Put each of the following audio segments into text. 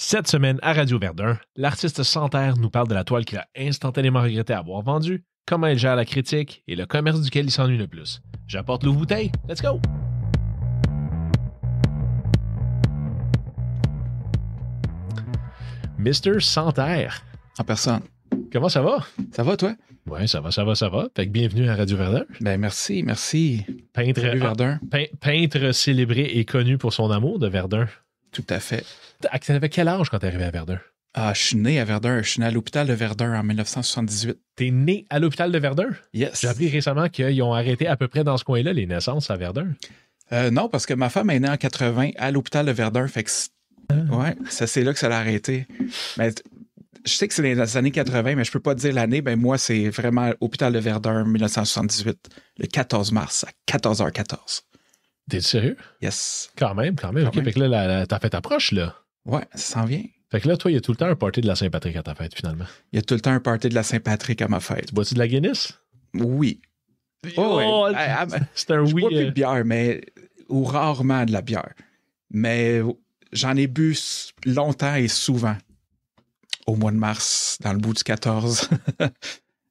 Cette semaine à Radio Verdun, l'artiste Santerre nous parle de la toile qu'il a instantanément regretté avoir vendue, comment elle gère la critique et le commerce duquel il s'ennuie le plus. J'apporte le bouteille, let's go! Mr. Santerre. En personne. Comment ça va? Ça va, toi? Oui, ça va, ça va, ça va. Fait que bienvenue à Radio Verdun. Ben merci, merci. Peintre, Verdun. Peintre célébré et connu pour son amour de Verdun. Tout à fait. T'avais quel âge quand t'es arrivé à Verdun? Ah, je suis né à Verdun. Je suis né à l'hôpital de Verdun en 1978. T'es né à l'hôpital de Verdun? Yes. J'ai appris récemment qu'ils ont arrêté à peu près dans ce coin-là les naissances à Verdun. Euh, non, parce que ma femme est née en 80 à l'hôpital de Verdun. Fait ah. ça, c'est là que ça l'a arrêté. Mais je sais que c'est les années 80, mais je peux pas dire l'année. Ben moi, c'est vraiment l'hôpital de Verdun 1978, le 14 mars à 14h14. T'es sérieux? Yes. Quand même, quand même. Fait que là, ta fête approche, là. Ouais, ça s'en vient. Fait que là, toi, il y a tout le temps un party de la Saint-Patrick à ta fête, finalement. Il y a tout le temps un party de la Saint-Patrick à ma fête. Tu bois-tu de la Guinness? Oui. Oh, oh ah, ben, C'est un oui. Je bois plus euh. de bière, mais. ou rarement de la bière. Mais j'en ai bu longtemps et souvent. Au mois de mars, dans le bout du 14.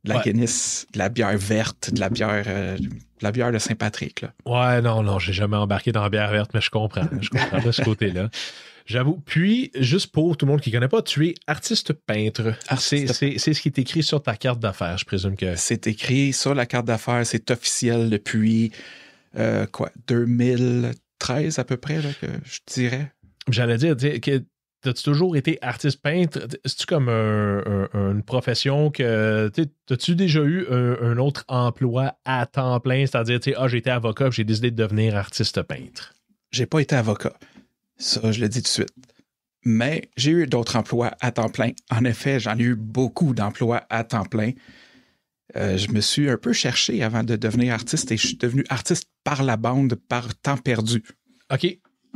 de la Guinness, de la bière verte, de la bière, euh, de la bière de Saint-Patrick. Ouais, non, non, j'ai jamais embarqué dans la bière verte, mais je comprends. Je comprends de ce côté-là. J'avoue. Puis, juste pour tout le monde qui ne connaît pas, tu es artiste peintre. C'est ce qui est écrit sur ta carte d'affaires, je présume que. C'est écrit sur la carte d'affaires, c'est officiel depuis euh, quoi, 2013 à peu près, je dirais. J'allais dire, que T'as-tu toujours été artiste peintre? C'est-tu comme une profession que. T'as-tu déjà eu un, autre emploi à temps plein? C'est-à-dire, tu sais, ah, j'ai été avocat, j'ai décidé de devenir artiste peintre. J'ai pas été avocat. Ça, je le dis tout de suite. Mais j'ai eu d'autres emplois à temps plein. En effet, j'en ai eu beaucoup d'emplois à temps plein. Euh, je me suis un peu cherché avant de devenir artiste et je suis devenu artiste par la bande, par temps perdu. OK.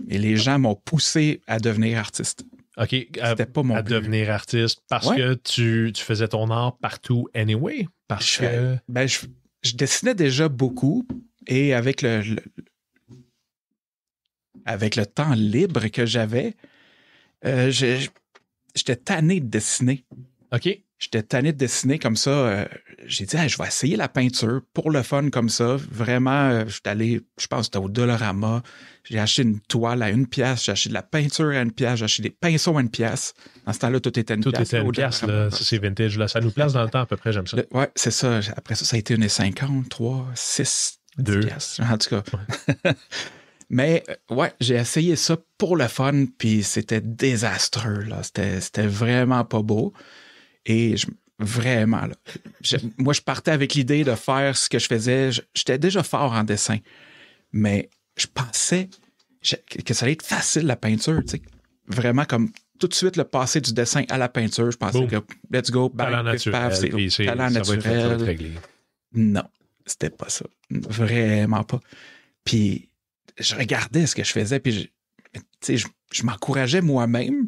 Et les gens m'ont poussé à devenir artiste. OK, à, pas devenir artiste parce que tu, faisais ton art partout anyway. Parce je, que... ben, je, dessinais déjà beaucoup et avec le, avec le temps libre que j'avais, euh, j'étais tanné de dessiner. OK j'étais tanné de dessiner comme ça. Euh, j'ai dit, je vais essayer la peinture pour le fun comme ça. Vraiment, euh, je suis allé, je pense, au Dolorama. J'ai acheté une toile à une pièce, j'ai acheté de la peinture à une pièce, j'ai acheté des pinceaux à une pièce. Dans ce temps-là, tout était une pièce. Tout était une pièce, là, c'est vintage. Là. Ça nous place dans le temps à peu près, j'aime ça. Oui, c'est ça. Après ça, ça a été une 50, 3, 6, 2 pièces. En tout cas. Mais euh, ouais, j'ai essayé ça pour le fun, puis c'était désastreux. Là. C'était, c'était vraiment pas beau. Et vraiment, moi, je partais avec l'idée de faire ce que je faisais. J'étais déjà fort en dessin, mais je pensais que ça allait être facile, la peinture. Vraiment comme tout de suite le passé du dessin à la peinture. Je pensais que let's go, talent naturel. Non, c'était pas ça. Vraiment pas. Puis je regardais ce que je faisais, puis je m'encourageais moi-même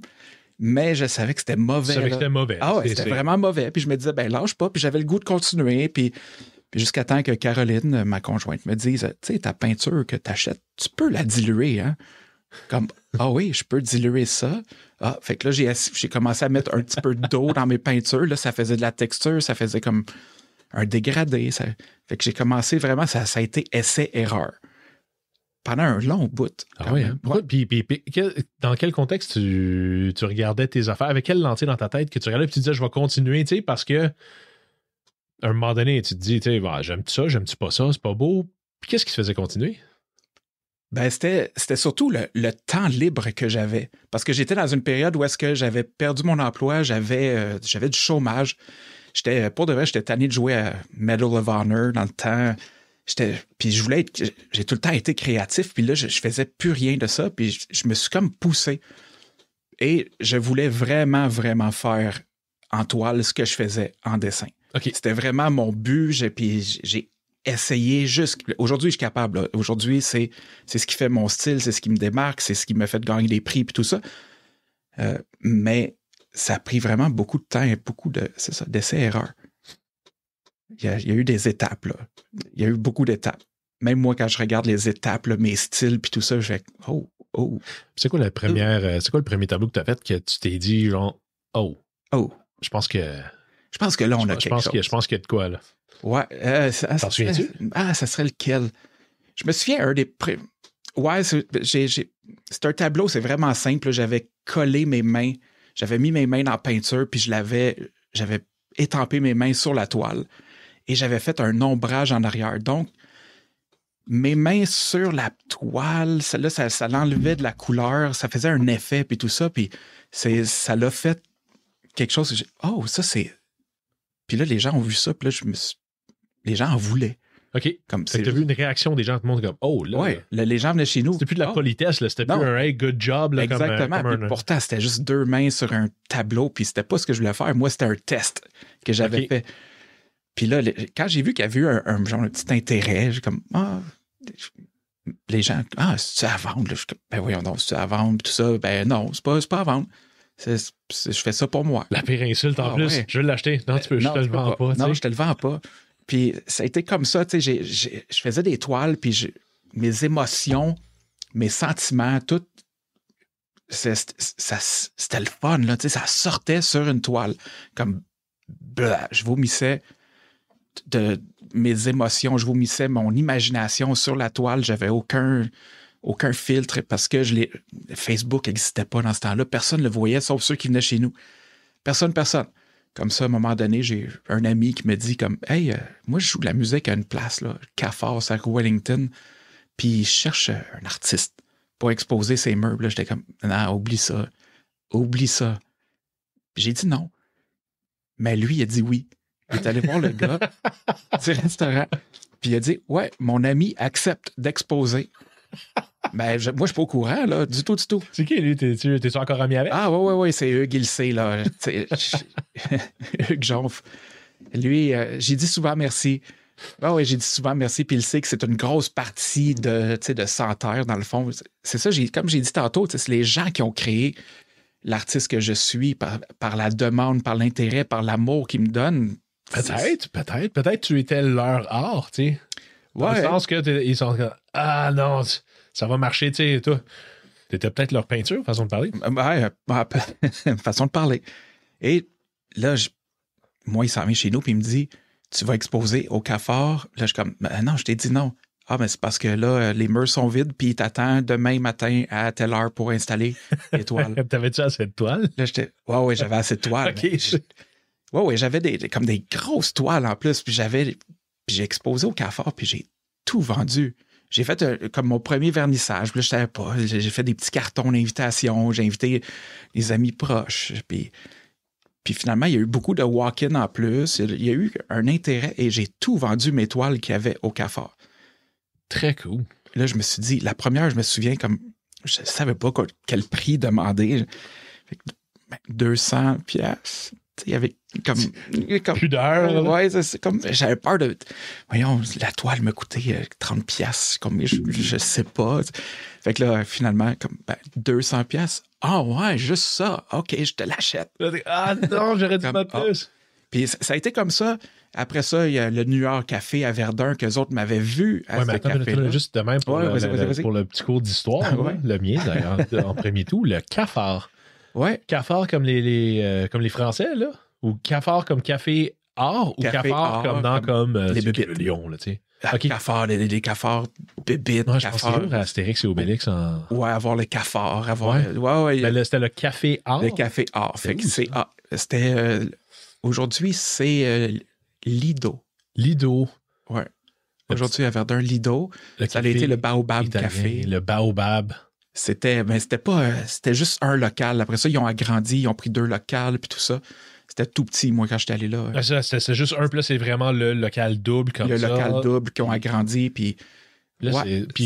mais je savais que c'était mauvais. Je savais que c'était mauvais. Ah ouais, c'était vraiment mauvais. Puis je me disais, ben lâche pas. Puis j'avais le goût de continuer. Puis, jusqu'à temps que Caroline, ma conjointe, me dise, tu sais, ta peinture que tu achètes, tu peux la diluer, hein? Comme, ah oui, je peux diluer ça. Ah, fait que là, j'ai commencé à mettre un petit peu d'eau dans mes peintures. Là, ça faisait de la texture, ça faisait comme un dégradé. Fait que j'ai commencé vraiment, ça, ça a été essai-erreur pendant un long bout. Ah oui, hein? puis, dans quel contexte tu, regardais tes affaires? Avec quelle lentille dans ta tête que tu regardais et tu disais je vais continuer, tu sais, parce que un moment donné, tu te dis, tu sais, bah, « j'aime ça, j'aime-tu pas ça, c'est pas beau. Puis qu'est-ce qui te faisait continuer? Ben, c'était, surtout le, temps libre que j'avais. Parce que j'étais dans une période où est-ce que j'avais perdu mon emploi, j'avais, euh, j'avais du chômage. J'étais, pour de vrai, j'étais tanné de jouer à Medal of Honor dans le temps puis je voulais j'ai tout le temps été créatif, puis là, je, ne faisais plus rien de ça, puis je, me suis comme poussé. Et je voulais vraiment, vraiment faire en toile ce que je faisais en dessin. C'était vraiment mon but, j'ai, puis j'ai essayé jusqu'à... Aujourd'hui, je suis capable. Aujourd'hui, c'est, c'est ce qui fait mon style, c'est ce qui me démarque, c'est ce qui me fait gagner des prix, puis tout ça. Euh, mais ça a pris vraiment beaucoup de temps et beaucoup de, c'est d'essais-erreurs il y, a, eu des étapes. Il y a eu beaucoup d'étapes. Même moi, quand je regarde les étapes, mes styles, puis tout ça, je fais Oh, oh. C'est quoi la première, euh, c'est quoi le premier tableau que tu as fait que tu t'es dit genre Oh. Oh. Je pense que. Je pense que là, on a je pense Que, je pense qu'il y a de quoi là. Ouais. Euh, ça, T'en souviens-tu? Ah, ça serait lequel? Je me souviens un des Ouais, c'est, un tableau, c'est vraiment simple. J'avais collé mes mains, j'avais mis mes mains dans la peinture, puis je l'avais, j'avais étampé mes mains sur la toile et j'avais fait un ombrage en arrière. Donc, mes mains sur la toile, ça, là, l'enlevait de la couleur, ça faisait un effet, puis tout ça, puis ça l'a fait quelque chose. oh, ça, c'est. Puis là, les gens ont vu ça, puis là, je me les gens en voulaient. OK. Comme tu as vu une réaction des gens, tout le monde comme Oh, là. les gens venaient chez nous. C'était plus de la ah. politesse, là. C'était plus un Hey, good job. Euh, Exactement. Comme, Pourtant, c'était juste deux mains sur un tableau, puis c'était pas ce que je voulais faire. Moi, c'était un test que j'avais fait. Puis là, quand j'ai vu qu'il y avait eu un, petit intérêt, j'ai comme, ah, les gens, ah, c'est à vendre. Là. Je, ben voyons donc, c'est à vendre, tout ça. Ben non, c'est pas, pas à vendre. je fais ça pour moi. La pire insulte en ah, plus, je veux l'acheter. Non, tu peux, je te le vends pas. non, je te le vends pas. Puis ça a été comme ça, tu sais, je faisais des toiles, puis mes émotions, mes sentiments, tout, c'était le fun, là, tu sais, ça sortait sur une toile. Comme, je vomissais, de mes émotions, je vomissais mon imagination sur la toile, j'avais aucun aucun filtre parce que je Facebook n'existait pas dans ce temps-là, personne ne le voyait sauf ceux qui venaient chez nous. Personne, personne. Comme ça, à un moment donné, j'ai un ami qui me dit comme Hey, euh, moi je joue de la musique à une place, là, Cafard, à Wellington, puis je cherche un artiste pour exposer ses meubles. J'étais comme Non, oublie ça. Oublie ça. J'ai dit non. Mais lui, il a dit oui. Il est allé voir le gars du restaurant. Puis il a dit Ouais, mon ami accepte d'exposer. mais ben, moi, je suis pas au courant, là, du tout, du tout. C'est qui, lui? T'es-tu encore ami avec? Ah, ouais, ouais, ouais, c'est Hugues, il sait, là. Hugues Jonf. Lui, euh, j'ai dit souvent merci. Ah ouais j'ai dit souvent merci, puis il sait que c'est une grosse partie de, de dans le fond. C'est ça, comme j'ai dit tantôt, c'est les gens qui ont créé l'artiste que je suis par, par la demande, par l'intérêt, par l'amour qu'ils me donnent. Peut-être, peut-être, peut-être tu étais leur art, tu sais. que ils sont Ah non, ça va marcher, tu sais, toi. étais peut-être leur peinture, façon de parler. Ouais, façon de parler. Et là, moi, il s'en vient chez nous, puis il me dit Tu vas exposer au cafard. Là, je suis comme Non, je t'ai dit non. Ah, mais c'est parce que là, euh, les murs sont vides, puis il t'attend demain matin à telle heure pour installer les toiles. T'avais-tu assez de toiles? Là, j'étais. Ouais, ouais, j'avais assez de toiles. Oui, oui, j'avais comme des grosses toiles en plus, puis j'avais, puis j'ai exposé au cafard, puis j'ai tout vendu. J'ai fait euh, comme mon premier vernissage, puis je savais pas, j'ai fait des petits cartons d'invitation, j'ai invité des amis proches, puis, puis finalement, il y a eu beaucoup de walk-in en plus, il y a eu un intérêt, et j'ai tout vendu mes toiles qu'il y avait au cafard. Très cool. Là, je me suis dit, la première, je me souviens comme, je savais pas quel prix demander. 200 ben, pièces. Il y avait comme. Pudeur. Ouais, c'est comme. J'avais peur de. Voyons, la toile me coûtait 30 euh, pièces comme je, sais pas. Fait que là, finalement, comme ben, 200 pièces Ah ouais, juste ça. OK, je te l'achète. Ah non, j'aurais dû pas ah. plus. Puis ça a été comme ça. Après ça, il y a le New York Café à Verdun que les autres m'avaient vu. À ouais, mais attends, café juste de même pour, le, pour, le, petit cours d'histoire, le mien d'ailleurs, en premier tout, le cafard. Ouais. Cafard comme les, euh, comme les Français, là. Ou cafard comme café or ou café cafard comme dans comme, euh, les bébites. lion, là, tu sais. Ah, okay. Cafard, les, cafards bébites. Moi, je cafard. pense à Astérix et Obélix en. Ouais, avoir le cafard. Avoir... Ouais, ouais, ben, C'était le café or. Le café or. c'était. Euh, aujourd'hui, c'est Lido. Lido. Ouais. Aujourd'hui, à Verdun, Lido. ça a été le Baobab Café. Le Baobab. C'était, c'était pas, euh, c'était juste un local. Après ça, ils ont agrandi, ils ont pris deux locales, puis tout ça. C'était tout petit, moi, quand j'étais allé là. c'est juste un, puis là, c'est vraiment le local double comme ça. Le local double qui ont agrandi, puis. puis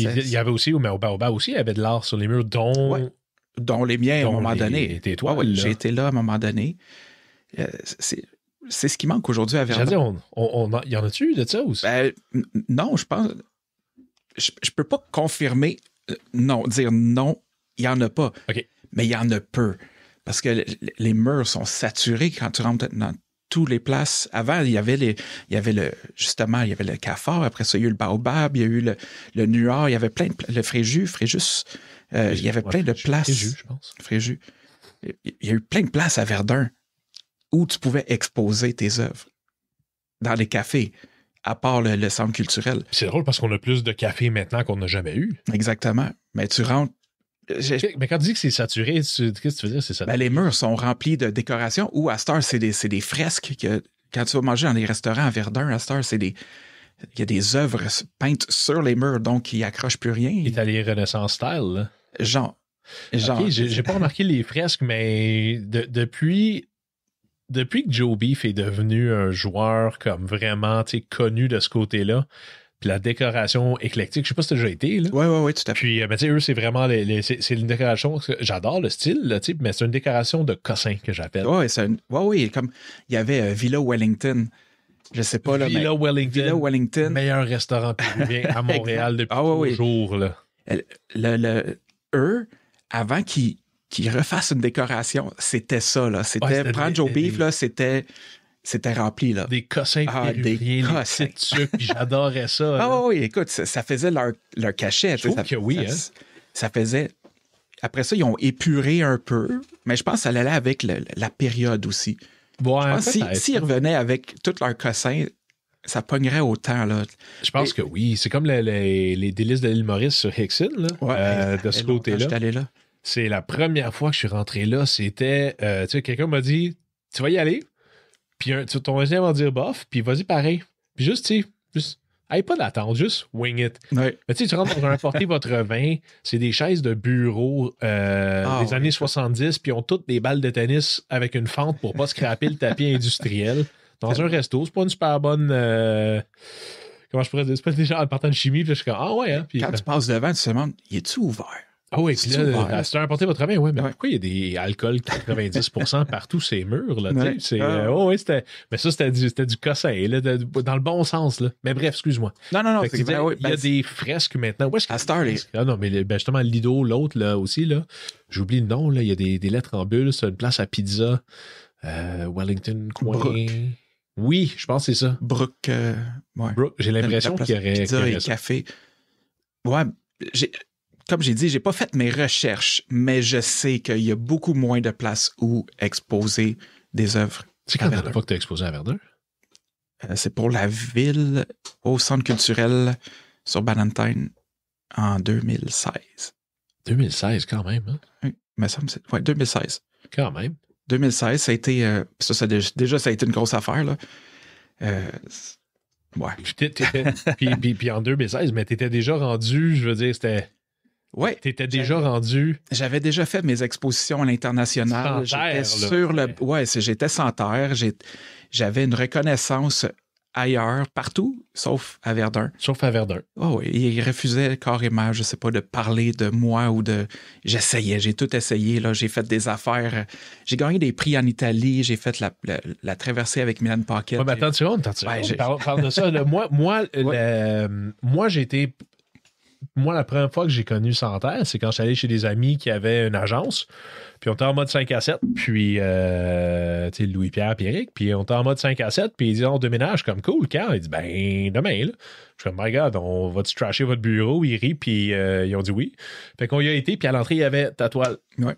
il y avait aussi, mais au Baobab aussi, il y avait de l'art sur les murs, dont. dont les miens à un moment donné. Ouais, j'ai été là à un moment donné. Euh, c'est ce qui manque aujourd'hui à Verdun. il y en a-tu de ça aussi ben, Non, je pense. Je, ne peux pas confirmer euh, non, dire non, il n'y en a pas. Mais il y en a peu. Parce que les murs sont saturés quand tu rentres dans tous les places. Avant, il y avait les, il y avait le, justement, il y avait le cafard. Après ça, il y a eu le baobab, il y a eu le, le il y avait plein de, le fréjus, fréjus. Euh, il y avait plein de je pense. Il y a eu plein de places à Verdun où tu pouvais exposer tes œuvres. Dans les cafés à part le, centre culturel. C'est drôle parce qu'on a plus de café maintenant qu'on n'a jamais eu. Exactement. Mais tu rentres. Euh, mais quand tu dis que c'est saturé, qu'est-ce que tu veux dire, c'est saturé? Ben, les murs sont remplis de décorations ou à Star, c'est des, fresques que quand tu vas manger dans les restaurants à Verdun, à Star, c'est des. Il y a des œuvres peintes sur les murs, donc ils accrochent plus rien. Italie Renaissance style. Genre. Genre. j'ai pas remarqué les fresques, mais depuis depuis que Joe Beef est devenu un joueur comme vraiment connu de ce côté-là, puis la décoration éclectique, je sais pas si as déjà été. Là. Oui, oui, tout à fait. Puis, mais euh, ben, tu sais, eux, c'est vraiment, les, c'est, une décoration, j'adore le style, là, mais c'est une décoration de cossin que j'appelle. Oui, c'est oui, comme il y avait euh, Villa Wellington. Je sais pas, là. Villa, Wellington, Villa Wellington. Meilleur restaurant péruvien à Montréal depuis ah, toujours, là. le, eux, avant qu'ils qui refasse une décoration, c'était ça, là. C'était prendre Joe Beef, là, c'était c'était rempli là. Des cossins ah, des cossins. j'adorais ça. Ah oui, écoute, ça, faisait leur, leur cachet. Je trouve ça, que oui. Hein. Ça, faisait. Après ça, ils ont épuré un peu, mais je pense que ça allait avec la période aussi. Bon, je s'ils revenaient avec tous leurs cossins, ça pognerait autant. Là. Je pense que oui. C'est comme les, délices de l'île Maurice sur Hickson, là, euh, de ce côté-là. là c'est la première fois que je suis rentré là, c'était, euh, tu sais, quelqu'un m'a dit, tu vas y aller, puis ton ingénieur va dire bof, puis vas-y pareil. Puis juste, tu sais, juste, Hey, pas d'attente, juste wing it. Mais tu sais, tu rentres dans un votre vin, c'est des chaises de bureau euh, ah, des années 70, puis ont toutes des balles de tennis avec une fente pour pas scraper le tapis industriel. Dans un resto, c'est pas une super bonne. Euh, comment je pourrais dire? C'est pas déjà en partant de chimie, puis je suis comme Ah ouais, hein. Quand ben tu passes devant, tu te demandes, y est-tu ouvert? Ah oui, puis là, c'est un porté votre main, oui, mais pourquoi il y a des alcools 90% partout ces murs, là, ah. euh, oh, oui, c'était, mais ça, c'était du, c'était du là, dans le bon sens, là. Mais bref, excuse-moi. Non, non, non, c'est vrai. Il y a ben, des fresques maintenant. Où est Ah non, mais ben, justement, Lido, l'autre, là, aussi, là, j'oublie le nom, là, il y a des, des lettres en bulle, c'est une place à pizza, euh, Wellington, Coin. Oui, je pense que c'est ça. Brooke, euh, ouais. Brooke j'ai l'impression qu'il y aurait... Pizza et café. Ouais, j'ai comme j'ai dit, j'ai pas fait mes recherches, mais je sais qu'il y a beaucoup moins de places où exposer des œuvres. C'est quand la fois que tu as exposé à Verdun? Euh, c'est pour la ville au centre culturel sur Ballantine en 2016. 2016 quand même, hein? Oui, mais ça me ouais, 2016. Quand même. 2016, ça a été, euh, ça, déjà, ça a été une grosse affaire, là. Euh, ouais. puis, puis, en 2016, mais étais déjà rendu, je veux dire, c'était Ouais, Tu étais déjà rendu. J'avais déjà fait mes expositions à l'international. J'étais sur le. Ouais, j'étais sans terre. J'avais une reconnaissance ailleurs, partout, sauf à Verdun. Sauf à Verdun. Oh, oui, il refusait carrément, je ne sais pas, de parler de moi ou de. J'essayais, j'ai tout essayé, j'ai fait des affaires. J'ai gagné des prix en Italie, j'ai fait la, traversée avec Milan Pocket. attends tu attends tu de ça. moi, moi, moi j'ai été moi, la première fois que j'ai connu Santerre, c'est quand allé chez des amis qui avaient une agence. Puis on était en mode 5 à 7. Puis, euh, tu sais, Louis-Pierre, Pierrick. Puis on était en mode 5 à 7. Puis ils disent, on déménage comme cool. Quand? Ils disent, ben, demain, là. Je suis comme, my God, on va-tu trasher votre bureau? Ils rient. Puis euh, ils ont dit oui. Fait qu'on y a été. Puis à l'entrée, il y avait ta toile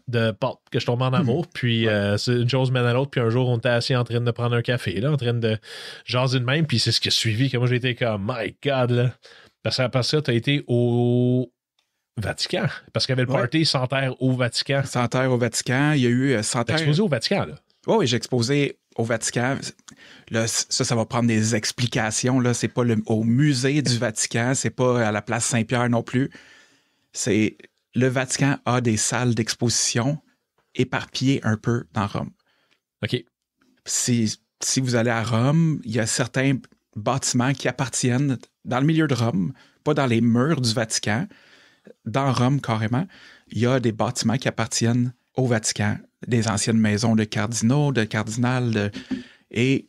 de porte que je tombe en amour. Puis euh, c'est une chose mène à l'autre. Puis un jour, on était assis en train de prendre un café, là, en train de jaser de même. Puis c'est ce qui a suivi que moi, j'ai comme, my God, là parce part ça, tu as été au Vatican. Parce qu'il y avait le party ouais. au Vatican. Sans terre au Vatican. Il y a eu euh, exposé au Vatican, là. oui, j'ai exposé au Vatican. Là, ça, ça va prendre des explications. Là, c'est pas au musée du Vatican, c'est pas à la place Saint-Pierre non plus. C'est le Vatican a des salles d'exposition éparpillées un peu dans Rome. OK. Si, si vous allez à Rome, il y a certains bâtiments qui appartiennent dans le milieu de Rome, pas dans les murs du Vatican. Dans Rome, carrément, il y a des bâtiments qui appartiennent au Vatican, des anciennes maisons de cardinaux, de cardinal, et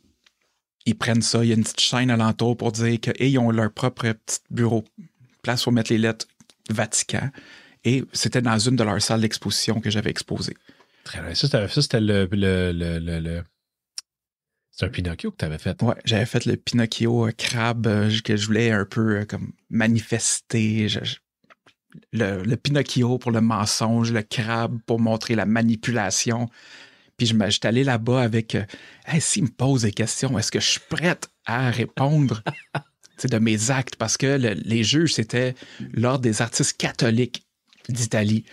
ils prennent ça. Il y a une petite chaîne alentour pour dire qu'ils ont leur propre petit bureau, place pour mettre les lettres Vatican. Et c'était dans une de leurs salles d'exposition que j'avais exposées. Très bien. Ça, c'était le c'est un Pinocchio que tu avais fait. Hein? Oui, j'avais fait le Pinocchio euh, crabe euh, que je voulais un peu euh, comme manifester. le, Pinocchio pour le mensonge, le crabe pour montrer la manipulation. Puis je suis allé là-bas avec s'il me pose des questions, est-ce que je suis prête à répondre de mes actes? Parce que les juges, c'était l'ordre des artistes catholiques d'Italie.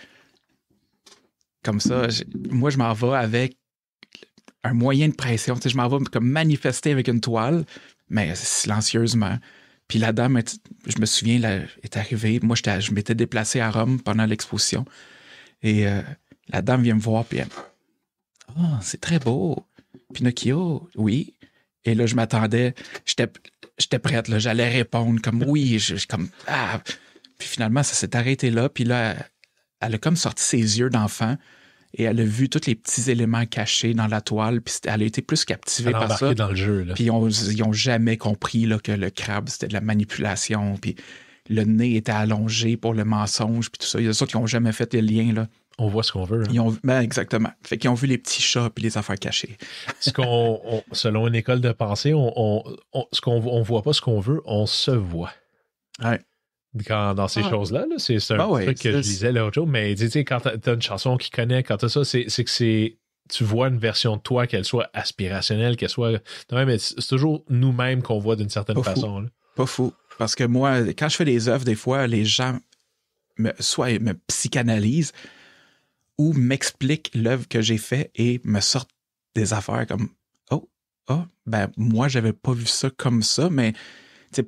Comme ça, moi, je m'en vais avec un moyen de pression. je m'en vais comme manifester avec une toile, mais silencieusement. Puis la dame, je me souviens, là, est arrivée. Moi, je m'étais déplacé à Rome pendant l'exposition. Et euh, la dame vient me voir, puis elle oh, c'est très beau. Pinocchio, oui. Et là, je m'attendais, j'étais prête, j'allais répondre comme oui, comme ah. Puis finalement, ça s'est arrêté là, puis là, elle a comme sorti ses yeux d'enfant, et elle a vu tous les petits éléments cachés dans la toile, puis elle a été plus captivée elle a par dans le jeu. Là. Puis ils n'ont jamais compris là, que le crabe, c'était de la manipulation, puis le nez était allongé pour le mensonge, puis tout ça. Il y a ça qui n'ont jamais fait le lien, Là. On voit ce qu'on veut. Hein. Ils ont, ben, exactement. Fait qu'ils ont vu les petits chats puis les affaires cachées. ce qu'on, selon une école de pensée, on, on, voit pas ce qu'on veut, on se voit. Oui dans ces ah. choses-là. -là, c'est un ah truc que je disais l'autre jour, mais tu sais, quand t'as une chanson qui connaît, quand t'as ça, c'est que c'est tu vois une version de toi, qu'elle soit aspirationnelle, qu'elle soit. Non, mais c'est toujours nous-mêmes qu'on voit d'une certaine façon. Pas fou. Parce que moi, quand je fais des œuvres, des fois, les gens me, soit me psychanalysent ou m'expliquent l'œuvre que j'ai faite et me sortent des affaires comme Oh, oh, ben moi, j'avais pas vu ça comme ça, mais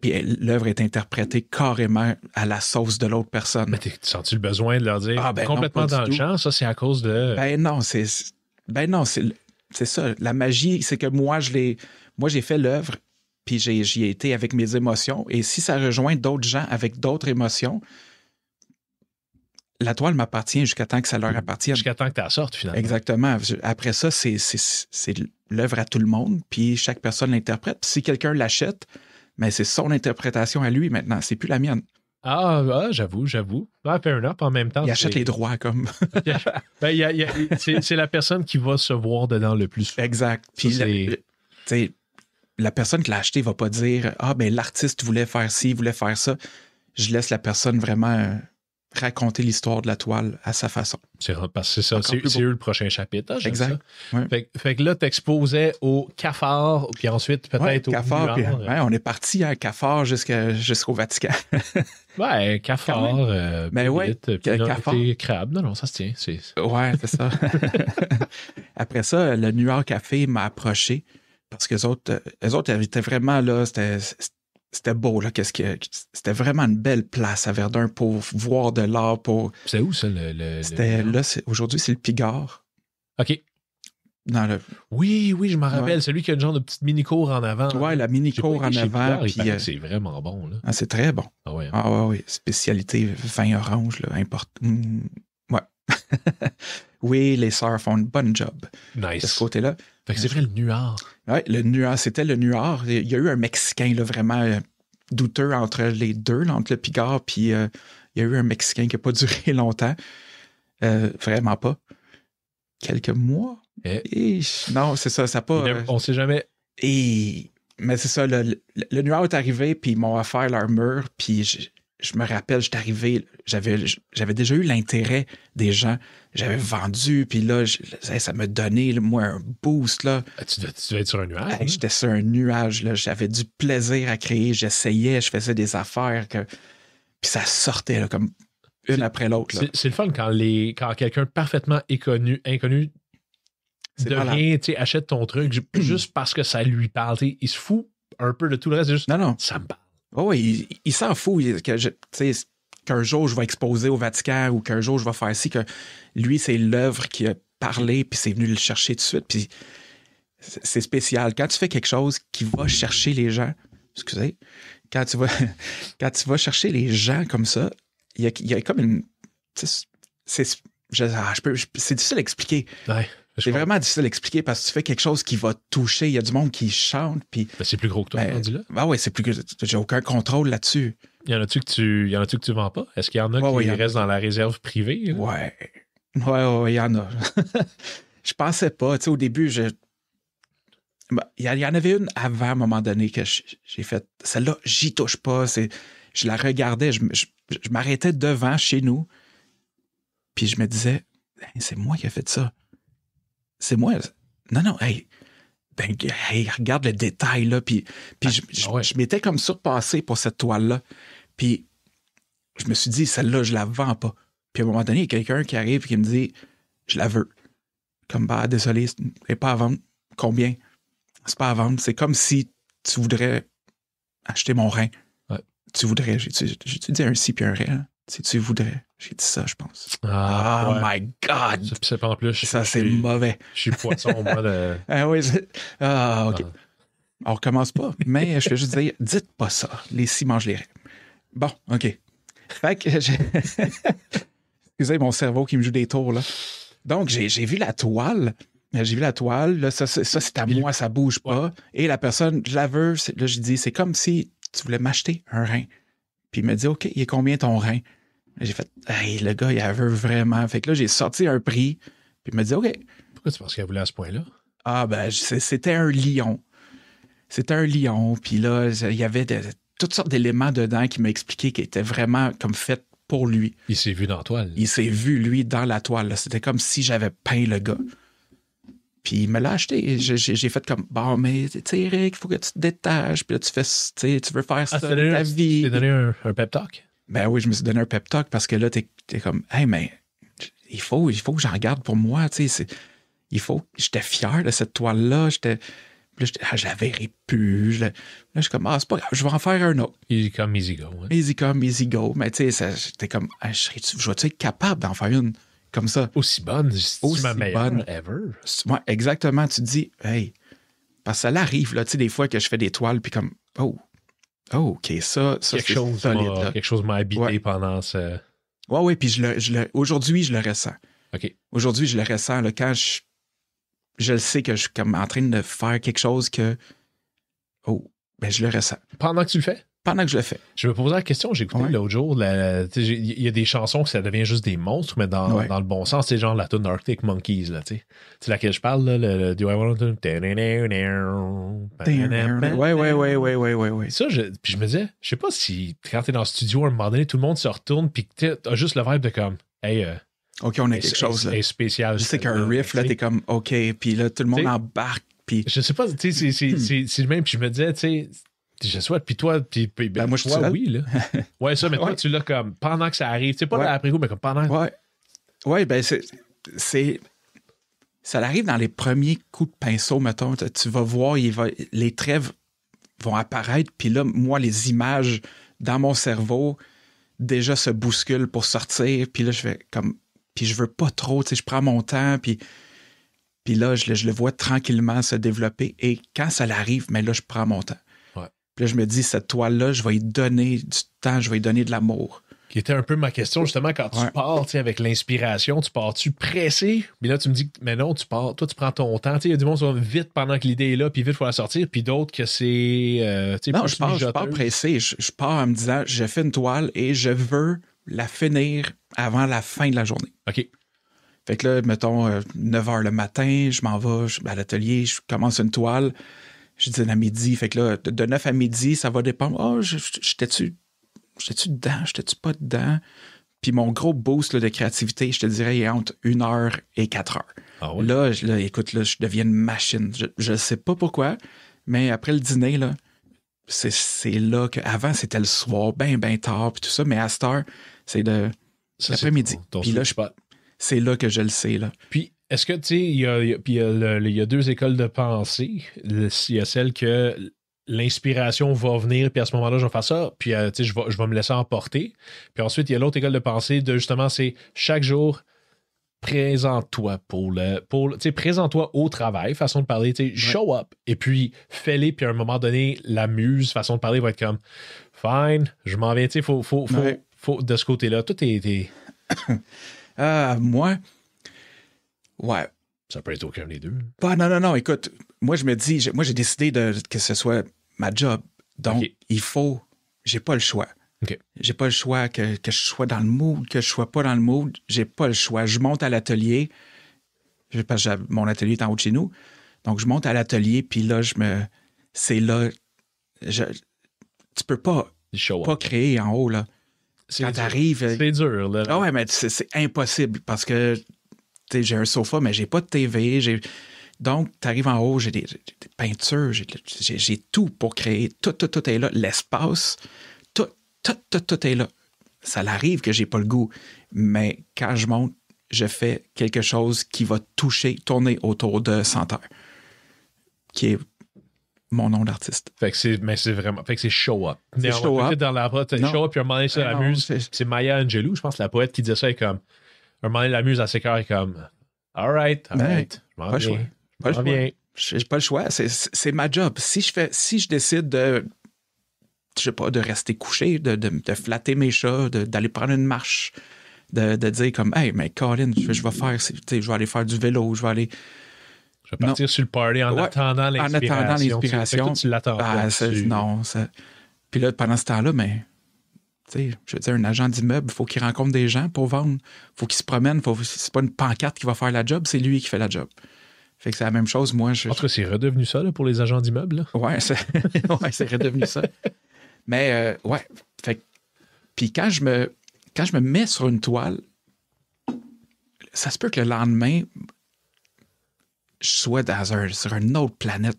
puis euh, l'œuvre est interprétée carrément à la sauce de l'autre personne. Mais sens-tu le besoin de leur dire ah, ben complètement dans le champ, ça c'est à cause de. Ben non, c'est. Ben non, c'est ça. La magie, c'est que moi, je l'ai. Moi, j'ai fait l'œuvre, puis j'y ai été avec mes émotions. Et si ça rejoint d'autres gens avec d'autres émotions, la toile m'appartient jusqu'à temps que ça leur appartienne. Jusqu'à temps que tu la sortes, finalement. Exactement. Après ça, c'est l'œuvre à tout le monde, puis chaque personne l'interprète. Si quelqu'un l'achète, mais c'est son interprétation à lui maintenant, c'est plus la mienne. Ah, ah j'avoue, j'avoue. Ah, fair enough, en même temps. Il achète les droits, comme. Ben, c'est la personne qui va se voir dedans le plus Exact. Puis, la, la personne qui l'a acheté va pas dire Ah, ben l'artiste voulait faire ci, voulait faire ça. Je laisse la personne vraiment euh, raconter l'histoire de la toile à sa façon. C'est ça, c'est eux le prochain chapitre. Hein, exact. Fait, que là, t'exposais au cafard, puis ensuite peut-être au cafard. Euh. on est parti à un cafard jusqu'au Vatican. ouais, cafard, Mais euh, ben ouais, cafard. crabe. Non, non, ça se tient. Ouais, c'est ça. Après ça, le New York Café m'a approché parce que autres, euh, autres étaient vraiment là, c'était c'était beau, là, quest que. C'était vraiment une belle place à Verdun pour voir de l'art, pour. C'est où ça, le. c'était là, aujourd'hui, c'est le Pigard. OK. Dans Oui, oui, je m'en rappelle. Celui qui a une genre de petite mini-cour en avant. Oui, Ouais, la mini-cour en avant. Euh, c'est vraiment bon, là. Ah, c'est très bon. Ah ouais. Hein? Ah ouais, Spécialité vin orange, là, mm, Ouais. oui, les sœurs font une bonne job. Nice. De ce côté-là. Fait que c'est vrai, le Nuard. Oui, le nuage, c'était le Nuard. Il y a eu un Mexicain là, vraiment euh, douteux entre les deux, entre le Pigard, puis euh, il y a eu un Mexicain qui n'a pas duré longtemps. Euh, vraiment pas. Quelques mois. Eh. non, c'est ça, ça n'a pas. On sait jamais. Et mais c'est ça, le, nuage est arrivé, puis ils m'ont offert l'armure, puis je me rappelle, j'étais arrivé, j'avais déjà eu l'intérêt des gens. J'avais vendu, puis là, ça me donnait, moi, un boost. Là. Ah, tu, tu être sur un nuage. Hein? J'étais sur un nuage. J'avais du plaisir à créer. J'essayais, je faisais des affaires. Que... Puis ça sortait comme une après l'autre. C'est le fun quand, quelqu'un parfaitement inconnu, inconnu de rien, achète ton truc juste parce que ça lui parle. Il se fout un peu de tout le reste. Juste, non, non. Ça me parle. Oh, oui, il, s'en fout que qu'un jour je vais exposer au Vatican ou qu'un jour je vais faire ci, que lui, c'est l'œuvre qui a parlé, puis c'est venu le chercher tout de suite. Puis c'est spécial. Quand tu fais quelque chose qui va chercher les gens, excusez, quand tu vas, quand tu vas chercher les gens comme ça, il y a, comme une. C'est, ah, c'est difficile à expliquer. Ouais. C'est vraiment difficile à expliquer parce que tu fais quelque chose qui va toucher. Il y a du monde qui chante. Puis, ben, c'est plus gros que toi, ben, là. Ben oui, c'est plus que. J'ai aucun contrôle là-dessus. Il y en a-tu que tu y en a que vends pas? Est-ce qu'il y en a qui restent dans la réserve privée? Ouais. Ouais, ouais, il y en a. je pensais pas. Tu sais, au début, je. Ben, il y en avait une avant, à un moment donné, que j'ai fait. Celle-là, j'y touche pas. Je la regardais. Je, m'arrêtais devant chez nous. Puis je me disais, c'est moi qui ai fait ça c'est moi. Non, non, hey, ben, hey, regarde le détail, là. Puis, ah, je, m'étais comme surpassé pour cette toile-là. Puis je me suis dit, celle-là, je la vends pas. Puis à un moment donné, il y a quelqu'un qui arrive et qui me dit, je la veux. Comme, bah, désolé, c'est pas à vendre. Combien? C'est pas à vendre. C'est comme si tu voudrais acheter mon rein. Tu voudrais, j'ai-tu dit un si puis un rein? Si tu voudrais. J'ai dit ça, je pense. oh my God! C'est pas en plus. Ça, c'est mauvais. Je suis poisson, moi. le. ah oui, ah, OK. Ah. On recommence pas, mais je vais juste dire, dites pas ça. Les six mangent les rêves. Bon, OK. Fait que j'ai... Excusez mon cerveau qui me joue des tours, là. Donc, j'ai vu la toile. J'ai vu la toile. Là, ça, c'est à moi, ça bouge pas. Et la personne, je la veux. Là, je dis, c'est comme si tu voulais m'acheter un rein. Puis il me dit, OK, il y a combien ton rein? J'ai fait, hey, le gars, il avait vraiment. Fait que là, j'ai sorti un prix, puis il m'a dit, OK. Pourquoi tu penses qu'il voulait à ce point-là? Ah, ben, c'était un lion. C'était un lion, puis là, il y avait toutes sortes d'éléments dedans qui m'expliquaient expliqué qu'il était vraiment comme fait pour lui. Il s'est vu dans la toile. Il s'est vu, lui, dans la toile. C'était comme si j'avais peint le gars. Puis il me l'a acheté. J'ai fait comme, bon, mais tu sais, Eric, il faut que tu te détaches. Puis là, tu fais, tu veux faire ah, ça ta vie. Tu donné un, un pep talk? Ben oui, je me suis donné un pep talk parce que là, t'es es comme, hey, mais il faut, il faut que j'en garde pour moi, tu sais. Il faut, j'étais fier de cette toile-là, j'étais. Là, ah, je, ah, la plus. là, je suis comme, ah, c'est pas grave, je vais en faire un autre. Easy come, easy go. Hein. Easy come, easy go. Mais tu sais, j'étais comme, ah, je, vais-tu être capable d'en faire une comme ça? Aussi bonne, aussi ma meilleure bonne ever. exactement. Tu te dis, hey, parce que ça l'arrive, là, tu sais, des fois que je fais des toiles, puis comme, oh, Oh, OK, ça, ça quelque, chose solide, quelque chose m'a habité pendant ce. Oui, oui, puis je le, je le, aujourd'hui, je le ressens. OK. Aujourd'hui, je le ressens. Là, quand je, je le sais que je suis comme en train de faire quelque chose que. Oh, ben je le ressens. Pendant que tu le fais? pendant que je le fais. Je me posais la question, j'ai écouté l'autre jour, il y a des chansons que ça devient juste des monstres, mais dans, le bon sens, c'est genre la tune Arctic Monkeys, là, tu sais. C'est laquelle je parle, là, le, Do I Want to... Ouais, ouais, ouais, ouais, ouais, Ça, puis je me disais, je sais pas si quand t'es dans le studio, à un moment donné, tout le monde se retourne, puis t'as juste le vibe de comme, hey, euh, OK, on a quelque chose, spécial. Tu sais un riff, là, t'es comme, OK, puis là, tout le monde embarque, puis... Je sais pas, tu sais, c'est le même, puis je me disais, tu sais je souhaite. Puis toi, puis, ben, ben, moi, je toi, oui, là. ouais, ça, mais toi, tu l'as comme pendant que ça arrive. Tu sais, pas après coup, mais comme pendant. Ouais. Ouais, ben, c'est. Ça arrive dans les premiers coups de pinceau, mettons. Tu vas voir, il va, les trêves vont apparaître. Puis là, moi, les images dans mon cerveau déjà se bousculent pour sortir. Puis là, je vais comme. Puis je veux pas trop, tu sais, je prends mon temps. Puis. Puis là, je, le vois tranquillement se développer. Et quand ça arrive mais là, je prends mon temps. Puis là, je me dis, cette toile-là, je vais y donner du temps, je vais y donner de l'amour. Qui était un peu ma question, justement, quand tu pars, avec l'inspiration, tu pars-tu pressé? Mais là, tu me dis, mais non, tu pars, toi, tu prends ton temps. il y a du monde qui va vite pendant que l'idée est là, puis vite, il faut la sortir, puis d'autres que c'est. Euh, non, je pars, je pars pressé. Je, pars en me disant, j'ai fait une toile et je veux la finir avant la fin de la journée. OK. Fait que là, mettons, 9 euh, h le matin, je m'en vais à l'atelier, je commence une toile je disais à midi. Fait que là, de 9 à midi, ça va dépendre. oh, j'étais-tu dedans? J'étais-tu pas dedans? Puis mon gros boost de créativité, je te dirais, est entre une heure et quatre heures. Ah là, écoute, là, je deviens une machine. Je ne sais pas pourquoi, mais après le dîner, là, c'est là que avant c'était le soir, bien, bien tard, puis tout ça, mais à cette heure, c'est de l'après-midi. Puis là, je, c'est là que je le sais. Là. Puis est-ce que, tu sais, il y a, y, deux écoles de pensée. Il y a celle que l'inspiration va venir, puis à ce moment-là, je vais faire ça, puis euh, je, vais, je vais me laisser emporter. Puis ensuite, il y a l'autre école de pensée de justement, c'est chaque jour, présente-toi pour le. Pour, présente-toi au travail, façon de parler, sais, show up, et puis fais-les, puis à un moment donné, la muse, façon de parler, va être comme fine, je m'en vais tu sais, faut, faut, faut, faut, de ce côté-là, tout est. ah, moi. Ouais. Ça peut être aucun des deux. Bah, non, non, non. Écoute, moi, je me dis, moi, j'ai décidé de, que ce soit ma job. Donc, il faut, j'ai pas le choix. J'ai pas le choix que, je sois dans le mood, que je sois pas dans le mood. J'ai pas le choix. Je monte à l'atelier. Parce que mon atelier est en haut de chez nous. Donc, je monte à l'atelier, puis là, je me. C'est là. Je, tu peux pas, pas créer en haut, là. Quand euh, C'est dur, là. Ah ouais, mais c'est impossible parce que j'ai un sofa, mais j'ai pas de TV. Donc, tu arrives en haut, j'ai des, peintures, j'ai, tout pour créer. Tout, tout, tout est là. L'espace, tout, tout, tout, est là. Ça l'arrive que j'ai pas le goût, mais quand je monte, je fais quelque chose qui va toucher, tourner autour de Santerre, qui est mon nom d'artiste. Fait que c'est, mais c'est vraiment, fait que c'est show up. C'est show up. Dans la show up, puis un moment donné, ça la C'est Maya Angelou, je pense, la poète, qui disait ça, est comme, un moment donné, la muse, cœurs et comme All right, all right. je pas, viens, le choix. pas, J'ai pas le choix. C'est ma job. Si je, fais, si je décide de je sais pas, de rester couché, de, de, flatter mes chats, d'aller prendre une marche, de, de, dire comme Hey, mais Colin, je, vais je vais aller faire du vélo, je vais aller. Je vais partir sur le party en attendant l'inspiration. En attendant l'inspiration. Tu l'attends. Ben, non. Ça... Puis là, pendant ce temps-là, mais je veux dire, un agent d'immeuble, il faut qu'il rencontre des gens pour vendre. faut qu'il se promène. Faut... C'est pas une pancarte qui va faire la job, c'est lui qui fait la job. Fait que c'est la même chose, moi. Je... En c'est redevenu ça pour les agents d'immeuble. Oui, c'est redevenu ça. Mais euh, ouais, fait Puis quand je, me... quand je me mets sur une toile, ça se peut que le lendemain, je sois dans sur une autre planète.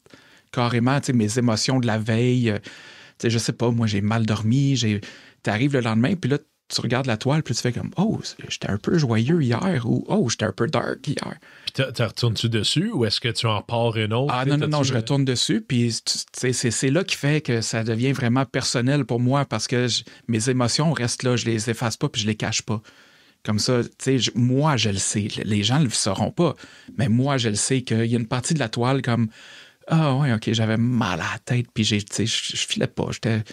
Carrément, mes émotions de la veille. Euh, je sais pas, moi, j'ai mal dormi, j'ai tu arrives le lendemain, puis là, tu regardes la toile, puis tu fais comme Oh, j'étais un peu joyeux hier ou Oh, j'étais un peu dark hier. Puis tu retournes-tu dessus ou est-ce que tu en pars une autre? Ah non, non, non, je retourne dessus, puis c'est là qui fait que ça devient vraiment personnel pour moi parce que mes émotions restent là, je les efface pas, puis je les cache pas. Comme ça, tu sais, moi, je le sais. Les gens ne le sauront pas, mais moi, je le sais qu'il y a une partie de la toile comme Ah, oh, ok, j'avais mal à la tête, puis je filais pas, j'étais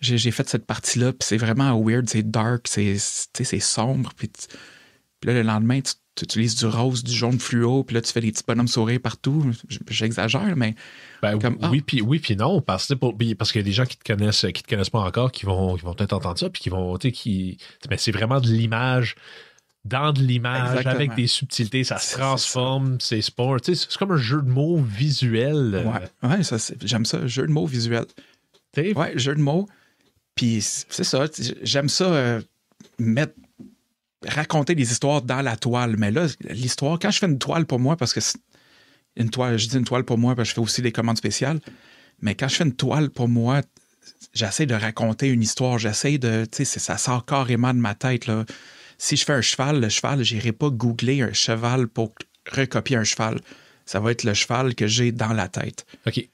j'ai fait cette partie-là, puis c'est vraiment weird, c'est dark, c'est sombre. Puis, là, le lendemain, tu, utilises du rose, du jaune fluo, puis là, tu fais des petits bonhommes sourires partout. J'exagère, mais. Ben, ah. oui, puis oui, non, parce, pour, parce qu'il y a des gens qui te connaissent, qui te connaissent pas encore, qui vont, vont peut-être entendre ça, puis qui vont. Qui, mais c'est vraiment de l'image dans de l'image, avec des subtilités, ça se transforme, c'est sport. c'est comme un jeu de mots visuel. Euh. Ouais, ouais j'aime ça, jeu de mots visuel. Ouais, jeu de mots, puis c'est ça, j'aime ça euh, mettre raconter des histoires dans la toile. Mais là, l'histoire, quand je fais une toile pour moi, parce que une toile, je dis une toile pour moi, parce que je fais aussi des commandes spéciales. Mais quand je fais une toile pour moi, j'essaie de raconter une histoire. J'essaie de, tu sais, ça sort carrément de ma tête. Là. Si je fais un cheval, le cheval, j'irai pas googler un cheval pour recopier un cheval. Ça va être le cheval que j'ai dans la tête. OK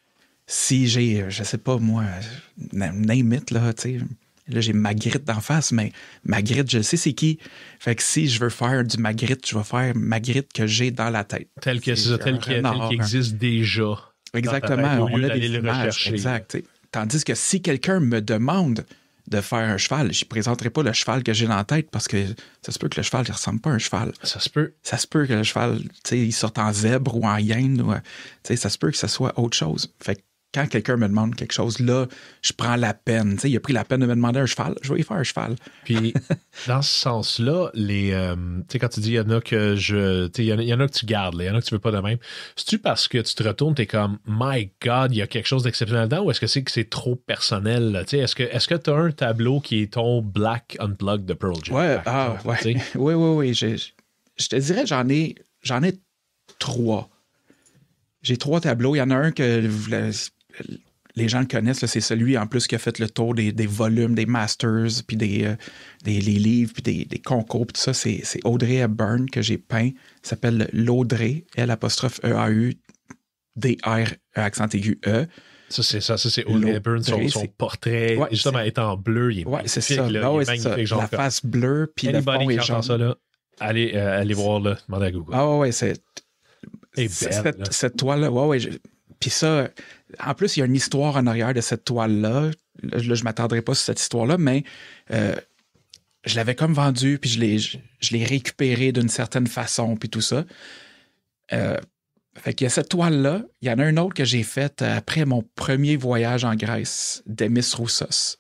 si j'ai, euh, je sais pas moi, name it, là, tu sais. Là, j'ai Magritte d'en face, mais Magritte, je sais c'est qui. Fait que si je veux faire du Magritte, je vais faire Magritte que j'ai dans la tête. Tel que c'est qui existe déjà. Exactement. on a des images. Tandis que si quelqu'un me demande de faire un cheval, je ne présenterai pas le cheval que j'ai dans la tête parce que ça se peut que le cheval ne ressemble pas à un cheval. Ça se peut. Ça se peut que le cheval, tu sais, il sorte en zèbre ou en hyène. Ou, euh, ça se peut que ce soit autre chose. Fait que quand quelqu'un me demande quelque chose, là, je prends la peine. sais, il a pris la peine de me demander un cheval, je vais y faire un cheval. Puis, dans ce sens-là, les, euh, quand tu dis il y en a que je, il y, en a que tu gardes, il y en a que tu veux pas de même, c'est-tu parce que tu te retournes, tu es comme, my God, il y a quelque chose d'exceptionnel dedans ou est-ce que c'est que c'est trop personnel? Est-ce que est-ce que tu as un tableau qui est ton Black Unplugged de Pearl Jam? Ouais, ah, ouais. oui, oui, oui. Je te dirais, j'en ai, j'en ai trois. J'ai trois tableaux. Il y en a un que les gens le connaissent, c'est celui en plus qui a fait le tour des, volumes, des masters, puis des, euh, les livres, puis des, concours, puis tout ça. C'est, Audrey Hepburn que j'ai peint. Ça s'appelle l'Audrey, L apostrophe E A U D R accent aigu E. Ça, c'est ça, ça c'est Audrey Hepburn, son, portrait, justement, est... est... en bleu, il est ouais, c'est ça. il est magnifique, la face bleue, puis le fond est jaune. Ça, là, allez, euh, allez voir, là, demandez à Google. Ah ouais, c'est. c'est... cette, cette toile-là, ouais, ouais... Puis ça, en plus, il y a une histoire en arrière de cette toile-là. je ne m'attarderai pas sur cette histoire-là, mais euh, je l'avais comme vendue, puis je l'ai, je, récupérée d'une certaine façon, puis tout ça. Euh, fait qu'il y a cette toile-là. Il y en a une autre que j'ai faite après mon premier voyage en Grèce, d'Emis Roussos.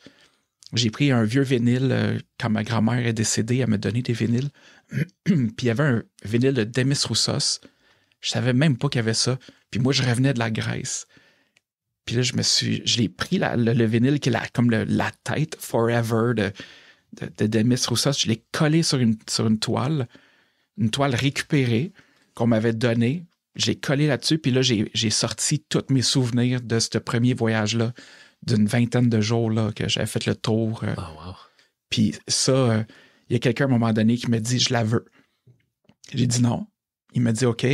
J'ai pris un vieux vinyle euh, quand ma grand-mère est décédée, elle me donné des vinyles. puis il y avait un vinyle de Demis Roussos. Je savais même pas qu'il y avait ça. Puis moi, je revenais de la Grèce. Puis là, je me suis. Je l'ai pris, le, vinyle qui est comme la tête Forever de, de, Demis Roussos. Je l'ai collé sur une, une toile, une toile récupérée qu'on m'avait donnée. J'ai collé là-dessus, puis là, j'ai sorti tous mes souvenirs de ce premier voyage-là, d'une vingtaine de jours là, que j'avais fait le tour. Euh. Ah, puis ça, euh, il y a quelqu'un à un moment donné qui me dit Je la veux. J'ai dit non. Il m'a dit OK,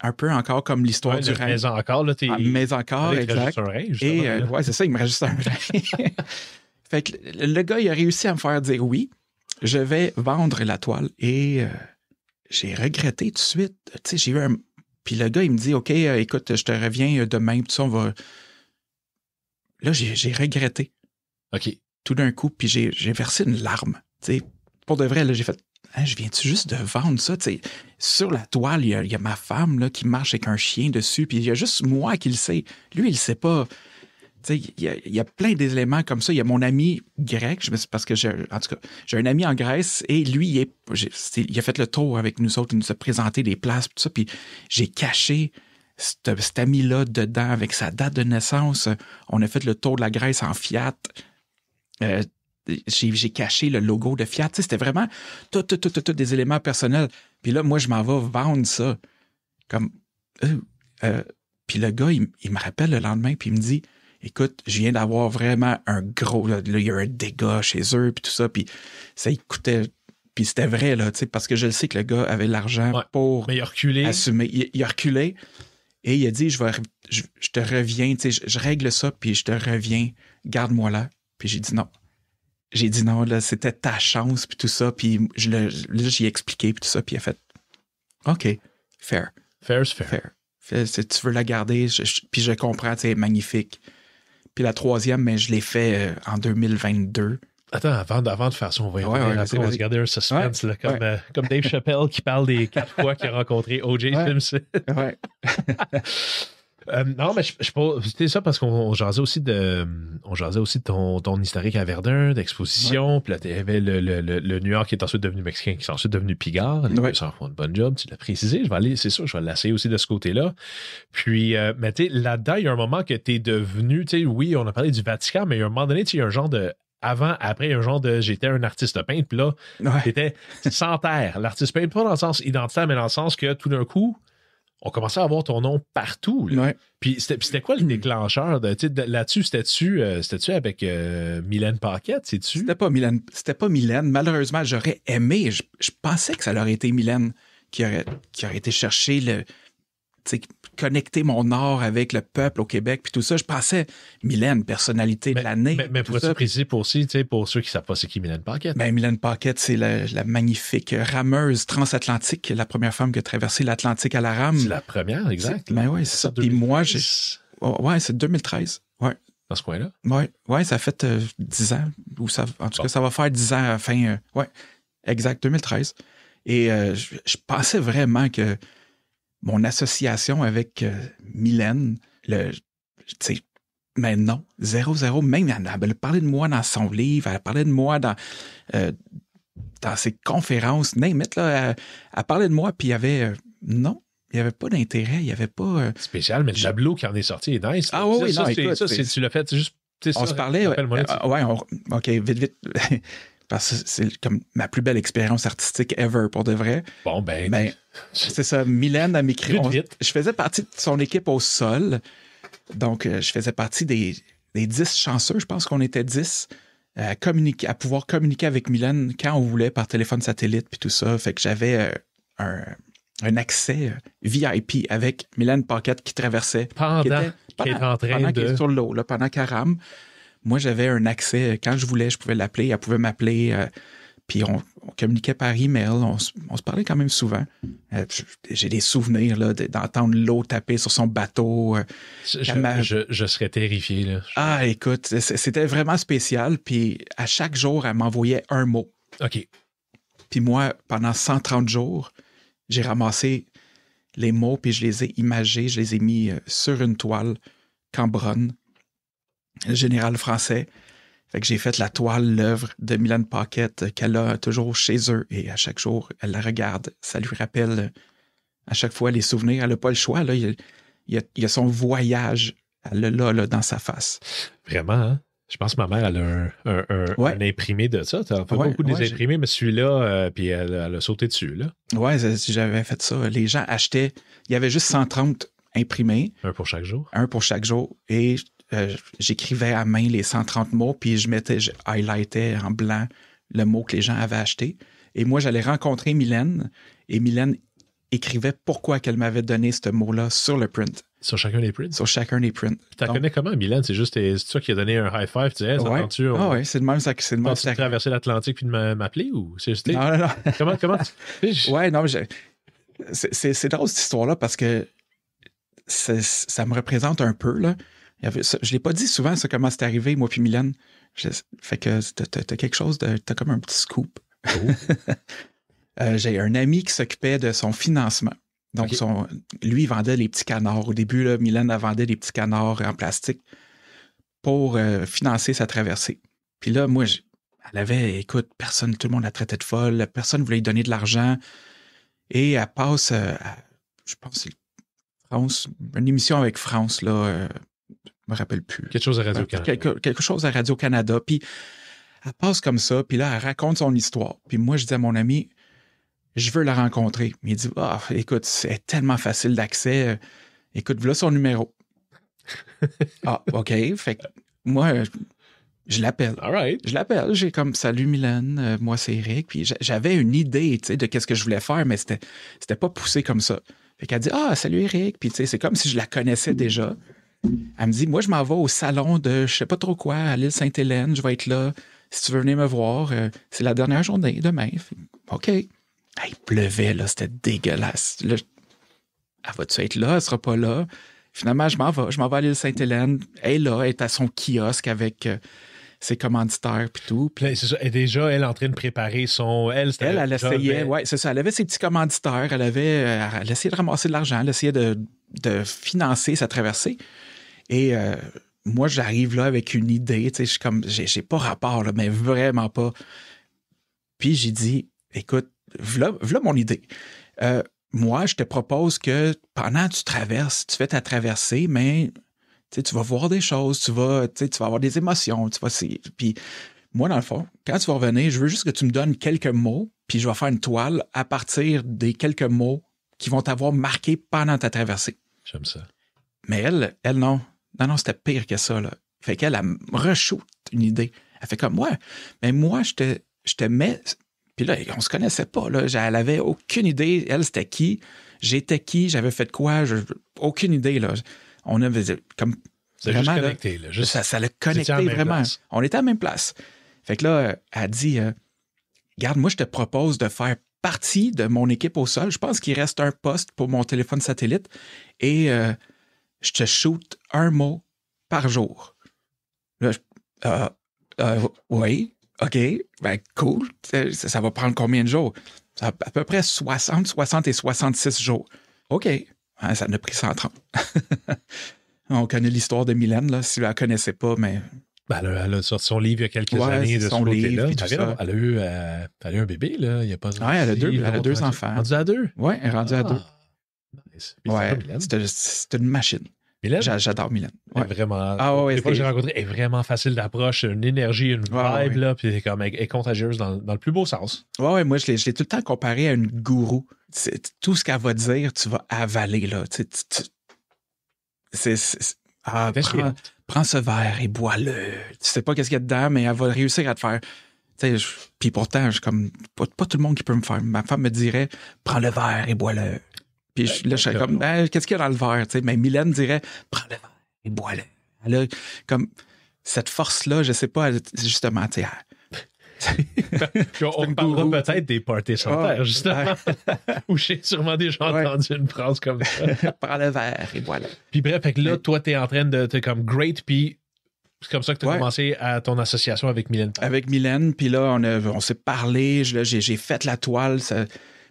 un peu encore comme l'histoire du rêve. Mais encore, là, t'es. Ah, mais encore, exact. Et euh, ouais, c'est ça, il me reste un rêve. fait que le gars, il a réussi à me faire dire oui, je vais vendre la toile. Et euh, j'ai regretté tout de suite. Tu sais, j'ai eu un. Puis le gars, il me dit OK, euh, écoute, je te reviens demain, puis ça, on va. Là, j'ai regretté. OK. Tout d'un coup, puis j'ai versé une larme. Tu sais, pour de vrai, là, j'ai fait. Hein, je viens-tu juste de vendre ça? sais sur la toile, il y a, ma femme là, qui marche avec un chien dessus, puis il y a juste moi qui le sais. Lui, il ne sait pas. Il y, a, il y, a, plein d'éléments comme ça. Il y a mon ami grec, parce que j'ai, tout cas, j'ai un ami en Grèce et lui, il, a fait le tour avec nous autres, il nous a présenté des places, tout ça, puis j'ai caché cet, ami-là dedans avec sa date de naissance. On a fait le tour de la Grèce en Fiat. Euh, j'ai caché le logo de Fiat. c'était vraiment tout, des éléments personnels. Puis là, moi, je m'en vais vendre ça. Comme, euh, euh, puis le gars, il, me rappelle le lendemain, puis il me dit, écoute, je viens d'avoir vraiment un gros, il y a un dégât chez eux, puis tout ça, puis ça coûtait puis c'était vrai, là, tu sais, parce que je le sais que le gars avait l'argent pour il assumer. Il, a reculé et il a dit Je, vais, je, te reviens, je, règle ça, puis je te reviens, garde-moi là. Puis j'ai dit Non, j'ai dit non, là, c'était ta chance, puis tout ça. Puis je là, j'ai expliqué, puis tout ça. Puis il a fait OK, fair. Fair's fair. fair. fair. tu veux la garder, puis je comprends, c'est magnifique. Puis la troisième, mais je l'ai fait euh, en 2022. Attends, avant, de faire ça, on va y ouais, on va garder un suspense, comme, euh, comme, Dave Chappelle qui parle des quatre fois qu'il a rencontré O.J. Simpson. ouais. Euh, non, mais je, C'était ça parce qu'on jasait aussi de. On aussi ton, historique à Verdun, d'exposition. Puis là, il le, le, le, New York qui est ensuite devenu mexicain, qui est ensuite devenu Pigard. ça ouais. fait font une job. Tu l'as précisé. Je vais aller, c'est sûr, je vais l'essayer aussi de ce côté-là. Puis, euh, mais tu sais, là-dedans, il y a un moment que tu es devenu. Tu sais, oui, on a parlé du Vatican, mais il y a un moment donné, tu sais, il y a un genre de avant, après, un genre de j'étais un artiste peintre, puis là, tu j'étais sans terre. L'artiste peintre, pas dans le sens identitaire, mais dans le sens que tout d'un coup, on commençait à avoir ton nom partout. Puis c'était quoi le mm. déclencheur là-dessus? C'était-tu euh, avec euh, Mylène Paquette? C'était pas Mylène. C'était pas Mylène. Malheureusement, j'aurais aimé. Je, pensais que ça aurait été Mylène qui aurait, qui aurait été chercher le, connecter mon art avec le peuple au Québec, puis tout ça. Je pensais, Mylène, personnalité de l'année. Mais, mais pour préciser pour, pour ceux qui ne savent pas c'est qui Mylène Paquette. Ben, Mylène Paquette, c'est la, magnifique rameuse transatlantique, la première femme qui a traversé l'Atlantique à la rame. C'est la première, exact. mais ben oui, c'est ça. Puis moi, oh, ouais, c'est 2013. Ouais. Dans ce coin-là? Oui, ouais, ça fait 10 euh, ans. Ou ça, en tout cas, ça va faire 10 ans fin. Euh, ouais, exact, 2013. Et euh, je, je, pensais vraiment que mon association avec euh, Mylène, le, mais non, zéro, zéro. Même, elle, elle, parlait de moi dans son livre, elle parlait de moi dans, euh, dans ses conférences, elle, parlait de moi, puis il y avait, euh, non, il n'y avait pas d'intérêt, il n'y avait pas... Spécial, mais le tableau qui en est sorti est nice. Ah oui, ça, non, ça, écoute, tu l'as fait juste... On se parlait, ouais, OK, vite, vite parce que c'est comme ma plus belle expérience artistique ever pour de vrai. Bon, ben. ben c'est ça, Mylène a m'écrit. Je faisais partie de son équipe au sol. Donc, euh, je faisais partie des, des 10 chanceux. Je pense qu'on était 10 euh, à, pouvoir communiquer avec Mylène quand on voulait par téléphone satellite puis tout ça. Fait que j'avais euh, un, un, accès VIP avec Mylène Paquette qui traversait. Pendant qu'elle sur l'eau, pendant qu'elle rame moi, j'avais un accès. Euh, quand je voulais, je pouvais l'appeler. Elle pouvait m'appeler. Euh, puis on, communiquait par email. On, se parlait quand même souvent. Euh, j'ai des souvenirs d'entendre l'eau taper sur son bateau. je, serais terrifié. Ah, écoute, c'était vraiment spécial. Puis à chaque jour, elle m'envoyait un mot. OK. Puis moi, pendant 130 jours, j'ai ramassé les mots, puis je les ai imagés, je les ai mis sur une toile cambronne général français. Fait que j'ai fait la toile, l'œuvre de Milan Paquette euh, qu'elle a toujours chez eux et à chaque jour, elle la regarde. Ça lui rappelle euh, à chaque fois les souvenirs. Elle n'a pas le choix. Il, y a, son voyage, elle l'a là, dans sa face. Vraiment, hein? Je pense que ma mère, elle a un, imprimé de ça. Tu as fait beaucoup des imprimés, mais celui-là, euh, puis elle, a sauté dessus. Là. Ouais, j'avais fait ça. Les gens achetaient, il y avait juste 130 imprimés. Un pour chaque jour. Un pour chaque jour. Et euh, j'écrivais à main les 130 mots, puis je mettais, je highlightais en blanc le mot que les gens avaient acheté. Et moi, j'allais rencontrer Mylène, et Mylène écrivait pourquoi qu'elle m'avait donné ce mot-là sur le print. Sur chacun des prints? Sur chacun des prints. Tu la connais comment, Mylène? C'est juste toi qui a donné un high five, tu sais ça tu Ah ouais, c'est le même ça c'est le même. Tu traversé l'Atlantique puis de m'appeler ou c'est juste. Non, non, non. comment, comment Ouais, non, mais je... c'est drôle cette histoire-là parce que ça me représente un peu, là. Je ne l'ai pas dit souvent, ça, comment c'est arrivé, moi puis Mylène. fait que t'as as quelque chose, t'as comme un petit scoop. Oh. Euh, j'ai un ami qui s'occupait de son financement. Donc, son, lui, il vendait les petits canards. Au début, là, Mylène vendait des petits canards en plastique pour euh, financer sa traversée. Puis là, moi, elle avait, écoute, personne, tout le monde la traitait de folle, personne ne voulait lui donner de l'argent. Et elle passe, euh, je pense, France, une émission avec France, là, me rappelle plus. Quelque chose à Radio-Canada. Quelque, chose à Radio-Canada. Puis elle passe comme ça, puis là, elle raconte son histoire. Puis moi, je dis à mon ami, je veux la rencontrer. Il dit, ah, écoute, c'est tellement facile d'accès. Écoute, voilà son numéro. ah, OK. Fait que moi, je, l'appelle. l'appelle. Right. Je l'appelle. J'ai comme, salut Mylène, euh, moi c'est Eric. Puis j'avais une idée, tu sais, de qu'est-ce que je voulais faire, mais c'était, c'était pas poussé comme ça. Fait qu'elle dit, ah, salut Eric. Puis, tu sais, c'est comme si je la connaissais déjà. Elle me dit Moi, je m'en vais au salon de je sais pas trop quoi à l'île Sainte-Hélène, je vais être là. Si tu veux venir me voir, euh, c'est la dernière journée demain. OK. il pleuvait, là, c'était dégueulasse. elle va-tu être là? Elle sera pas là. Finalement, je m'en vais. Je m'en vais à l'île Sainte-Hélène. Elle est là, elle est à son kiosque avec. Euh, ses commanditaires et tout. Et déjà, elle est en train de préparer son. Elle, elle, elle essayait, ouais, c'est ça. Elle avait ses petits commanditaires, elle avait. Euh, elle essayait de ramasser de l'argent, elle essayait de, de financer sa traversée. Et euh, moi, j'arrive là avec une idée, tu sais, je suis comme, j'ai pas rapport, mais vraiment pas. Puis j'ai dit, écoute, voilà, mon idée. Euh, moi, je te propose que pendant que tu traverses, tu fais ta traversée, mais tu vas voir des choses, tu vas, tu vas avoir des émotions, tu vas. Puis moi, dans le fond, quand tu vas revenir, je veux juste que tu me donnes quelques mots, puis je vais faire une toile à partir des quelques mots qui vont t'avoir marqué pendant ta traversée. J'aime ça. Mais elle, elle, non. Non, non, c'était pire que ça. Là. Fait qu'elle, elle, re-shoot une idée. Elle fait comme, ouais, mais moi, je te, mets. Puis là, on se connaissait pas. Là. Elle avait aucune idée. Elle, c'était qui? J'étais qui? J'avais fait quoi? Je... aucune idée. Là. On avait comme. Vraiment, juste connecté, là, ça, l'a connecté vraiment. On était à la même place. Fait que là, elle dit euh, regarde, Garde, moi, je te propose de faire partie de mon équipe au sol. Je pense qu'il reste un poste pour mon téléphone satellite. Et. Euh, je te shoot un mot par jour. Là, euh, euh, oui, OK, ben, cool. Ça, va prendre combien de jours? à peu près 60, 60 et 66 jours. OK, hein, ça a pris 130. On connaît l'histoire de Mylène, là, si vous la connaissez pas, mais... Ben, elle, a, sorti son livre il y a quelques années de son livre. elle, a eu, euh, elle, a eu, un bébé, là. Il y a pas ouais, elle a deux, elle a deux enfants. Rendu à deux? Oui, elle est rendue à ah. deux. Ouais, c'est une machine. Mylène? J'adore Mylène. Vraiment. est vraiment facile d'approche, une énergie, une vibe, est contagieuse dans, le plus beau sens. Ouais, moi, je l'ai tout le temps comparé à une gourou. Tout ce qu'elle va dire, tu vas avaler, là. Ah, prends, ce verre et bois-le. Tu sais pas qu'est-ce qu'il y a dedans, mais elle va réussir à te faire. puis pourtant, je comme pas, tout le monde qui peut me faire. Ma femme me dirait prends le verre et bois-le. Puis là, je suis comme, ben, qu'est-ce qu'il y a dans le verre? mais Mylène dirait, prends le verre et bois-le. Elle a comme cette force-là, je sais pas, justement, tu sais, on parlera peut-être des parties ah, sur terre, justement, ou j'ai sûrement déjà entendu une phrase comme ça. Prends le verre et bois-le. Puis bref, là, toi, tu es en train de. T'es comme great, puis c'est comme ça que tu as commencé à ton association avec Mylène. Avec Mylène, puis là, on, on s'est parlé, j'ai, fait la toile, ça,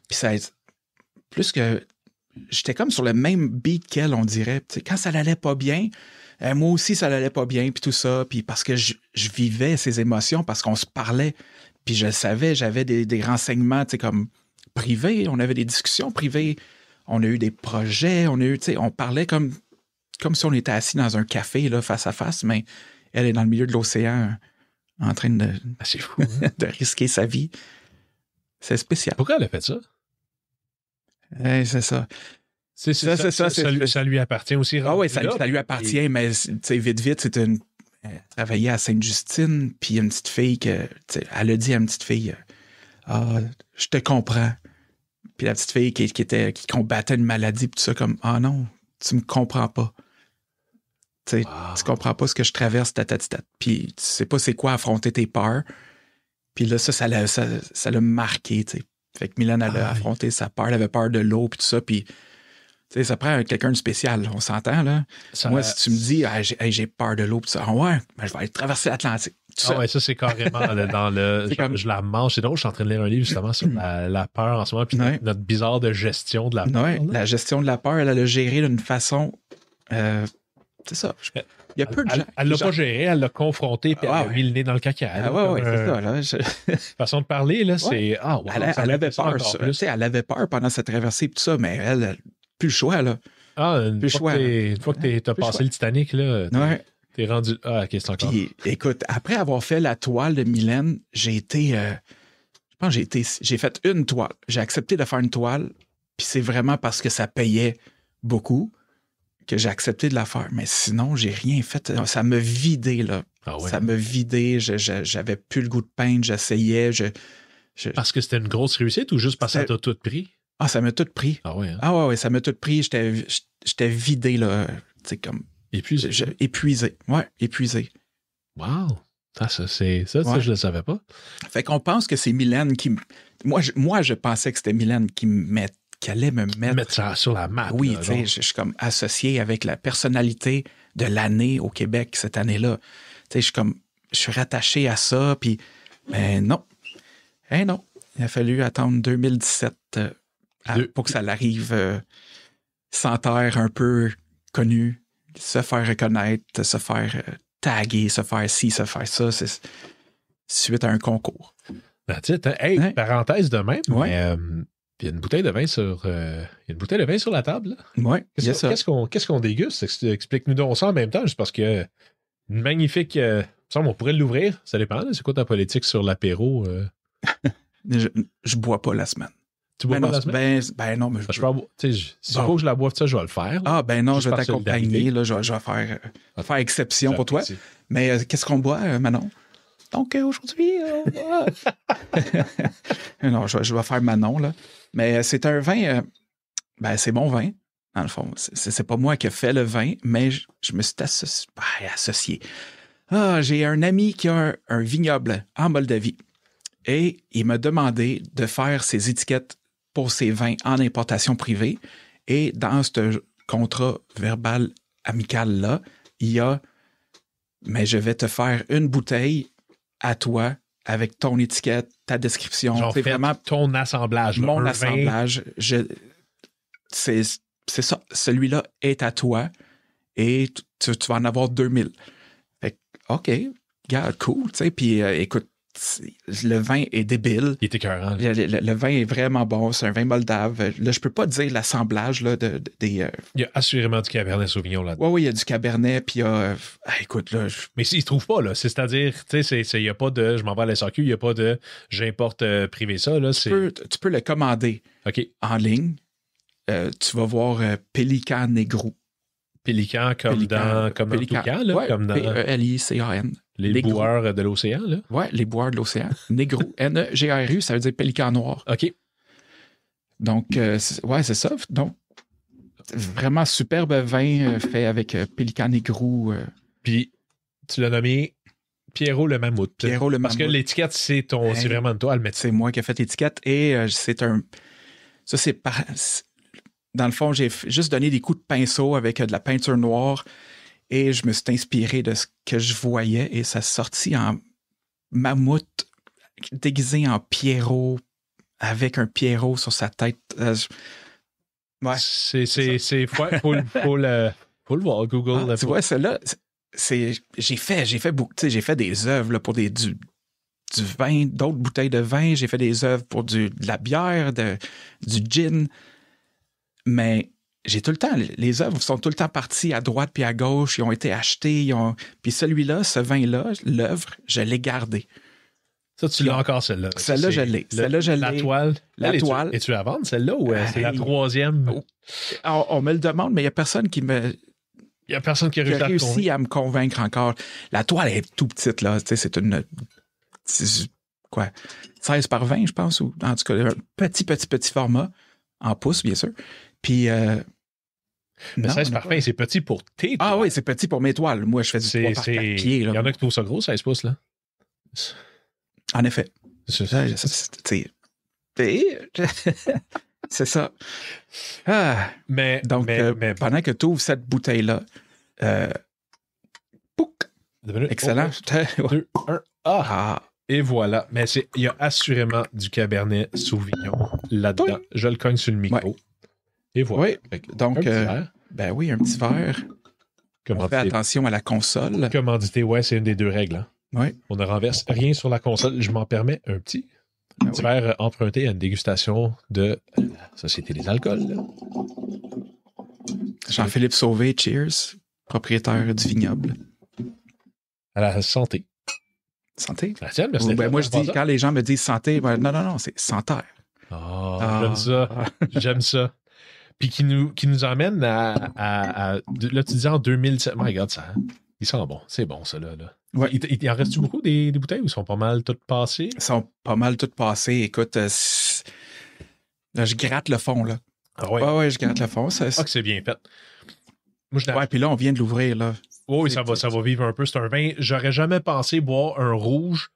puis ça a plus que j'étais comme sur le même beat qu'elle, on dirait. quand ça n'allait pas bien, euh, moi aussi, ça n'allait pas bien, puis tout ça, puis parce que je, vivais ces émotions, parce qu'on se parlait, puis je le savais, j'avais des, renseignements, comme privés, on avait des discussions privées, on a eu des projets, on a eu, tu sais, on parlait comme, comme si on était assis dans un café, là, face à face, mais elle est dans le milieu de l'océan, en train de, ah, hein. de risquer sa vie. C'est spécial. Pourquoi elle a fait ça? c'est ça. C'est ça, ça, lui, appartient aussi. Ah oui, ça, lui appartient, tu mais vite, vite, c'était une. Elle euh, travaillait à Sainte-Justine, puis une petite fille que. Elle a dit à une petite fille Ah, je te comprends. Puis la petite fille qui, était, qui combattait une maladie, puis tout ça, comme Ah non, tu me comprends pas. Tu comprends pas ce que je traverse, ta, Puis tu sais pas c'est quoi affronter tes peurs. Puis là, ça, ça l'a marqué. sais. Fait que Milan elle a affronté sa peur, elle avait peur de l'eau puis tout ça, puis tu sais, ça prend quelqu'un de spécial, on s'entend là. Moi, si tu me dis ah, j'ai peur de l'eau, puis ça, ah, ouais, ben, je vais aller traverser l'Atlantique. Ah ça. ouais, ça c'est carrément dans le. Je, la mange. C'est drôle, je suis en train de lire un livre justement sur la, hmm. peur en ce moment, puis notre bizarre de gestion de la peur. la gestion de la peur, elle a le géré d'une façon. Euh, c'est ça. Je... Euh, elle ne Elle l'a pas géré, elle l'a confronté, puis ah, elle a mis le nez dans le caca. Ah, ouais, c'est ça. façon de parler, là, c'est. Ah, elle, avait peur. Elle avait peur pendant cette traversée, et tout ça, mais elle, plus le choix, là. Ah, une plus fois, choix, que une fois que passé le Titanic, là. es T'es rendu. Ah, ok, c'est Puis, écoute, après avoir fait la toile de Mylène, j'ai été. Euh, je pense j'ai été. J'ai fait une toile. J'ai accepté de faire une toile. Puis c'est vraiment parce que ça payait beaucoup que j'ai accepté de la faire. Mais sinon, j'ai rien fait. Ah. Ça me vidé, là. Ah ça me vidé. J'avais plus le goût de peindre. J'essayais. Je, Parce que c'était une grosse réussite ou juste parce que ça t'a tout pris? Ah, ça m'a tout pris. Ah ouais. Hein? Ah ouais, ça m'a tout pris. J'étais vidé, là. c'est comme. Épuisé. épuisé. Ouais, épuisé. Wow. ça, c'est, ça, je le savais pas. Fait qu'on pense que c'est Mylène qui. Moi moi, je pensais que c'était Mylène qui me mettait qui allait me mettre. sur la map. Oui, tu sais, je suis comme associé avec la personnalité de l'année au Québec cette année-là. Tu sais, je suis comme, je suis rattaché à ça, puis, mais ben, non. Eh non. Il a fallu attendre 2017 euh, pour que ça l'arrive euh, sans terre, un peu connu, se faire reconnaître, se faire euh, taguer, se faire ci, se faire ça. suite à un concours. Hein. Hey, hein? parenthèse de même, mais, il y a une bouteille de vin sur, euh, une bouteille de vin sur la table. Oui, qu'est-ce qu'on déguste? Explique-nous donc ça en même temps, juste parce que euh, une magnifique. Euh, on pourrait l'ouvrir, ça dépend. C'est quoi ta politique sur l'apéro? je, ne bois pas la semaine. Tu bois ben pas non, la semaine? Ben, ben non, mais je. Ben, je, je si que je la boive, ça, je vais le faire. ah, ben non, je vais t'accompagner. Je, je, vais faire, ah, faire exception pour toi. Mais qu'est-ce qu'on boit, Manon? Donc euh, aujourd'hui, euh, non, je, vais faire Manon là. Mais euh, c'est un vin, ben, c'est bon vin dans le fond. C'est pas moi qui ai fait le vin, mais je, me suis ben, associé. Ah, j'ai un ami qui a un, un, vignoble en Moldavie et il m'a demandé de faire ses étiquettes pour ses vins en importation privée. Et dans ce contrat verbal amical là, il y a mais je vais te faire une bouteille à toi avec ton étiquette, ta description. vraiment ton assemblage. Mon assemblage. C'est ça. Celui-là est à toi et tu, vas en avoir 2000. OK, gars, cool. Puis euh, écoute, le vin est débile. Il était écœurant. Le, vin est vraiment bon. C'est un vin moldave. Là, je peux pas dire l'assemblage là, de, des. Euh, il y a assurément du Cabernet Sauvignon là-dedans. Oui, oui, il y a du Cabernet. Puis il y euh, écoute, là. Mais il se trouve pas, là. C'est-à-dire, tu sais, il n'y a pas de. Je m'en vais à la SAQ, il n'y a pas de. J'importe euh, privé ça, là. Tu peux, le commander en ligne. tu vas voir Pélican Negro. Pélican comme dans. Comme Pélican, comme dans. P-E-L-I-C-A-N. Les boueurs de l'océan, là? Ouais, les boueurs de l'océan. Negro, N-E-G-R-U, ça veut dire pélican noir. OK. Donc, euh, ouais, c'est ça. Donc, vraiment superbe vin euh, fait avec euh, pélican Negro. Puis, tu l'as nommé Pierrot le mammouth. Pierrot le Mammouth. Parce que l'étiquette, c'est ton, ben, vraiment de toi à le C'est moi qui ai fait l'étiquette et c'est un. Ça, c'est par... Dans le fond, j'ai juste donné des coups de pinceau avec de la peinture noire et je me suis inspiré de ce que je voyais et ça sortit en mammouth déguisé en Pierrot, avec un Pierrot sur sa tête. Euh, ouais. C'est, c'est, c'est, faut, le, voir, Google. Ah, tu vois, celle-là, c'est, j'ai fait, j'ai fait j'ai fait des œuvres pour des, du, du vin, d'autres bouteilles de vin, j'ai fait des œuvres pour du, de la bière, de, du gin. Mais j'ai tout le temps, les œuvres sont tout le temps parties à droite puis à gauche, ils ont été achetés, ont... puis celui-là, ce vin-là, l'œuvre, je l'ai gardé. Ça, tu l'as encore, celle-là. Celle-là, je l'ai. Celle-là, je l'ai. La toile. La toile. Et tu la vendre, celle-là, ou euh, c'est la euh, troisième? Oh. On, me le demande, mais il n'y a personne qui me... Il n'y a personne qui a à, me convaincre encore. La toile est tout petite, là. C'est une... Quoi? 16 par 20, je pense, ou en tout cas, un petit, petit, petit format, en pouce, bien sûr. Puis... Euh, mais ça, c'est parfait, c'est petit pour tes toiles. Ah oui, c'est petit pour mes toiles. Moi, je fais du 3 par 4 Il y en a qui trouvent ça gros, 16 pouces, là. En effet. C'est ça. C'est ça. Ah. Mais, euh, mais, pendant que tu ouvres cette bouteille-là, euh... Excellent. Oh, oh, ah! ah. Et voilà. Mais il y a assurément du Cabernet Sauvignon là-dedans. Je le cogne sur le micro. Oui, donc, euh, ben oui, un petit verre. On fait attention à la console. Commandité, ouais, c'est une des deux règles. Hein. On ne renverse rien sur la console. Je m'en permets un petit. Un ben petit verre euh, emprunté à une dégustation de la Société des alcools. Jean-Philippe Sauvé, cheers, propriétaire du vignoble. À la santé. Santé. Ben, moi, je dis, quand les gens me disent santé, ben, non, non, non, c'est santé. Ah, ah. j'aime ça. J'aime ça. Puis qui nous, qui nous emmène à, à, Là, tu disais en 2007. Regarde ça. Hein? Il sent bon. C'est bon, ça, là. Ouais. Il, en reste-tu beaucoup des, bouteilles ou ils sont pas mal toutes passées? Ils sont pas mal toutes passées. Écoute, euh, je gratte le fond, là. Ah ouais? Ah ouais, je gratte le fond. Ça, ah, c'est bien fait. Moi, ouais, puis là, on vient de l'ouvrir, là. Oui, ça va, ça va vivre un peu. C'est un vin. J'aurais jamais pensé boire un rouge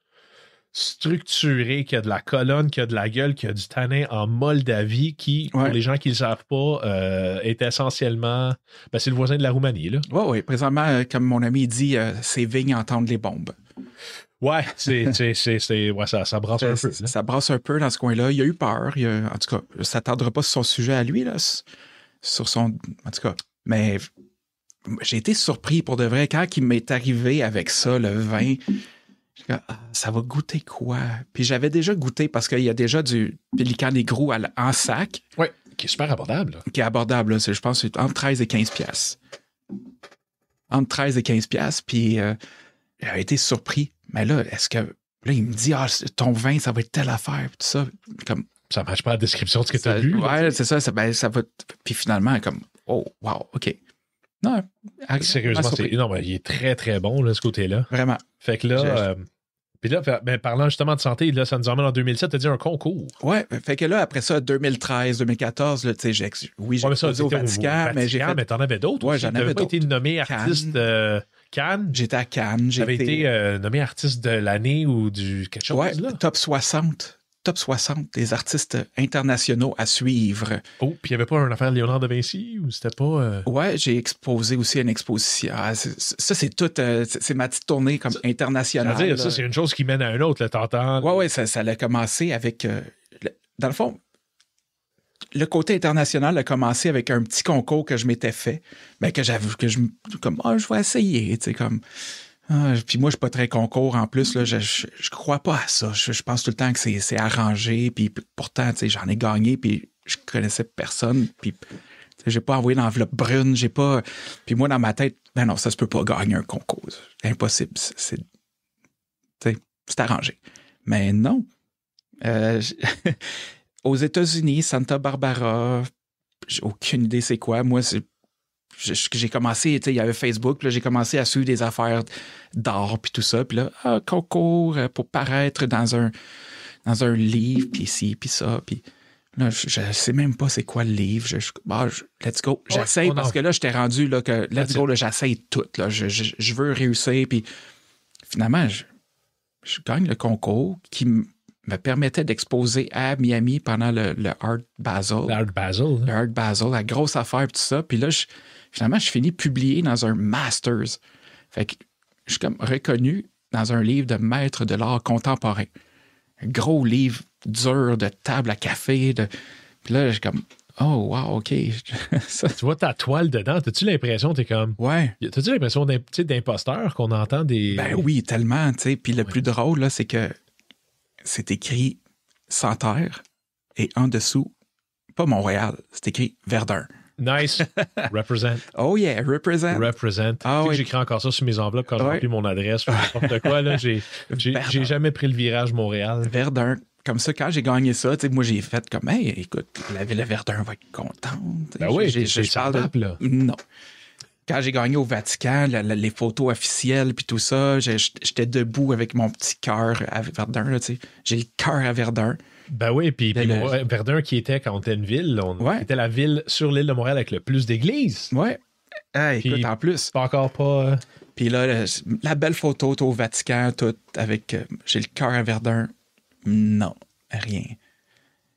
structuré, qui a de la colonne, qui a de la gueule, qui a du tanin en Moldavie, qui, pour les gens qui ne le savent pas, euh, est essentiellement. Ben, c'est le voisin de la Roumanie. Oui, oui. présentement, euh, comme mon ami dit, euh, ces vignes entendent les bombes. Ouais, c'est, ça, ça brasse un peu. Ça, brasse un peu dans ce coin-là. Il a eu peur. en tout cas, ça ne pas sur son sujet à lui, là, sur son. En tout cas, mais j'ai été surpris pour de vrai quand il m'est arrivé avec ça, le vin. Ah, ça va goûter quoi? Puis j'avais déjà goûté parce qu'il y a déjà du pélican gros en sac. Oui, qui est super abordable. Qui est abordable, je pense, entre 13 et 15 pièces. Entre 13 et 15 pièces. Puis j'ai euh, j'avais été surpris. Mais là, est-ce que. Là, il me dit, ah, ton vin, ça va être telle affaire, tout ça. Comme, ça ne marche pas la description de ce que tu as vu. Ouais, c'est ça. ça ben, va. Puis finalement, comme, oh, wow, OK. Non, ah, euh, Sérieusement, c'est. Non, mais il est très, très bon, là, ce côté-là. Vraiment. Fait que là. Euh, puis là, ben, parlant justement de santé, là, ça nous emmène en 2007, t'as dit un concours. Ouais, fait que là, après ça, 2013, 2014, tu sais, oui, j'ai ouais, au Vatican, mais j'ai fait... mais t'en avais d'autres Ouais, j'en avais d'autres. été nommé artiste... Euh, Cannes. J'étais à Cannes. J'avais été, été nommé artiste de l'année ou du quelque chose. Ouais, top 60 top 60 des artistes internationaux à suivre. Oh, puis il n'y avait pas une affaire Léonard de Vinci ou c'était pas. Euh? Ouais, j'ai exposé aussi une exposition. Ah, ça, c'est tout. Euh, c'est ma petite tournée comme internationale. Dire, ça, c'est une chose qui mène à une autre, le t'entends. Ouais, ouais, ça, ça a commencé avec. Euh, dans le fond, le côté international a commencé avec un petit concours que je m'étais fait, mais ben, que j'avoue que je comme ah, je vais essayer, tu sais comme ah, puis moi, je suis pas très concours en plus. je, crois pas à ça. Je, pense tout le temps que c'est arrangé. Puis pourtant, j'en ai gagné, puis je connaissais personne. Puis j'ai pas envoyé d'enveloppe brune. J'ai pas. Puis moi, dans ma tête, ben non, ça se peut pas gagner un concours. Impossible. C'est arrangé. Mais non. Euh, aux États-Unis, Santa Barbara, j'ai aucune idée c'est quoi. Moi, c'est j'ai commencé, tu il y avait Facebook, j'ai commencé à suivre des affaires d'art, puis tout ça, puis là, ah, concours euh, pour paraître dans un, dans un livre, puis ici, puis ça, puis là, je, ne sais même pas c'est quoi le livre. Je, bah, let's go, j'essaye, oh parce que là, j'étais rendu, là, que let's go, j'essaye tout, là, je, veux réussir, puis finalement, je, gagne le concours qui me permettait d'exposer à Miami pendant le, le Art Basel. Le Basel. Hein. Le Art Basel, la grosse affaire, tout ça. Puis là, je, Finalement, je finis publié dans un master's. Fait que je suis comme reconnu dans un livre de maître de l'art contemporain. Un gros livre dur de table à café. De... Puis là, je suis comme, oh, wow, OK. Tu vois ta toile dedans, as-tu l'impression, t'es comme. Ouais. T'as-tu l'impression d'imposteur qu'on entend des. Ben oui, tellement, tu Puis le plus drôle, là, c'est que c'est écrit sans terre et en dessous, pas Montréal, c'est écrit Verdun. Nice. Represent. Oh yeah, represent. Represent. Ah J'écris encore ça sur mes enveloppes quand j'ai rempli mon adresse ou n'importe quoi. Là, j'ai, jamais pris le virage Montréal. Verdun. Comme ça, quand j'ai gagné ça, moi j'ai fait comme Hey, écoute, la ville de Verdun va être contente. Ben oui, j'ai, parle de... là. Non quand j'ai gagné au Vatican, les photos officielles puis tout ça, j'étais debout avec mon petit cœur à Verdun. J'ai le cœur à Verdun. Ben oui, puis, Verdun qui était quand on était une ville, on était la ville sur l'île de Montréal avec le plus d'églises. Ouais. écoute, en plus. Pas encore pas. Euh, puis là, la, belle photo au Vatican, tout, avec euh, j'ai le cœur à Verdun. Non, rien.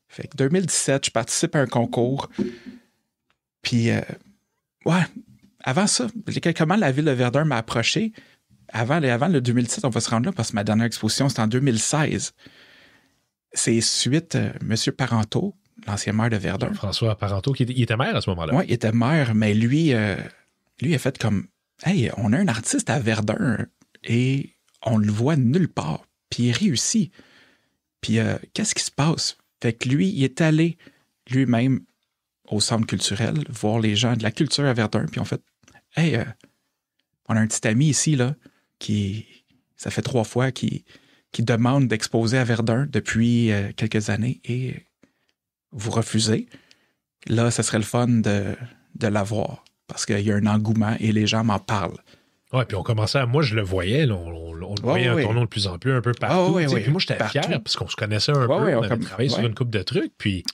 Fait que 2017, je participe à un concours. Puis, euh, ouais, avant ça, comment la ville de Verdun m'a approché. Avant, avant le 2017, on va se rendre là parce que ma dernière exposition, c'était en 2016. C'est suite, à M. Parenteau, l'ancien maire de Verdun. François Parenteau, qui il était maire à ce moment-là. Oui, il était maire, mais lui, euh, lui a fait comme Hey, on a un artiste à Verdun et on le voit nulle part. Puis il réussit. Puis euh, qu'est-ce qui se passe? Fait que lui, il est allé lui-même au centre culturel voir les gens de la culture à Verdun. Puis en fait, Hey, euh, on a un petit ami ici, là, qui. Ça fait trois fois qu'il qui demande d'exposer à Verdun depuis euh, quelques années et vous refusez, là, ce serait le fun de, de l'avoir parce qu'il y a un engouement et les gens m'en parlent. Oui, puis on commençait à. Moi, je le voyais, on, le voyait un tournant de plus en plus un peu ah, partout. Oh, oui, oui, puis moi, j'étais fier parce qu'on se connaissait un peu. on avait travaillé sur une coupe de trucs. Puis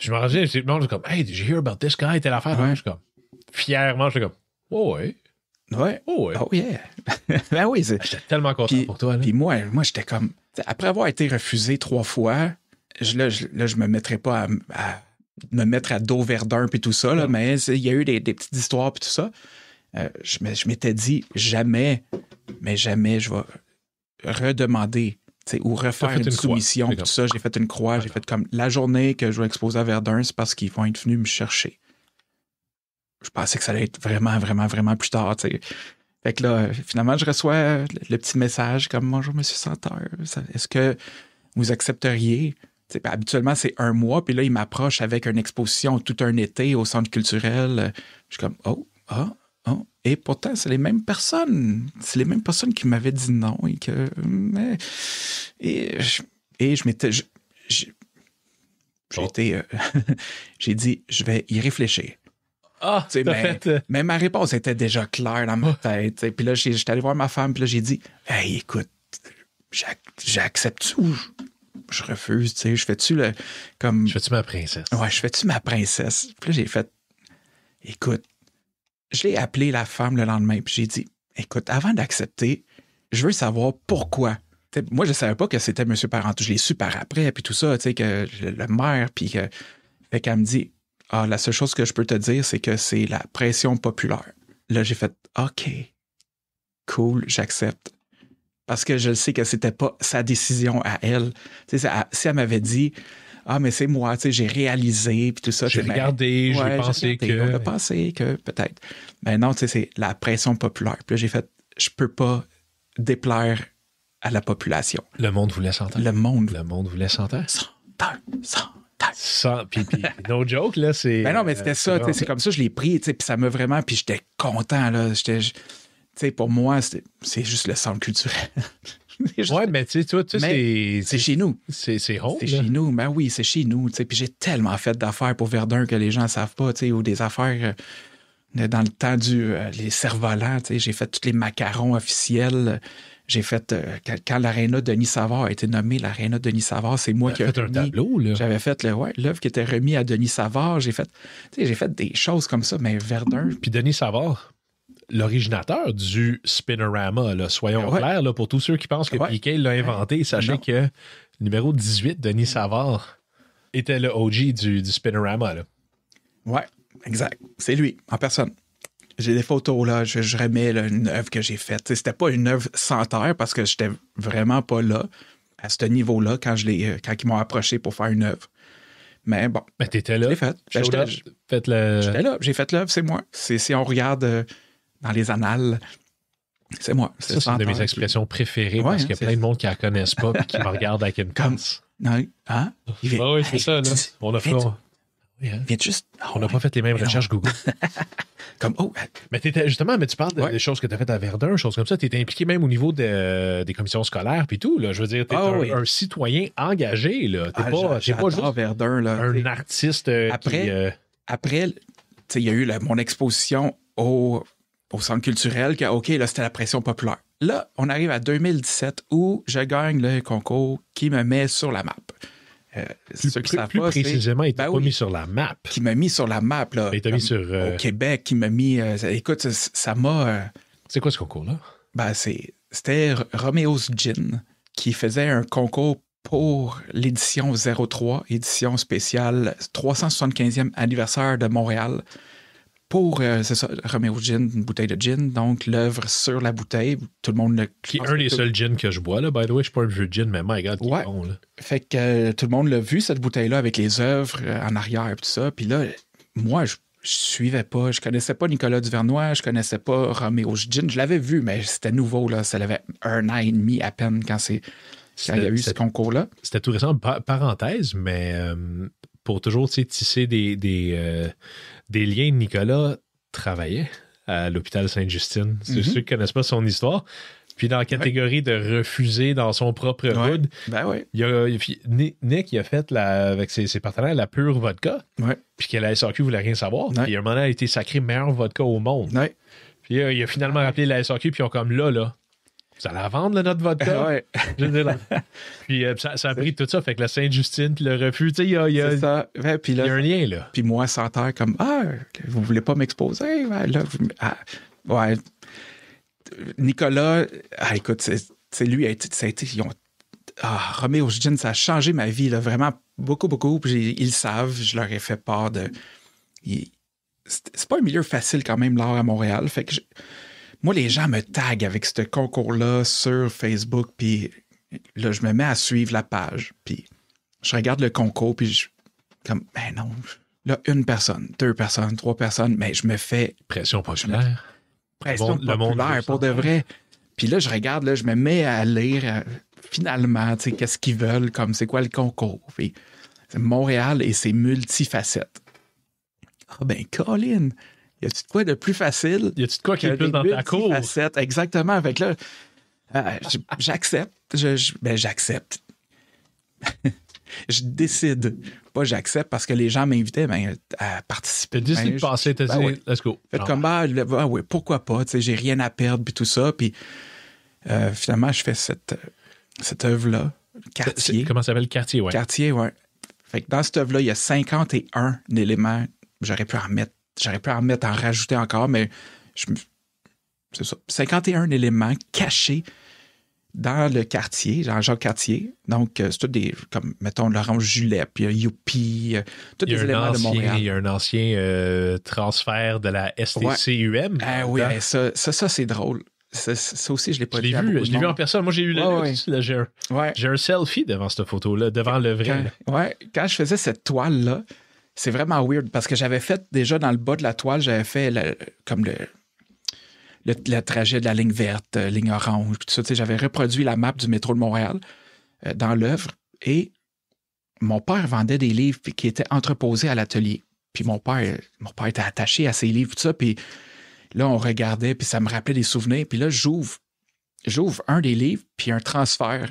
je me rends je me comme, Hey, did you hear about this guy? Telle affaire. Je suis comme, fièrement, je suis comme, Ouais, ouais. Oh, ouais. Oh, yeah. ben oui. J'étais tellement content pour toi. Puis moi, moi j'étais comme. Après avoir été refusé trois fois, je, là, je, me mettrais pas à, me mettre à dos verdun puis tout ça, mais il y a eu des, petites histoires puis tout ça. Euh, je, m'étais dit jamais, mais jamais je vais redemander ou refaire une, soumission. Tout ça, j'ai fait une croix, j'ai fait comme la journée que je vais exposer à Verdun, c'est parce qu'ils vont être venus me chercher je pensais que ça allait être vraiment, vraiment, vraiment plus tard. Fait que là, finalement, je reçois le petit message comme Bonjour, monsieur Santeur, est-ce que vous accepteriez? habituellement, c'est un mois, puis là, il m'approche avec une exposition tout un été au centre culturel. Je suis comme Oh, oh, oh. Et pourtant, c'est les mêmes personnes. C'est les mêmes personnes qui m'avaient dit non et que. et je, et je m'étais. J'ai oh. euh, j'ai dit, je vais y réfléchir. Ah, mais, fait... Euh, mais, ma réponse était déjà claire dans ma ah. tête. Puis là, j'étais allé voir ma femme, puis là, j'ai dit Hey, écoute, j'accepte ou je, refuse, tu sais, je fais-tu le. Comme... Je fais-tu ma princesse? Ouais, je fais-tu ma princesse? Puis là, j'ai fait Écoute, je l'ai appelé la femme le lendemain, puis j'ai dit Écoute, avant d'accepter, je veux savoir pourquoi. moi, je ne savais pas que c'était M. Parent. Je l'ai su par après, puis tout ça, tu sais, que le maire, puis que. Fait qu'elle me dit ah, la seule chose que je peux te dire, c'est que c'est la pression populaire. Là, j'ai fait OK, cool, j'accepte. Parce que je sais que c'était pas sa décision à elle. Ça, si elle m'avait dit Ah, mais c'est moi, j'ai réalisé, puis tout ça. J'ai regardé, j'ai pensé que. On a pensé que, peut-être. Mais ben non, c'est la pression populaire. Puis là, j'ai fait Je peux pas déplaire à la population. Le monde voulait s'entendre. Le monde. Le monde voulait s'entendre. S'entendre, s'entendre no joke, là, c'est. Ben non, mais c'était euh, ça, c'est comme ça, je l'ai pris, puis ça me vraiment, puis j'étais content, là. J'étais, pour moi, c'est juste le centre culturel. Ouais, mais tu sais, toi, c'est chez nous. C'est C'est chez nous, ben oui, c'est chez nous, Puis j'ai tellement fait d'affaires pour Verdun que les gens ne savent pas, ou des affaires. Euh, dans le temps du euh, les cerfs-volants, j'ai fait tous les macarons officiels j'ai fait, euh, quand l'aréna Denis Savard a été nommée l'aréna Denis Savard, c'est moi qui ai fait J'avais fait le, ouais, l'œuvre qui était remis à Denis Savard. J'ai fait, j'ai fait des choses comme ça, mais Verdun. Puis Denis Savard, l'originateur du Spinorama, là, soyons clairs, là, pour tous ceux qui pensent que ouais. l'a inventé, sachez que que numéro 18, Denis Savard, était le OG du, du Spinorama. Là. Ouais, exact. C'est lui, en personne j'ai des photos là, je, remets une œuvre que j'ai faite. C'était pas une œuvre sans terre parce que j'étais vraiment pas là, à ce niveau-là, quand, je euh, quand ils m'ont approché pour faire une œuvre. Mais bon. Mais ben, t'étais là. J'ai fait. Ben, j'étais là, j'ai fait l'œuvre, c'est moi. Si on regarde euh, dans les annales, c'est moi. C'est une de mes expressions préférées parce qu'il y a hein, plein de monde qui la connaissent pas et qui me regarde avec une comme... Non, hein? ah oui, c'est ça, là. On a fait juste. Ah, on n'a pas fait les mêmes recherches Google. comme, oh. Mais étais, justement, mais tu parles des choses que tu as faites à Verdun, des choses comme ça. Tu étais impliqué même au niveau des commissions scolaires puis tout. Là. Je veux dire, tu es ah un, citoyen engagé. Tu n'es ah, pas, pas juste Verdun, un artiste après, euh, qui. Après, euh, il y a eu la, mon exposition au, au centre culturel que, OK, là, c'était la pression populaire. Là, on arrive à 2017 où je gagne le concours qui me met sur la map. Euh, plus, qui précisément, il t'a ben pas mis sur la map. Qui m'a mis sur la map, là. Il t'a mis sur. Euh, au Québec, qui m'a mis. Euh, écoute, ça m'a. C'est quoi ce concours-là? Ben, c'est c'était Romeo's Gin qui faisait un concours pour l'édition 03, édition spéciale 375e anniversaire de Montréal pour, euh, c'est ça, Romeo Gin, une bouteille de gin, donc l'œuvre sur la bouteille, tout le monde le... Qui est un des seuls gins que je bois, là, by the way, je suis pas un vieux de gin, mais my God, qui bon, Fait que euh, tout le monde l'a vu, cette bouteille-là, avec les œuvres euh, en arrière et tout ça, puis là, moi, je, ne suivais pas, je connaissais pas Nicolas Duvernois, je connaissais pas Roméo Gin, je l'avais vu, mais c'était nouveau, là, ça l'avait un an et demi à peine quand c'est... il y a eu ce concours-là. C'était tout récent, parenthèse, mais pour toujours tisser des, des liens. Nicolas travaillait à l'hôpital Sainte-Justine. C'est mhm. ceux qui ne connaissent pas son histoire. Puis dans la catégorie de refuser dans son propre hood, ben Nick a fait la, avec ses, partenaires la pure vodka, puis que la SAQ voulait rien savoir. Puis à un moment, a été sacré meilleur vodka au monde. Puis euh, il a finalement rappelé la SAQ, puis ils ont comme là, là, ça la vendre, le notre vodka. ouais. puis euh, ça, ça, a pris tout ça. Fait que la Sainte-Justine, puis le refus, tu sais, il y a, y a... Ça. puis là, y a un lien, là. Puis moi, sans terre, comme, ah, vous voulez pas m'exposer? là, vous... Ah, ouais. Nicolas, ah, écoute, c'est lui, ça a été, ils ont ah, Roméo Jean, ça a changé ma vie, là, vraiment beaucoup, beaucoup. Puis ils savent, je leur ai fait part de. C'est pas un milieu facile quand même, l'art à Montréal. Fait que moi, les gens me taguent avec ce concours-là sur Facebook, puis là, je me mets à suivre la page, puis je regarde le concours, puis je. Comme, ben non. Là, une personne, deux personnes, trois personnes, mais je me fais. Pression populaire. pression populaire, pour de vrai. Puis là, je regarde, là, je me mets à lire euh, finalement, tu sais, qu'est-ce qu'ils veulent, comme c'est quoi le concours. Puis, Montréal et ses multifacettes. Ah ben, Colin, y a-tu de quoi de plus facile? Y a-tu de quoi qui est plus dans ta cour? Exactement. Avec là, ah, j'accepte. ben, j'accepte. je décide. Pas j'accepte parce que les gens m'invitaient ben, à participer. T'as décidé de ben, passer, t'as ben dit, let's go. Fait ah comme, bah, ouais, pourquoi pas? J'ai rien à perdre, puis tout ça. Puis euh, finalement, je fais cette, cette œuvre-là. Quartier. Comment ça s'appelle? Quartier, ouais. Quartier, ouais. Fait que dans cette œuvre-là, il y a 51 éléments. J'aurais pu en mettre J'aurais pu en mettre, en rajouter encore, mais c'est ça. 51 éléments cachés dans le quartier, genre Jacques quartier. Donc, euh, c'est tout des, comme, mettons, Laurent julep puis a Youpi, euh, tous des éléments de Montréal. Il y a un ancien euh, transfert de la STCUM. Ah oui, hein? ben ça, c'est drôle. Ça, aussi, je l'ai pas vu. je l'ai vu en personne. Moi, j'ai eu le J'ai un, selfie devant cette photo-là, devant le vrai. Quand, ouais, quand je faisais cette toile-là, c'est vraiment weird parce que j'avais fait déjà dans le bas de la toile, j'avais fait comme le, le, trajet de la ligne verte, euh, ligne orange, tout ça. J'avais reproduit la map du métro de Montréal euh, dans l'œuvre et mon père vendait des livres qui étaient entreposés à l'atelier. Puis mon père, mon père était attaché à ces livres, tout ça. Puis là, on regardait, puis ça me rappelait des souvenirs. Puis là, j'ouvre, j'ouvre un des livres, puis un transfert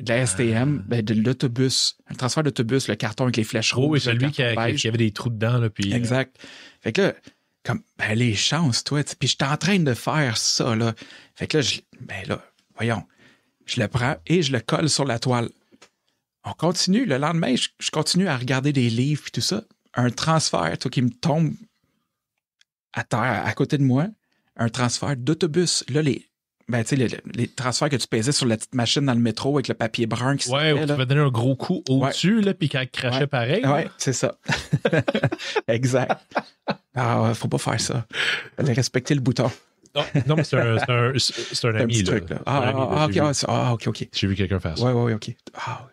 de la STM, ah. ben de l'autobus, un transfert d'autobus, le carton avec les flèches oh rouges. et celui qui, avait des trous dedans. Là, puis, euh, exact. Fait que là, comme, ben, les chances, toi. Puis j'étais en train de faire ça, là. Fait que là, ben là, voyons, je le prends et je le colle sur la toile. On continue. Le lendemain, je, continue à regarder des livres et tout ça. Un transfert, toi, qui me tombe à terre, à côté de moi, un transfert d'autobus. Là, les, ben, tu sais, les, transferts que tu pesais sur la petite machine dans le métro avec le papier brun qui Ouais, où tu vas donner un gros coup au-dessus, là, puis quand crachait pareil. Ouais, c'est ça. exact. Ah, faut pas faire ça. Fallait respecter le bouton. Non, non mais c'est un, un, ami. là. Ah ah, ah, ah, ok, ok. J'ai vu quelqu'un faire ça. Ouais, ouais, ok. Ah,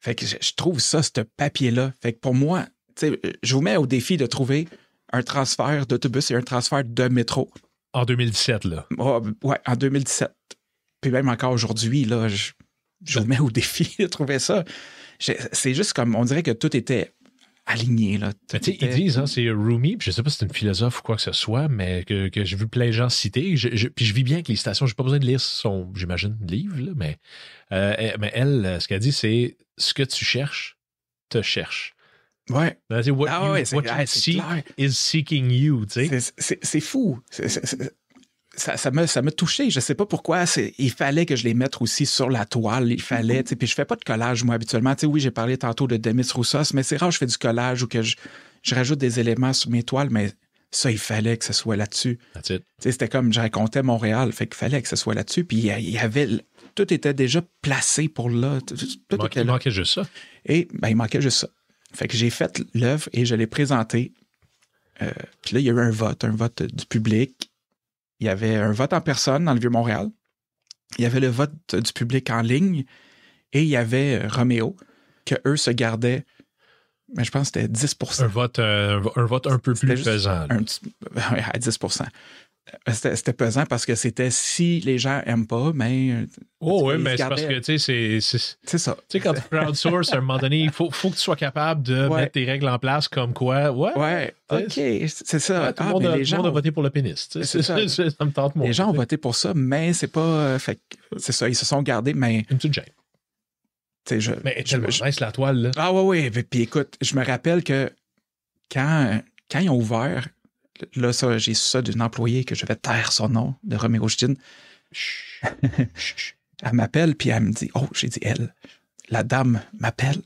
fait que je, trouve ça, ce papier-là. Fait que pour moi, je vous mets au défi de trouver un transfert d'autobus et un transfert de métro. En 2017, là. Ah, en 2017. Puis même encore aujourd'hui, là, je, je me mets au défi de trouver ça. C'est juste comme, on dirait que tout était aligné. Là. Tu sais, Ils disent, hein, c'est Rumi, je sais pas si c'est une philosophe ou quoi que ce soit, mais que, j'ai vu plein de gens citer. puis je vis bien avec les citations, j'ai pas besoin de lire son, j'imagine, livre, mais, euh, mais elle, ce qu'elle dit, c'est ce que tu cherches, te cherche. Ouais. what is seeking you, C'est fou. ça, ça m'a touché. Je ne sais pas pourquoi. Il fallait que je les mette aussi sur la toile. Il fallait. Mm-hmm. Puis je fais pas de collage, moi, habituellement. sais, oui, j'ai parlé tantôt de Demis Roussos, mais c'est rare que je fais du collage ou que je, rajoute des éléments sur mes toiles, mais ça, il fallait que ce soit là-dessus. C'était comme je racontais Montréal, fait qu'il fallait que ce soit là-dessus. Puis il y avait. Tout était déjà placé pour là. il manquait, juste ça. Et il manquait juste ça. Fait que j'ai fait l'œuvre et je l'ai présentée. Euh, puis là, il y a eu un vote, un vote du public. Il y avait un vote en personne dans le Vieux-Montréal. Il y avait le vote du public en ligne. Et il y avait euh, Roméo, que eux se gardaient mais je pense que c'était 10 Un vote, euh, un vote un peu plus pesant. Un, à 10 c'était pesant parce que c'était si les gens n'aiment pas, mais. Ben, euh, oh oui, mais c'est parce que, tu sais, c'est. c'est ça. Tu sais, quand tu crowdsources, à un moment donné, il faut, faut que tu sois capable de mettre tes règles en place comme quoi. Ouais. Ouais. OK. C'est ça. Ah, tout, le monde a, voté pour le pénis. c'est ça. ça. me tente Les gens ont voté pour ça, mais c'est pas. Euh, fait c'est ça. Ils se sont gardés, mais. Une petite gêne. Je, mais je, je, mince, la toile, là. Ah ouais, oui. Puis écoute, je me rappelle que quand, quand ils ont ouvert, Là, ça, j'ai ça d'une employée que je vais taire son nom, de Roméo chut elle m'appelle, puis elle me dit, oh, j'ai dit elle. La dame m'appelle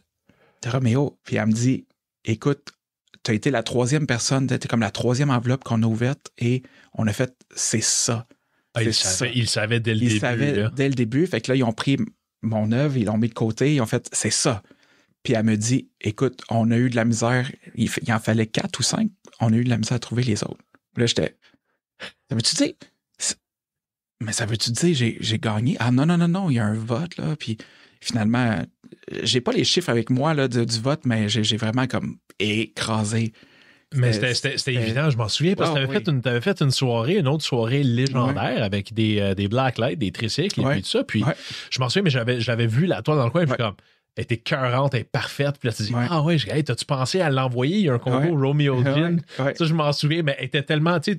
de Roméo, puis elle me dit, écoute, tu as été la troisième personne, tu comme la troisième enveloppe qu'on a ouverte et on a fait, c'est ça. Ah, ils, savaient, il savait dès le début. Ils savaient dès le début. Fait que là, ils ont pris mon œuvre, ils l'ont mis de côté, ils ont fait, c'est ça. Puis elle me dit, écoute, on a eu de la misère, il, il en fallait quatre ou cinq on a eu de la misère à trouver les autres. Là, j'étais. Ça veut-tu dire? Mais ça veut-tu dire j'ai, j'ai gagné? Ah non, non, non, non, il y a un vote, là. Puis finalement, j'ai pas les chiffres avec moi là, du, vote, mais j'ai, vraiment comme écrasé. Mais euh, c'était, euh, évident, je m'en souviens, parce que t'avais tu avais, fait, une soirée, une autre soirée légendaire avec des, euh, Black des des tricycles et puis tout ça. Puis je m'en souviens, mais j'avais, j'avais vu la toile dans le coin, comme elle était cœurante, elle parfaite. Puis là, tu dis, ah ouais, gagne. t'as-tu pensé à l'envoyer? Il y a un concours Romeo Gin. Ça, je m'en souviens, mais elle était tellement, tu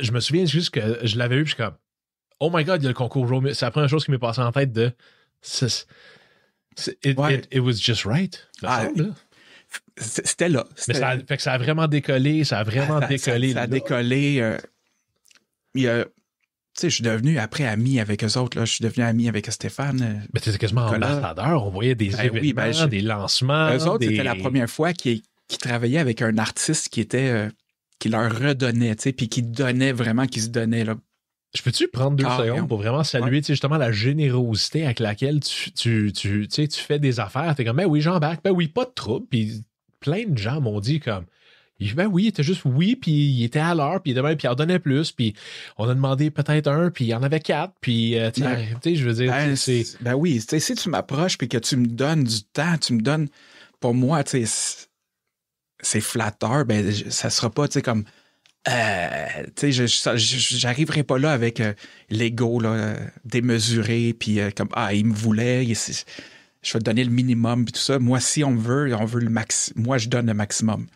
je me souviens juste que je l'avais eu, puis je suis comme, oh my god, il y a le concours Romeo. C'est la première chose qui m'est passée en tête de, it, was just right. Ah, c'était là. Mais ça a, fait que ça a vraiment décollé, ça a vraiment décollé. Ça, a décollé. Euh, il y a tu sais, je suis devenu après ami avec eux autres. Là. Je suis devenu ami avec Stéphane. Euh, Mais tu quasiment ambassadeur. On voyait des ben ben événements, des lancements. Eux autres, c'était la première fois qu'ils qui travaillaient avec un artiste qui était euh, qui leur redonnait, tu sais, puis qui donnait vraiment, qui se donnait. Là. Je peux-tu prendre deux secondes pour vraiment saluer justement la générosité avec laquelle tu, tu, tu, fais des affaires? T'es comme, ben oui, jean j'embarque, ben oui, pas de trouble. Puis plein de gens m'ont dit comme, ben oui, il était juste oui, puis il était à l'heure, puis demain, puis il en donnait plus, puis on a demandé peut-être un, puis il y en avait quatre, puis euh, tu sais, je veux dire. Ben, c'est... Ben oui, si tu m'approches, puis que tu me donnes du temps, tu me donnes, pour moi, tu sais, c'est flatteur, ben ça sera pas, tu sais, comme. Euh, tu sais, j'arriverai pas là avec euh, l'ego là, démesuré, puis comme, ah, il me voulait, je vais te donner le minimum, puis tout ça. Moi, si on veut, on veut le maximum. Moi, je donne le maximum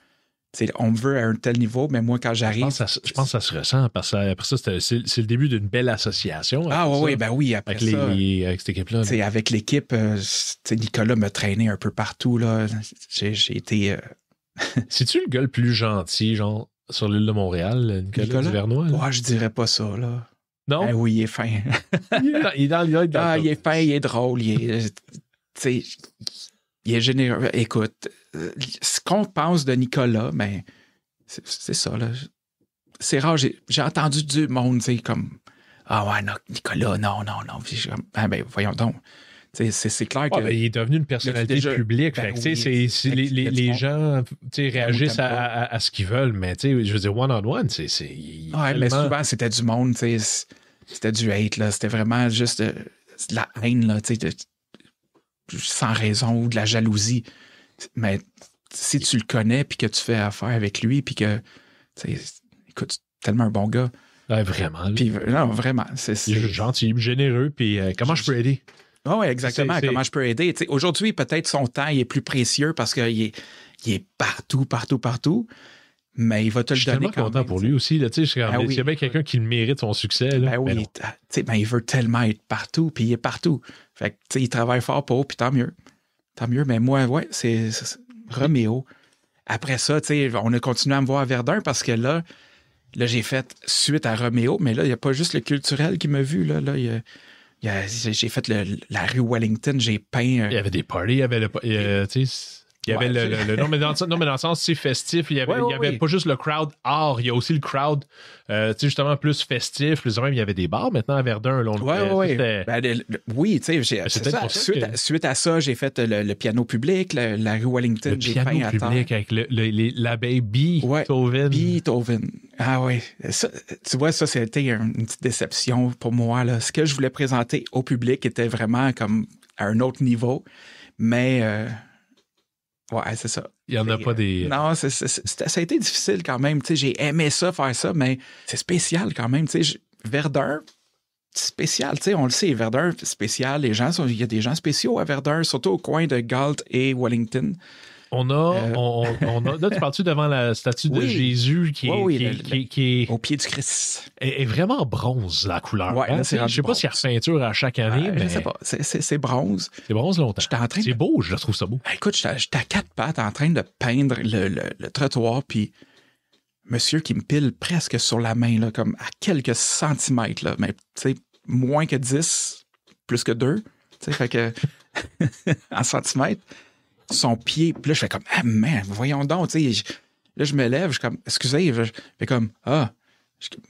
on me veut à un tel niveau, mais moi, quand j'arrive. Je, pense que ça se ressent parce que après ça, c'est le début d'une belle association. Ah oui, ben oui, après avec ça. avec cette équipe-là. Avec l'équipe, euh, Nicolas me traînait un peu partout. J'ai été. Euh, C'est-tu le gars le plus gentil, genre, sur l'île de Montréal, euh, Nicolas, Nicolas? Duvernois? Moi, Ouais, je dirais pas ça, là. Non? Ben oui, il est fin. il est dans, il est ah, il est fin, il est drôle, il est il est généreux. Écoute, euh, ce qu'on pense de Nicolas, mais ben, c'est ça, là. C'est rare, j'ai entendu du monde sais comme Ah ouais, non, Nicolas, non, non, non. Ah, ben, voyons donc. C'est clair que. Ben, il est devenu une personnalité publique. Ben tu sais les, les, les gens réagissent à, à, ce qu'ils veulent, mais je veux dire, one-on-one, c'est. Oui, mais souvent, c'était du monde, c'était du hate, là c'était vraiment juste euh, de, la haine, là, tu sais sans raison ou de la jalousie. Mais si tu le connais, puis que tu fais affaire avec lui, puis que, écoute, tellement un bon gars. Ah, vraiment. Puis, non, vraiment. C'est, gentil, généreux, puis euh, comment je peux aider? Ah oui, exactement. Comment je peux aider? aujourd'hui, peut-être son temps est plus précieux parce qu'il est, il est partout, partout, partout mais il va te le donner. Je suis tellement content pour lui aussi. Ben il y avait quelqu'un qui mérite son succès. ben oui, mais ben, il veut tellement être partout, puis il est partout. Fait que, tu sais, il travaille fort pour, puis tant mieux. Tant mieux, mais moi, ouais, c'est Roméo. Après ça, tu sais, on a continué à me voir à Verdun parce que là, là j'ai fait suite à Roméo, mais là, il n'y a pas juste le culturel qui m'a vu, là, j'ai fait la rue Wellington, j'ai peint. Euh, il y avait des parties, il y avait le. sais il y avait le, non, mais dans, le sens, c'est festif. Il n'y avait, pas juste le crowd art, il y a aussi le crowd, euh, tu sais, justement, plus festif. Plus même, il y avait des bars maintenant à Verdun. Là, oui. ouais, euh, ben, oui, tu sais, suite, à ça, j'ai fait le, piano public, la, rue Wellington, j'ai peint public à temps. avec l'abeille Beethoven. Beethoven. Ah oui. tu vois, ça, c'était une petite déception pour moi. Là. Ce que je voulais présenter au public était vraiment comme à un autre niveau, mais... Euh, Ouais, c'est ça. Il n'y en a pas des. Euh, non, ça a été difficile quand même. J'ai aimé ça, faire ça, mais c'est spécial quand même. Verdeur Verdun, spécial. Tu on le sait, Verdun, spécial. il y a des gens spéciaux à Verdun, surtout au coin de Galt et Wellington. On a, euh. on, a, là, tu parles-tu devant la statue de Jésus qui est, au pied du Christ. Est, est vraiment bronze, la couleur. Hein? je sais pas s'il y peinture à chaque année. mais... Je sais pas. C'est bronze. C'est bronze longtemps. C'est beau, je trouve ça beau. Ah, écoute, j'étais à quatre pattes en train de peindre le, trottoir, puis monsieur qui me pile presque sur la main, là, comme à quelques centimètres, mais tu sais, moins que 10, plus que 2, tu sais, fait que en centimètres son pied. Puis là, je fais comme, ah, man, voyons donc, tu sais. Là, je me lève, je suis comme, excusez, je fais comme, ah,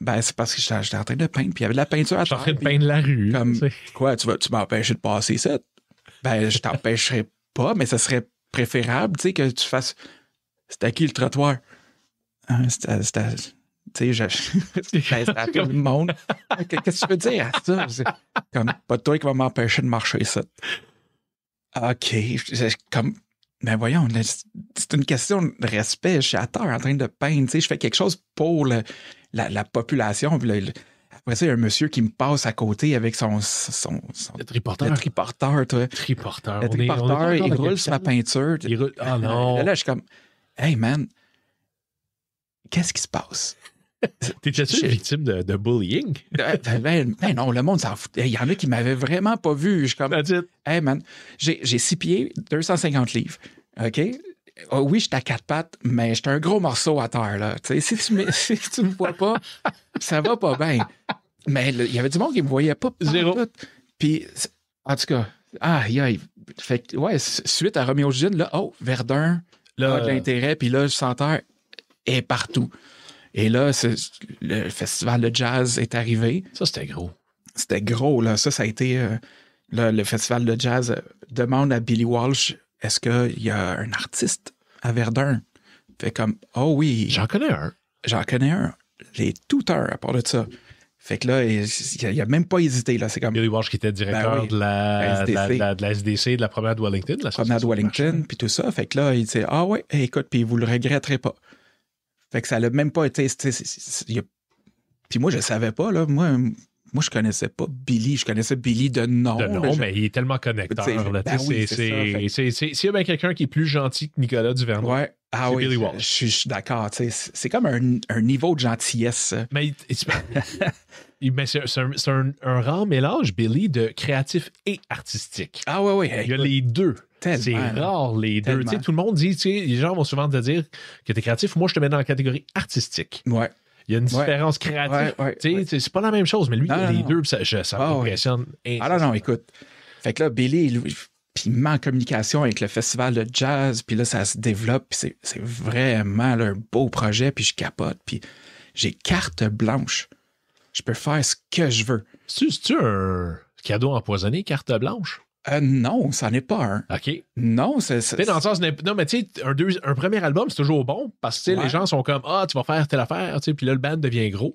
ben, c'est parce que j'étais en train de peindre, puis il y avait de la peinture à J'étais en train de peindre la rue. quoi, tu vas tu m'empêcher de passer ça? Ben, je t'empêcherai pas, mais ça serait préférable, tu sais, que tu fasses. c'était à qui le trottoir? Ah, c'était à. tu sais, je ben, à tout le monde. Qu'est-ce que tu veux dire comme, pas toi qui va m'empêcher de marcher ça. OK. Comme, mais ben, voyons, c'est une question de respect. Je suis à terre en train de peindre. Je fais quelque chose pour la, population. après ça, il y a un monsieur qui me passe à côté avec son. son, le triporteur. Le triporteur, Le triporteur, il roule sur ma peinture. Il roule. Ah non. Là, là, je suis comme, hey man, qu'est-ce qui se passe? T'étais tu victime de, bullying ben, ben, ben, ben, non, le monde s'en fout. Il y en a qui m'avaient vraiment pas vu. Je comme Hey man, j'ai six pieds, 250 livres. OK ah oui, j'étais à quatre pattes, mais j'étais un gros morceau à terre. Là. si tu ne me vois pas, ça va pas bien. Mais il y avait du monde qui me voyait pas. Zéro. Puis, en tout cas, suite à Roméo Gin, là, oh, Verdun, là, de l'intérêt, puis là, je senteur est partout. Et là, le festival de jazz est arrivé. Ça, c'était gros. C'était gros, là. Ça, ça a été. Euh, le festival de jazz euh, demande à Billy Walsh est-ce qu'il y a un artiste à Verdun Fait comme Oh oui. J'en connais un. J'en connais un. Les tout à part de ça. Fait que là, il n'a même pas hésité. Là. C'est comme, Billy Walsh qui était directeur ben de, la, SDC. De, la, de, la, de la promenade Wellington. la promenade Wellington, puis tout ça. Fait que là, il dit Ah ouais, écoute, puis vous le regretterez pas. Fait que ça l'a même pas été. Puis moi, je savais pas, là. Moi, moi, je connaissais pas Billy. Je connaissais Billy de nom. De mais il est tellement connecteur. S'il y a bien quelqu'un qui est plus gentil que Nicolas Duvernoy, ouais. Ah Billy Je, suis d'accord. C'est comme un, niveau de gentillesse. Mais, c'est un, rare mélange, Billy, de créatif et artistique. Ah oui, oui. Il y a les deux. C'est rare les deux. tout le monde dit, les gens vont souvent te dire que t'es es créatif. Moi, je te mets dans la catégorie artistique. Ouais. Il y a une différence créative. c'est pas la même chose, mais lui, les deux, ça, ça ah, Ah non, non, écoute. Fait que là, Billy, puis il met en communication avec le festival de jazz, puis là, ça se développe, c'est vraiment un beau projet, puis je capote, puis j'ai carte blanche. Je peux faire ce que je veux. C'est-tu un cadeau empoisonné, carte blanche? Euh, non, ça n'est pas un. OK. Non, c'est. c'est... dans le sens. Non, mais tu sais, un, premier album, c'est toujours bon parce que les gens sont comme Ah, tu vas faire telle affaire, puis là, le band devient gros.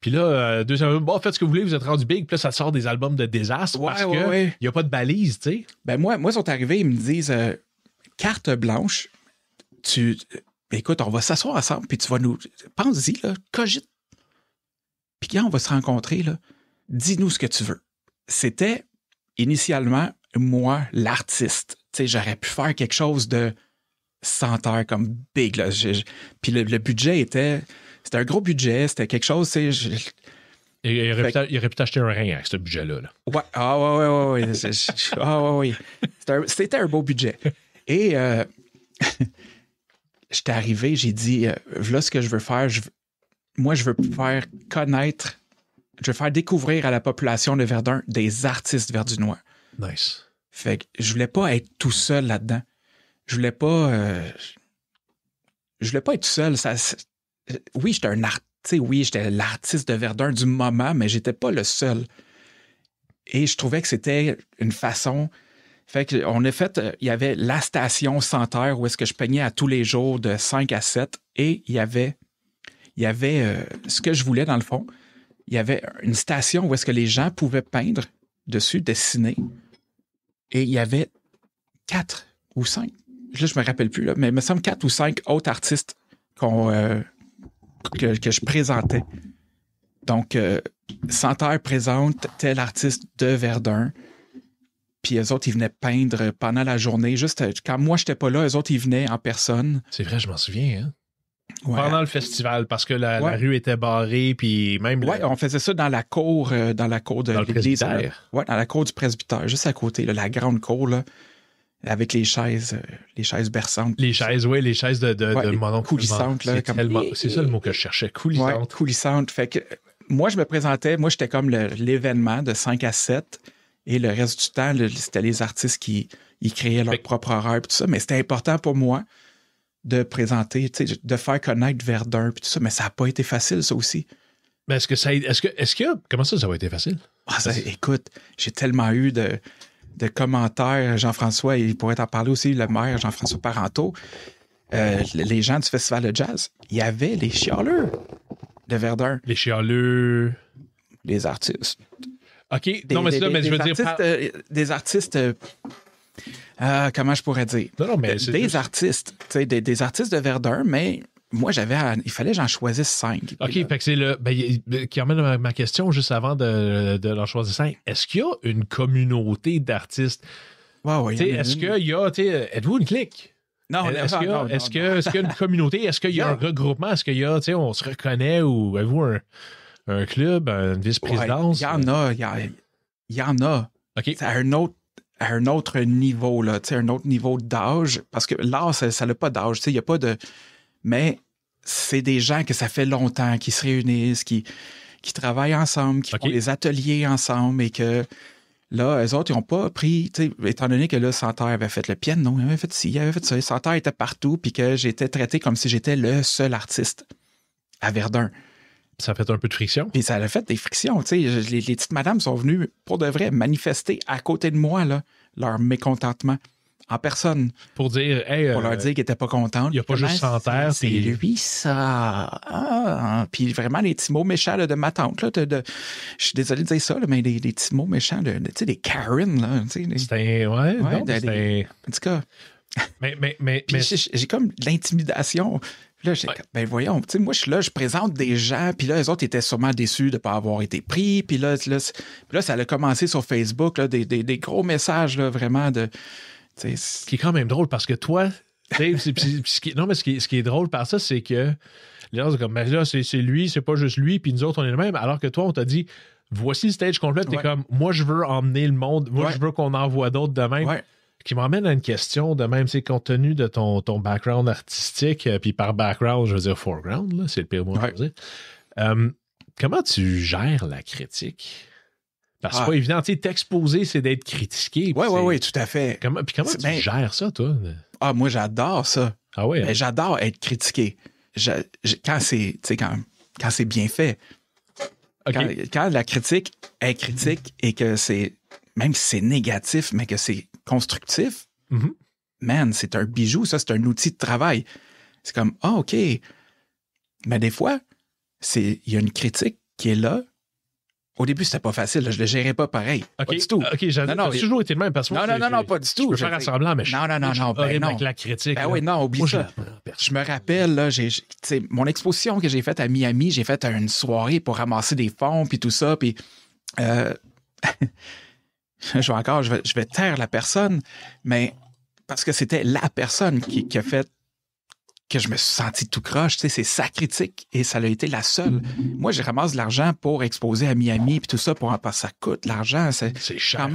Puis là, euh, deuxième album, bon, faites ce que vous voulez, vous êtes rendu big, puis là, ça sort des albums de désastre parce ouais, qu'il n'y a pas de balise, tu sais. Ben, moi, moi, ils sont arrivés, ils me disent euh, carte blanche, tu. Ben, écoute, on va s'asseoir ensemble, puis tu vas nous. Pense-y, là, cogite. Puis quand on va se rencontrer, là, dis-nous ce que tu veux. C'était initialement, moi, l'artiste, j'aurais pu faire quelque chose de heures, comme big. puis le, budget était. C'était un gros budget, c'était quelque chose, tu sais. Il, aurait pu, t'acheter un rien avec ce budget-là. Ouais, ah ouais, ouais, ouais. ouais ah, ouais. C'était un, beau budget. Et euh, j'étais arrivé, j'ai dit, euh, voilà ce que je veux faire. moi, je veux faire connaître je vais faire découvrir à la population de Verdun des artistes verdunois. Nice. Fait que je voulais pas être tout seul là-dedans. Je voulais pas. Euh, je voulais pas être tout seul. Ça, euh, oui, j'étais un artiste. Oui, j'étais l'artiste de Verdun du moment, mais j'étais pas le seul. Et je trouvais que c'était une façon. Fait qu'on a fait, euh, il y avait la station sans terre où est-ce que je peignais à tous les jours de 5 à 7 et il y avait, il y avait euh, ce que je voulais dans le fond il y avait une station où est-ce que les gens pouvaient peindre dessus, dessiner. Et il y avait quatre ou cinq, là, je me rappelle plus, là, mais il me semble quatre ou cinq autres artistes qu'on, euh, que, je présentais. Donc, euh, présente tel artiste de Verdun. Puis eux autres, ils venaient peindre pendant la journée. Juste quand moi, j'étais pas là, eux autres, ils venaient en personne. C'est vrai, je m'en souviens. Hein. Pendant le festival, parce que la, rue était barrée, puis même. Oui, on faisait ça dans la cour, euh, dans la cour de l'église. Oui, dans la cour du presbytère, juste à côté, la grande cour, avec les chaises, euh, les chaises berçantes. Les chaises, oui, les chaises de, de, Coulissantes, C'est ça le mot que je cherchais, coulissante. coulissante. Fait que euh, moi, je me présentais, moi, j'étais comme l'événement de 5 à 7, et le reste du temps, c'était les artistes qui créaient leur propre horreur, tout ça, mais c'était important pour moi de présenter, de faire connaître Verdun, puis tout ça, mais ça n'a pas été facile, ça aussi. Mais est-ce que ça. Est-ce que. Est-ce que. Comment ça, ça a été facile? Ah, écoute, j'ai tellement eu de, de commentaires, Jean-François, il pourrait en parler aussi, le maire Jean-François Parenteau. Euh, les gens du Festival de Jazz, il y avait les chialeux de Verdun. Les chialeux. Les artistes. OK, non, mais là, mais je veux dire. Euh, des artistes euh, euh, comment je pourrais dire? des artistes, des, des artistes de Verdun, mais moi, j'avais, il fallait que j'en choisisse cinq. OK, fait que c'est le. Ben, ben, qui emmène ma, question juste avant de, de choisir cinq. Est-ce qu'il y a une communauté d'artistes? ouais, est-ce qu'il y a. Euh, êtes-vous une clique? Non, est-ce qu'il y, a, est-ce que, est-ce qu'il y a une communauté? Est-ce qu'il y a un regroupement? Est-ce qu'il y a, on se reconnaît ou avez-vous un, un club, une vice-présidence? Il y en a, il y, y, en a. OK. C'est un autre un autre niveau, là, un autre niveau d'âge, parce que là ça n'a pas d'âge, il n'y a pas de... Mais c'est des gens que ça fait longtemps, qui se réunissent, qui, qui travaillent ensemble, qui font des ateliers ensemble et que là, eux autres, ils n'ont pas pris, étant donné que là, Santerre avait fait le piano, il avait fait ci, il avait fait ça, Santerre était partout, puis que j'étais traité comme si j'étais le seul artiste à Verdun. Ça a fait un peu de friction. Puis ça a fait des frictions. Les, les petites madames sont venues pour de vrai manifester à côté de moi leur mécontentement en personne. Pour dire, leur euh, dire qu'ils n'étaient pas contents. Il n'y a pas juste terre. C'est lui, ça. Ah! Puis vraiment, les petits mots méchants de ma tante. Je suis désolé de dire ça, mais les, petits mots méchants, de, tu sais, des Karen. Là, C'était. Ouais, En tout cas. Mais, mais, mais, mais... j'ai comme de l'intimidation. Là, j'ai ben voyons, moi, je suis là, je présente des gens, puis là, les autres étaient sûrement déçus de ne pas avoir été pris, puis là, là, ça a commencé sur Facebook, des, gros messages, vraiment de. Ce qui est quand même drôle parce que toi, Dave, qui, non, mais ce qui, est drôle par ça, c'est que les gens sont comme, mais ben là, c'est lui, c'est pas juste lui, puis nous autres, on est le même, alors que toi, on t'a dit, voici le stage complet, t'es comme, moi, je veux emmener le monde, moi, je veux qu'on envoie d'autres demain ouais qui m'emmène à une question de même, c'est compte tenu de ton, ton background artistique, euh, puis par background, je veux dire foreground, c'est le pire mot à dire. Euh, comment tu gères la critique? Parce que c'est ah. pas évident, tu sais, t'exposer, c'est d'être critiqué. Oui, oui, oui, tout à fait. Comment, puis comment tu ben gères ça, toi? Ah, moi, j'adore ça. Ah oui? Hein? Ben, j'adore être critiqué. Je, quand c'est quand, quand c'est bien fait. Quand, quand, la critique est critique et que c'est, même si c'est négatif, mais que c'est constructif, mm-hmm. man, c'est un bijou, ça, c'est un outil de travail. C'est comme, ah, OK. Mais des fois, il y a une critique qui est là. Au début, c'était pas facile. je le gérais pas pareil. Pas du tout. OK, non, non, toujours été le même parce que Non, non, non, pas du tout. Je peux faire semblant, mais je non, non, non, non, ben non. avec la critique. Ben oui, non, oublie Je me rappelle, là, j'ai, mon exposition que j'ai faite à Miami, j'ai fait une soirée pour ramasser des fonds, puis tout ça, puis... Euh, je vais taire la personne, mais parce que c'était la personne qui a fait que je me suis senti tout croche. c'est sa critique et ça l'a été la seule. Moi, je ramasse de l'argent pour exposer à Miami et tout ça pour en Ça coûte l'argent. C'est cher.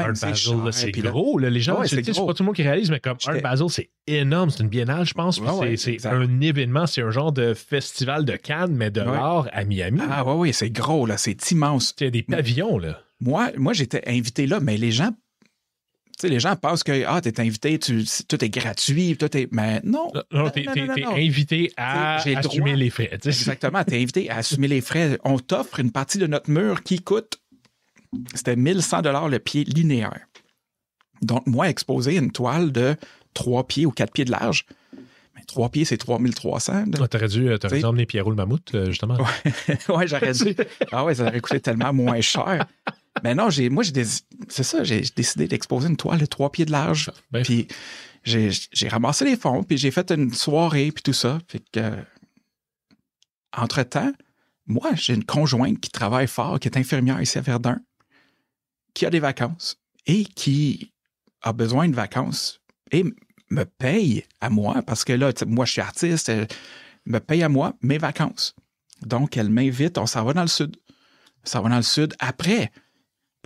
c'est gros. les gens, c'est pas tout le monde qui réalise, mais comme Art Basel, c'est énorme. C'est une biennale, je pense. c'est un événement. C'est un genre de festival de Cannes, mais de l'art à Miami. Ah, ouais, oui, c'est gros. là C'est immense. Il y a des pavillons. là. Moi, moi j'étais invité là, mais les gens tu sais, les gens pensent que ah, tu es invité, tu, tout est gratuit, tout est. Mais non. Non, t'es tu es, invité à assumer les frais. Exactement, tu invité à assumer les frais. On t'offre une partie de notre mur qui coûte, c'était 1100 le pied linéaire. Donc, moi, exposer une toile de 3 pieds ou 4 pieds de large, mais 3 pieds, c'est 3300. Tu ah, t'aurais dû, euh, aurais dû emmener Pierrot le mammouth, euh, justement. Oui, ouais, j'aurais dû. Ah ouais, ça aurait coûté tellement moins cher. Mais non, j'ai, moi, j'ai c'est ça, j'ai décidé d'exposer une toile de trois pieds de large. Ah, ben. Puis j'ai, j'ai ramassé les fonds, puis j'ai fait une soirée, puis tout ça. que, entre-temps, moi, j'ai une conjointe qui travaille fort, qui est infirmière ici à Verdun, qui a des vacances et qui a besoin de vacances et me paye à moi, parce que là, moi, je suis artiste, me paye à moi mes vacances. Donc, elle m'invite, on s'en va dans le sud. On va dans le sud après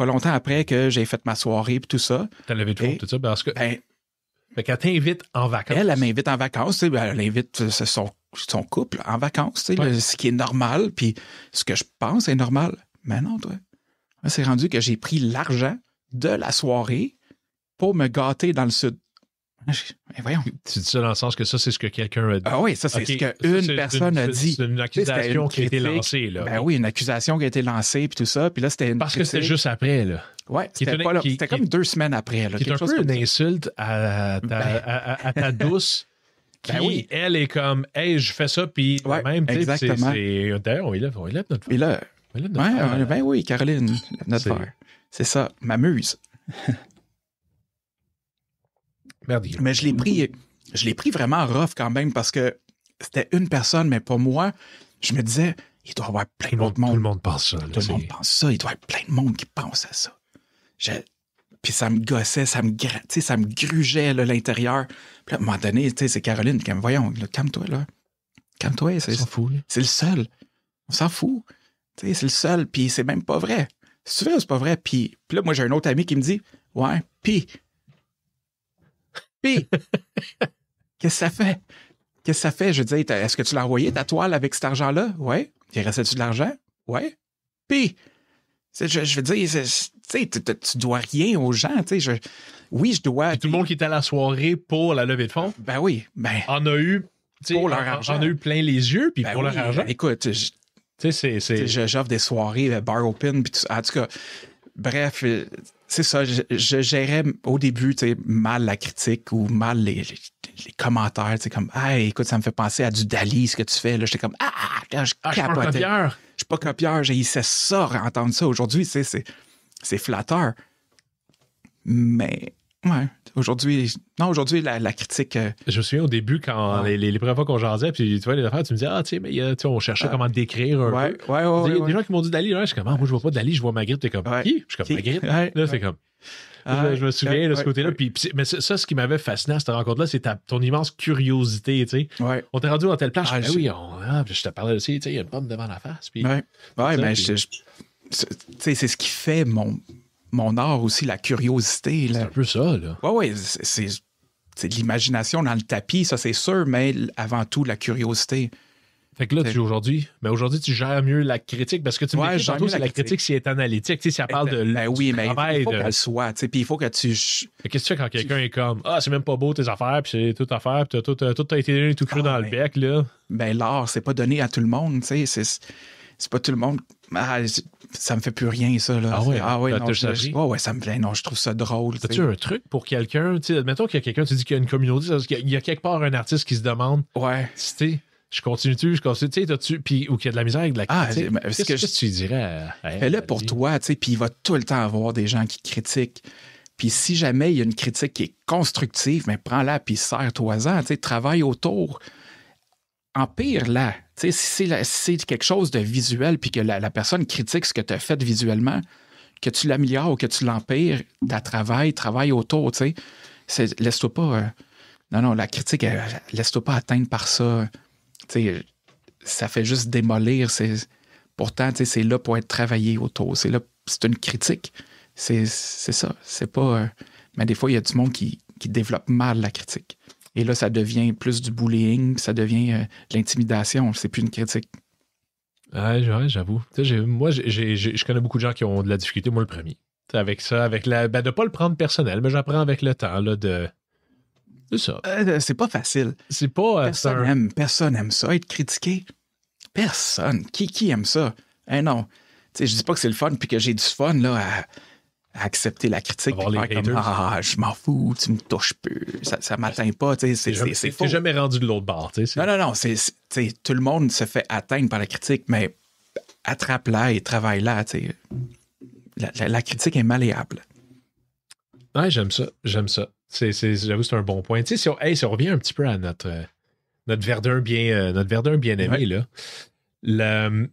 pas longtemps après que j'ai fait ma soirée et tout ça. T'as levé de tout ça, ben, parce que. Ben, fait en vacances. Elle, m'invite en vacances. Ben, elle invite euh, son, son couple en vacances, ce qui est normal. Puis ce que je pense est normal. Mais non, toi. C'est rendu que j'ai pris l'argent de la soirée pour me gâter dans le sud. Ah, voyons. Tu dis ça dans le sens que ça, c'est ce que quelqu'un a dit. Ah oui, ça, c'est ce qu'une personne a dit. C'est une accusation qui a été lancée, là. Ben oui, une accusation qui a été lancée, puis tout ça. Puis là, c'était Parce que c'était juste après, là. Oui, c'était comme deux semaines après, là. C'est un peu une insulte ben. à, ta, douce. Ben qui, oui. elle, est comme, hey, je fais ça, puis ouais, même, exactement. D'ailleurs, on élève, on élève notre Et là, on ben oui, Caroline, notre part. C'est ça, m'amuse. Mais je l'ai pris, mm-hmm. je l'ai pris vraiment rough quand même parce que c'était une personne, mais pour moi. Je me disais, il doit y avoir plein de monde. Tout le monde pense ça. Tout le monde pense ça. Il doit y avoir plein de monde qui pense à ça. Puis ça me gossait, ça me grattait, ça me grugeait là, l'intérieur. Puis là, à un moment donné, c'est Caroline qui me voyons, là, calme-toi là. Calme-toi. C'est, s'en fout, c'est le seul. On s'en fout. c'est le seul. Puis c'est même pas vrai. C'est vrai c'est pas vrai? Puis, puis là, moi, j'ai un autre ami qui me dit, ouais, puis puis, qu'est-ce que ça fait? Qu'est-ce que ça fait? Je dis, est-ce que tu l'as envoyé ta toile avec cet argent-là? Ouais. Il restait-tu de l'argent? Ouais. Puis, je, veux dire, tu tu dois rien aux gens. Je, oui, je dois. tout le monde qui était à la soirée pour la levée de fonds. Ben oui. Ben, en a eu. Pour leur argent. a eu plein les yeux, puis ben pour leur argent. Écoute, j'offre des soirées, euh, bar open, puis tout, En tout cas, bref, euh, c'est ça, je, gérais au début mal la critique ou mal les, commentaires. commentaires. comme, écoute, ça me fait penser à du Dali, ce que tu fais. Là, j'étais comme, ah, ah, ah, ah, je suis pas copieur. Je suis pas ça, entendre ça aujourd'hui. c'est, flatteur. Mais, ouais, Aujourd'hui, non, aujourd'hui, la, critique. Euh, je me souviens au début, quand ah. les, les, premières fois qu'on jasait, puis tu vois, les affaires, tu me disais, ah, euh, tu sais, mais tu on cherchait ah. comment décrire un peu. Il y a des gens qui m'ont dit Dali, là, je suis comme, ah, moi, je vois pas Dali, je vois Magritte, es comme, qui Je suis comme, Magritte. là, c'est comme. je, me souviens de ce côté-là. Puis, mais ça, ce qui m'avait fasciné à cette rencontre-là, c'est ton immense curiosité. Tu sais. On t'est rendu dans telle place. Ah, ben je, oui, ah, je te parlais aussi, tu sais, il y a une pomme devant la face. Puis, ouais, mais ben, c'est ce qui fait mon, mon art aussi, la curiosité. C'est un peu ça, là. Oui, oui, c'est de l'imagination dans le tapis, ça c'est sûr, mais avant tout, la curiosité. Fait que là, tu aujourd'hui, mais ben, aujourd'hui, tu gères mieux la critique parce que tu me dis que la, la critique, si elle est analytique, tu sais, si elle parle de ben, oui, mais Il faut de... qu'elle soit, tu sais, puis il faut que tu. Qu'est-ce que tu fais quand quelqu'un est comme Ah, c'est même pas beau tes affaires, puis c'est toute affaire, puis tout, tout, euh, tout a été tout cru ah, dans le bec, là. Ben, l'art, c'est pas donné à tout le monde, tu sais, c'est pas tout le monde. Ah, ça me fait plus rien, ça. Là. Ah ouais, ah ouais, ça me plaît. Non, je trouve ça drôle. As-tu un truc pour quelqu'un? Admettons qu'il y a quelqu'un, tu dis qu'il y a une communauté, il y a quelque part un artiste qui se demande. Ouais. Si je continue tu je continue tu sais ou qu'il y a de la misère avec de la ah, critique qu'est-ce que, je... tu dirais Mais fais pour toi tu puis il va tout le temps avoir des gens qui critiquent puis si jamais il y a une critique qui est constructive mais prends-la puis serre-toi-en tu travaille autour empire là. Si c'est quelque chose de visuel, puis que la, personne critique ce que tu as fait visuellement, que tu l'améliores ou que tu l'empires, ta travail, travaille autour, tu sais. Laisse-toi pas. Euh, non, non, la critique, laisse-toi pas atteindre par ça. ça fait juste démolir. Pourtant, c'est là pour être travaillé autour. C'est là, c'est une critique. C'est ça. C'est pas. Euh, mais des fois, il y a du monde qui, qui développe mal la critique. Et là, ça devient plus du bullying, ça devient euh, de l'intimidation, c'est plus une critique. Ouais, j'avoue. Moi, je connais beaucoup de gens qui ont de la difficulté, moi le premier. avec ça, avec la. Ben, de ne pas le prendre personnel, mais j'apprends avec le temps là, de. C'est ça. Euh, c'est pas facile. C'est pas. Euh, personne, aime, ça, être critiqué. Personne. Qui, qui aime ça? Eh non. Je je dis pas que c'est le fun puis que j'ai du fun là, à accepter la critique. ah, je m'en fous, tu me touches plus, ça, ça m'atteint pas. tu sais C'est jamais, faux. jamais rendu de l'autre bord. Non, non, non. tout le monde se fait atteindre par la critique, mais attrape-la et travaille-la. La, la, la, critique est malléable. Ouais, j'aime ça. J'aime ça. J'avoue, c'est un bon point. Si on, revient un petit peu à notre, euh, notre Verdun bien, euh, notre Verdun bien aimé, là. Le,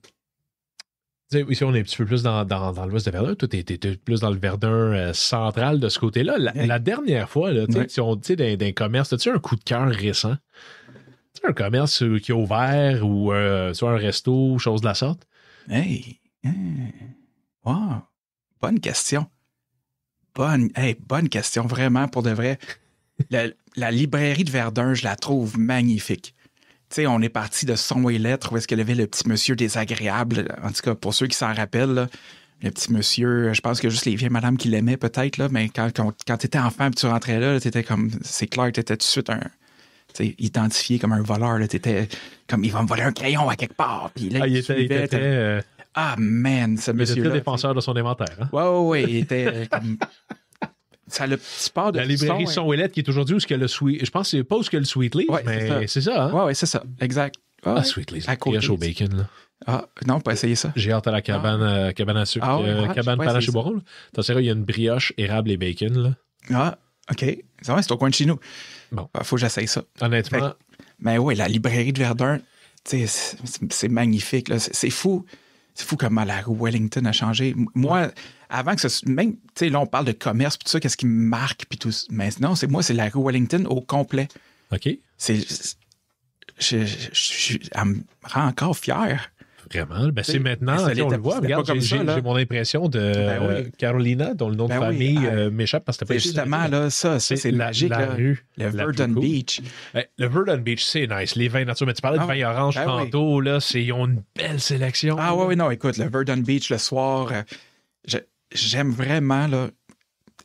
si on est un petit peu plus dans, dans, dans l'ouest de Verdun. Toi, tu plus dans le Verdun euh, central de ce côté-là. La, dernière fois, là, sais, si on dit d'un commerce, as-tu un coup de cœur récent? un commerce euh, qui est ouvert ou euh, soit un resto ou chose de la sorte? Hey! Hein? Wow! Bonne question. Bonne, hey, bonne question, vraiment, pour de vrai. la librairie de Verdun, je la trouve magnifique on est parti de son et lettres où est-ce qu'il avait le petit monsieur désagréable. En tout cas, pour ceux qui s'en rappellent, le petit monsieur, je pense que juste les vieilles madames qui l'aimaient peut-être, mais quand, quand, tu étais enfant et tu rentrais là, comme. C'est clair, tu étais tout de suite un, identifié comme un voleur. Tu étais comme il va me voler un crayon à quelque part. Puis ah, euh, Ah, man, ce monsieur. Il était défenseur de son inventaire. Hein? Ouais, ouais, Il était euh, comme ça le petit de La librairie son, son qui est aujourd'hui où ce que le sweet. Je pense que c'est pas où ce que le Sweetly, mais c'est ça. Hein? Oui, ouais, c'est ça. Exact. Ah, ah Sweetly, à brioche au bacon, là. Ah, non, pas essayer ça. J'ai hâte à la cabane, ah. euh, cabane à sucre, ah, euh, cabane panache et T'en sais, il y a une brioche, érable et bacon, là. Ah, OK. C'est vrai, c'est au coin de chez nous. Bon. Ah, faut que j'essaye ça. Honnêtement. mais ben oui, la librairie de Verdun, c'est magnifique, C'est fou. C'est fou comment la Wellington a changé. Moi, avant que ce même, tu sais, là, on parle de commerce, puis tout ça, qu'est-ce qui me marque, puis tout. Maintenant, c'est moi, c'est la rue Wellington au complet. OK. C'est. Je, me rend encore fier. Vraiment. Ben c'est maintenant, ça, on le voit. Regarde, j'ai mon impression de ben Carolina, dont le nom de ben famille euh, m'échappe parce que pas Justement, là, ça, c'est magique. La, rue. Le Verdon Beach. Ben, le Verdon Beach, c'est nice. Les vins naturels. Mais tu parlais de ah vins orange tantôt, Là, là, ils ont une belle sélection. Ah, oui, oui, non, écoute, le Verdon Beach le soir. Euh, j'aime vraiment, là,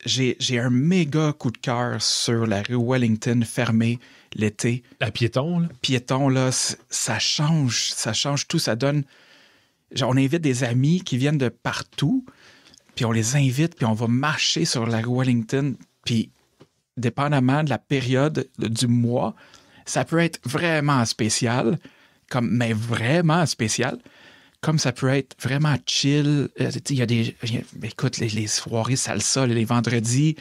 j'ai, un méga coup de cœur sur la rue Wellington fermée l'été. La piéton, là. Piéton, là, ça change, ça change tout, ça donne. Genre, on invite des amis qui viennent de partout, puis on les invite, puis on va marcher sur la rue Wellington, puis dépendamment de la période du mois, ça peut être vraiment spécial, comme, mais vraiment spécial comme ça peut être vraiment chill, euh, il y a des. Ben, écoute, les, soirées salsa, les, vendredis,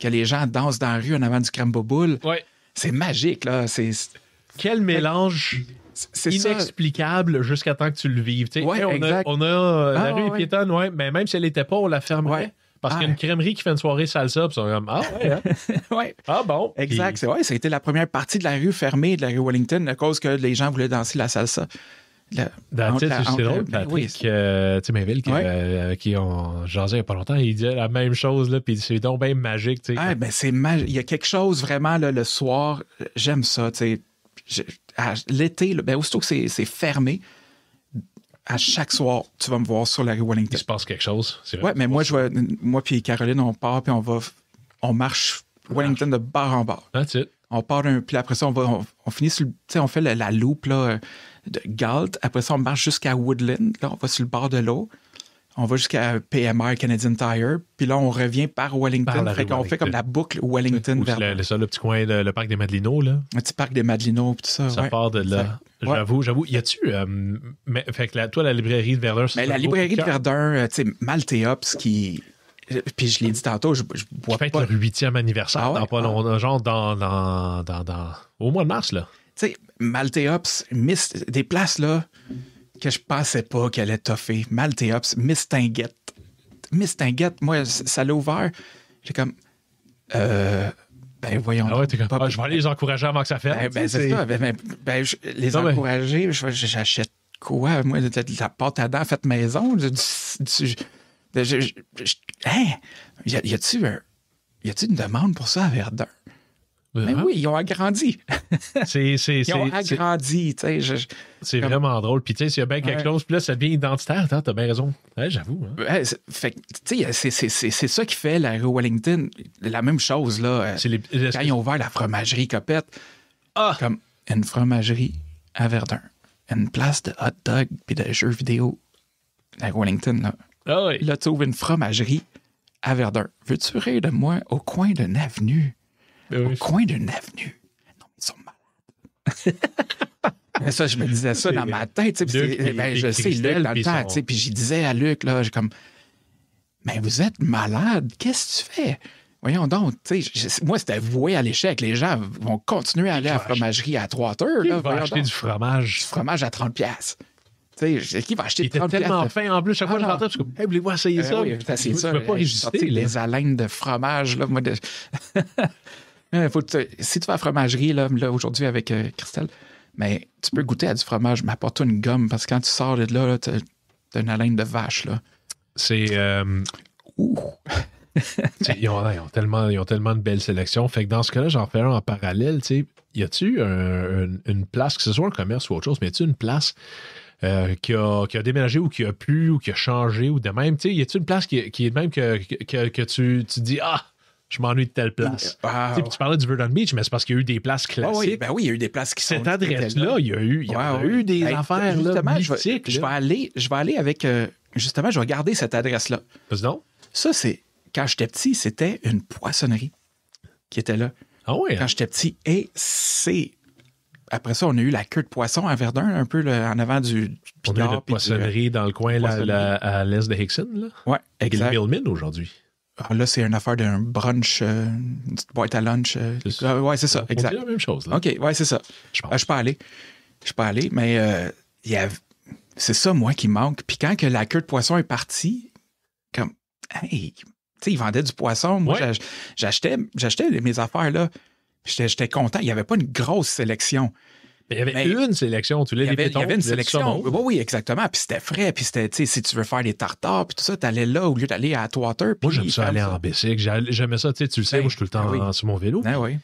que les gens dansent dans la rue en avant du crème boboule. Ouais. C'est magique, là. C'est... Quel mélange c'est inexplicable jusqu'à temps que tu le vives. Oui, on, a, euh, la ah, rue est piétonne, ouais, mais même si elle n'était pas, on la fermerait. Parce qu'il y a ah. une crèmerie qui fait une soirée salsa, puis on est comme Ah, hein. ouais, Ah, bon. Exact. ouais, ça a été la première partie de la rue fermée de la rue Wellington à cause que les gens voulaient danser la salsa. La, Dans c'est drôle, Patrick oui. euh, Méville, qui, euh, avec qui on jasait il n'y a pas longtemps, il dit la même chose, là, puis c'est donc bien magique. Ah, ben c'est mag... Il y a quelque chose vraiment là, le soir, j'aime ça. L'été, ben, aussitôt que c'est fermé, à chaque soir, tu vas me voir sur la rue Wellington. Il se passe quelque chose. Oui, mais moi, je moi puis Caroline, on part, puis on va, on marche Wellington de bar en bar. That's it. On part puis après ça, on, va, on, on finit on fait la, la loupe, là. Euh, de Galt. Après ça, on marche jusqu'à Woodland. Là, on va sur le bord de l'eau. On va jusqu'à PMR, Canadian Tire. Puis là, on revient par Wellington. On fait fait comme la boucle Wellington vers le, ça, le petit coin, le, parc des Madelineaux, là. Un petit parc des Madelineaux, tout ça. Ça part de là. J'avoue, j'avoue. Y a-tu. Euh, fait que la, toi, la librairie de Verdun, c'est. Ben, mais la librairie de Verdun, euh, tu sais, Malteops qui puis je l'ai dit tantôt, je, je bois pas. être le huitième anniversaire ah dans pas ah. genre dans, dans, dans, dans, au mois de mars, là. Tu sais, Malteops, des places là que je pensais pas qu'elle allait toffer. Malteops, Miss Tinguette. moi, ça l'a ouvert. J'ai comme. Euh, ben voyons. Ah ouais, comme, pas, ah, je vais aller les encourager avant que ça fasse. Ben, ben c'est ça. Ben, ben, ben, je, les encourager, j'achète quoi? Moi, de, la pâte à dents faite maison? Du, je, Y a-tu il une demande pour ça à Verdun? Mais oui, ils ont agrandi. ils ont agrandi. C'est, c'est vraiment drôle. Puis, tu sais, s'il y a bien quelque chose, puis là, ça devient identitaire. T'as bien raison. j'avoue. Hein. fait, c'est, c'est, c'est ça qui fait la rue Wellington. La même chose, là. Euh, quand ils ont ouvert la fromagerie Copette, ah! comme une fromagerie à Verdun, une place de hot dog puis de jeux vidéo. La rue Wellington, là. Ah oui. Là, tu ouvres une fromagerie à Verdun. Veux-tu rire de moi au coin d'une avenue? Ah au coin d'une avenue. Non, ils sont malades. ça, je me disais ça dans ma tête. Ben, je sais, Luc, dans le temps. Puis j'y disais à Luc, là, comme, mais vous êtes malade, qu'est-ce que tu fais? Voyons donc, tu sais, moi, c'était voué à l'échec. Les gens vont continuer à aller à la fromagerie à 3 heures. Ils vont acheter du fromage. Du fromage à 30 pièces. qui va acheter Il était tellement fin en plus. Chaque fois que je tu je suis voulez-vous essayer ben ça? Oui, Je peux pas résister. Les haleines de fromage, là, si tu vas à la fromagerie, là, aujourd'hui avec euh, Christelle, mais tu peux goûter à du fromage, mais apporte-toi une gomme, parce que quand tu sors de là, là t'as as une haleine de vache. là. C'est. Euh, Ouh! ils, ont, tellement, ont tellement de belles sélections. Fait que dans ce cas-là, j'en fais un en parallèle. Y a-tu une place, que ce soit un commerce ou autre chose, mais y a-tu une place euh, qui, a, déménagé ou qui a pu ou qui a changé ou de même? Y a-tu une place qui, est de même que, que, tu, tu dis Ah, je m'ennuie de telle place. Tu parlais du Verdun Beach, mais c'est parce qu'il y a eu des places ah classiques. oui, ben oui, il y a eu des places qui Cette sont. Cette adresse-là, il y a eu, il y a eu des ben, affaires justement, mythiques, je, vais, aller, je vais aller avec. Euh, justement, je vais garder cette adresse-là. Non? Ça, c'est. Quand j'étais petit, c'était une poissonnerie qui était là. Ah oui? Hein? Quand j'étais petit. Et c'est après ça, on a eu la queue de poisson à Verdun, un peu en avant du, du On a eu poissonnerie dans le coin là, à l'est de Hickson. Oui, exact. Mine aujourd'hui. Ah, là, c'est une affaire d'un brunch, euh, une petite boîte à lunch. Oui, euh, ah, ouais, c'est ça, on exact. la même chose. Là. Hein? OK, ouais, c'est ça. Je ne suis pas allé. Je suis pas allé, mais euh, y a... c'est ça, moi, qui manque. Puis quand que la queue de poisson est partie, comme, hey, tu sais, ils vendaient du poisson. Moi, j'achetais mes affaires, là. J'étais content. Il n'y avait pas une grosse sélection il y avait une sélection, tu l'as dit. Il y avait une sélection. Oui, oui, exactement. Puis c'était frais. Puis c'était, tu sais si tu veux faire des tartares, puis tout ça, t'allais là au lieu d'aller à Atwater Moi, j'aime ça aller en bicycle. j'aime ça, tu sais, tu le sais, ben moi, je suis tout le temps sur mon vélo. ben oui.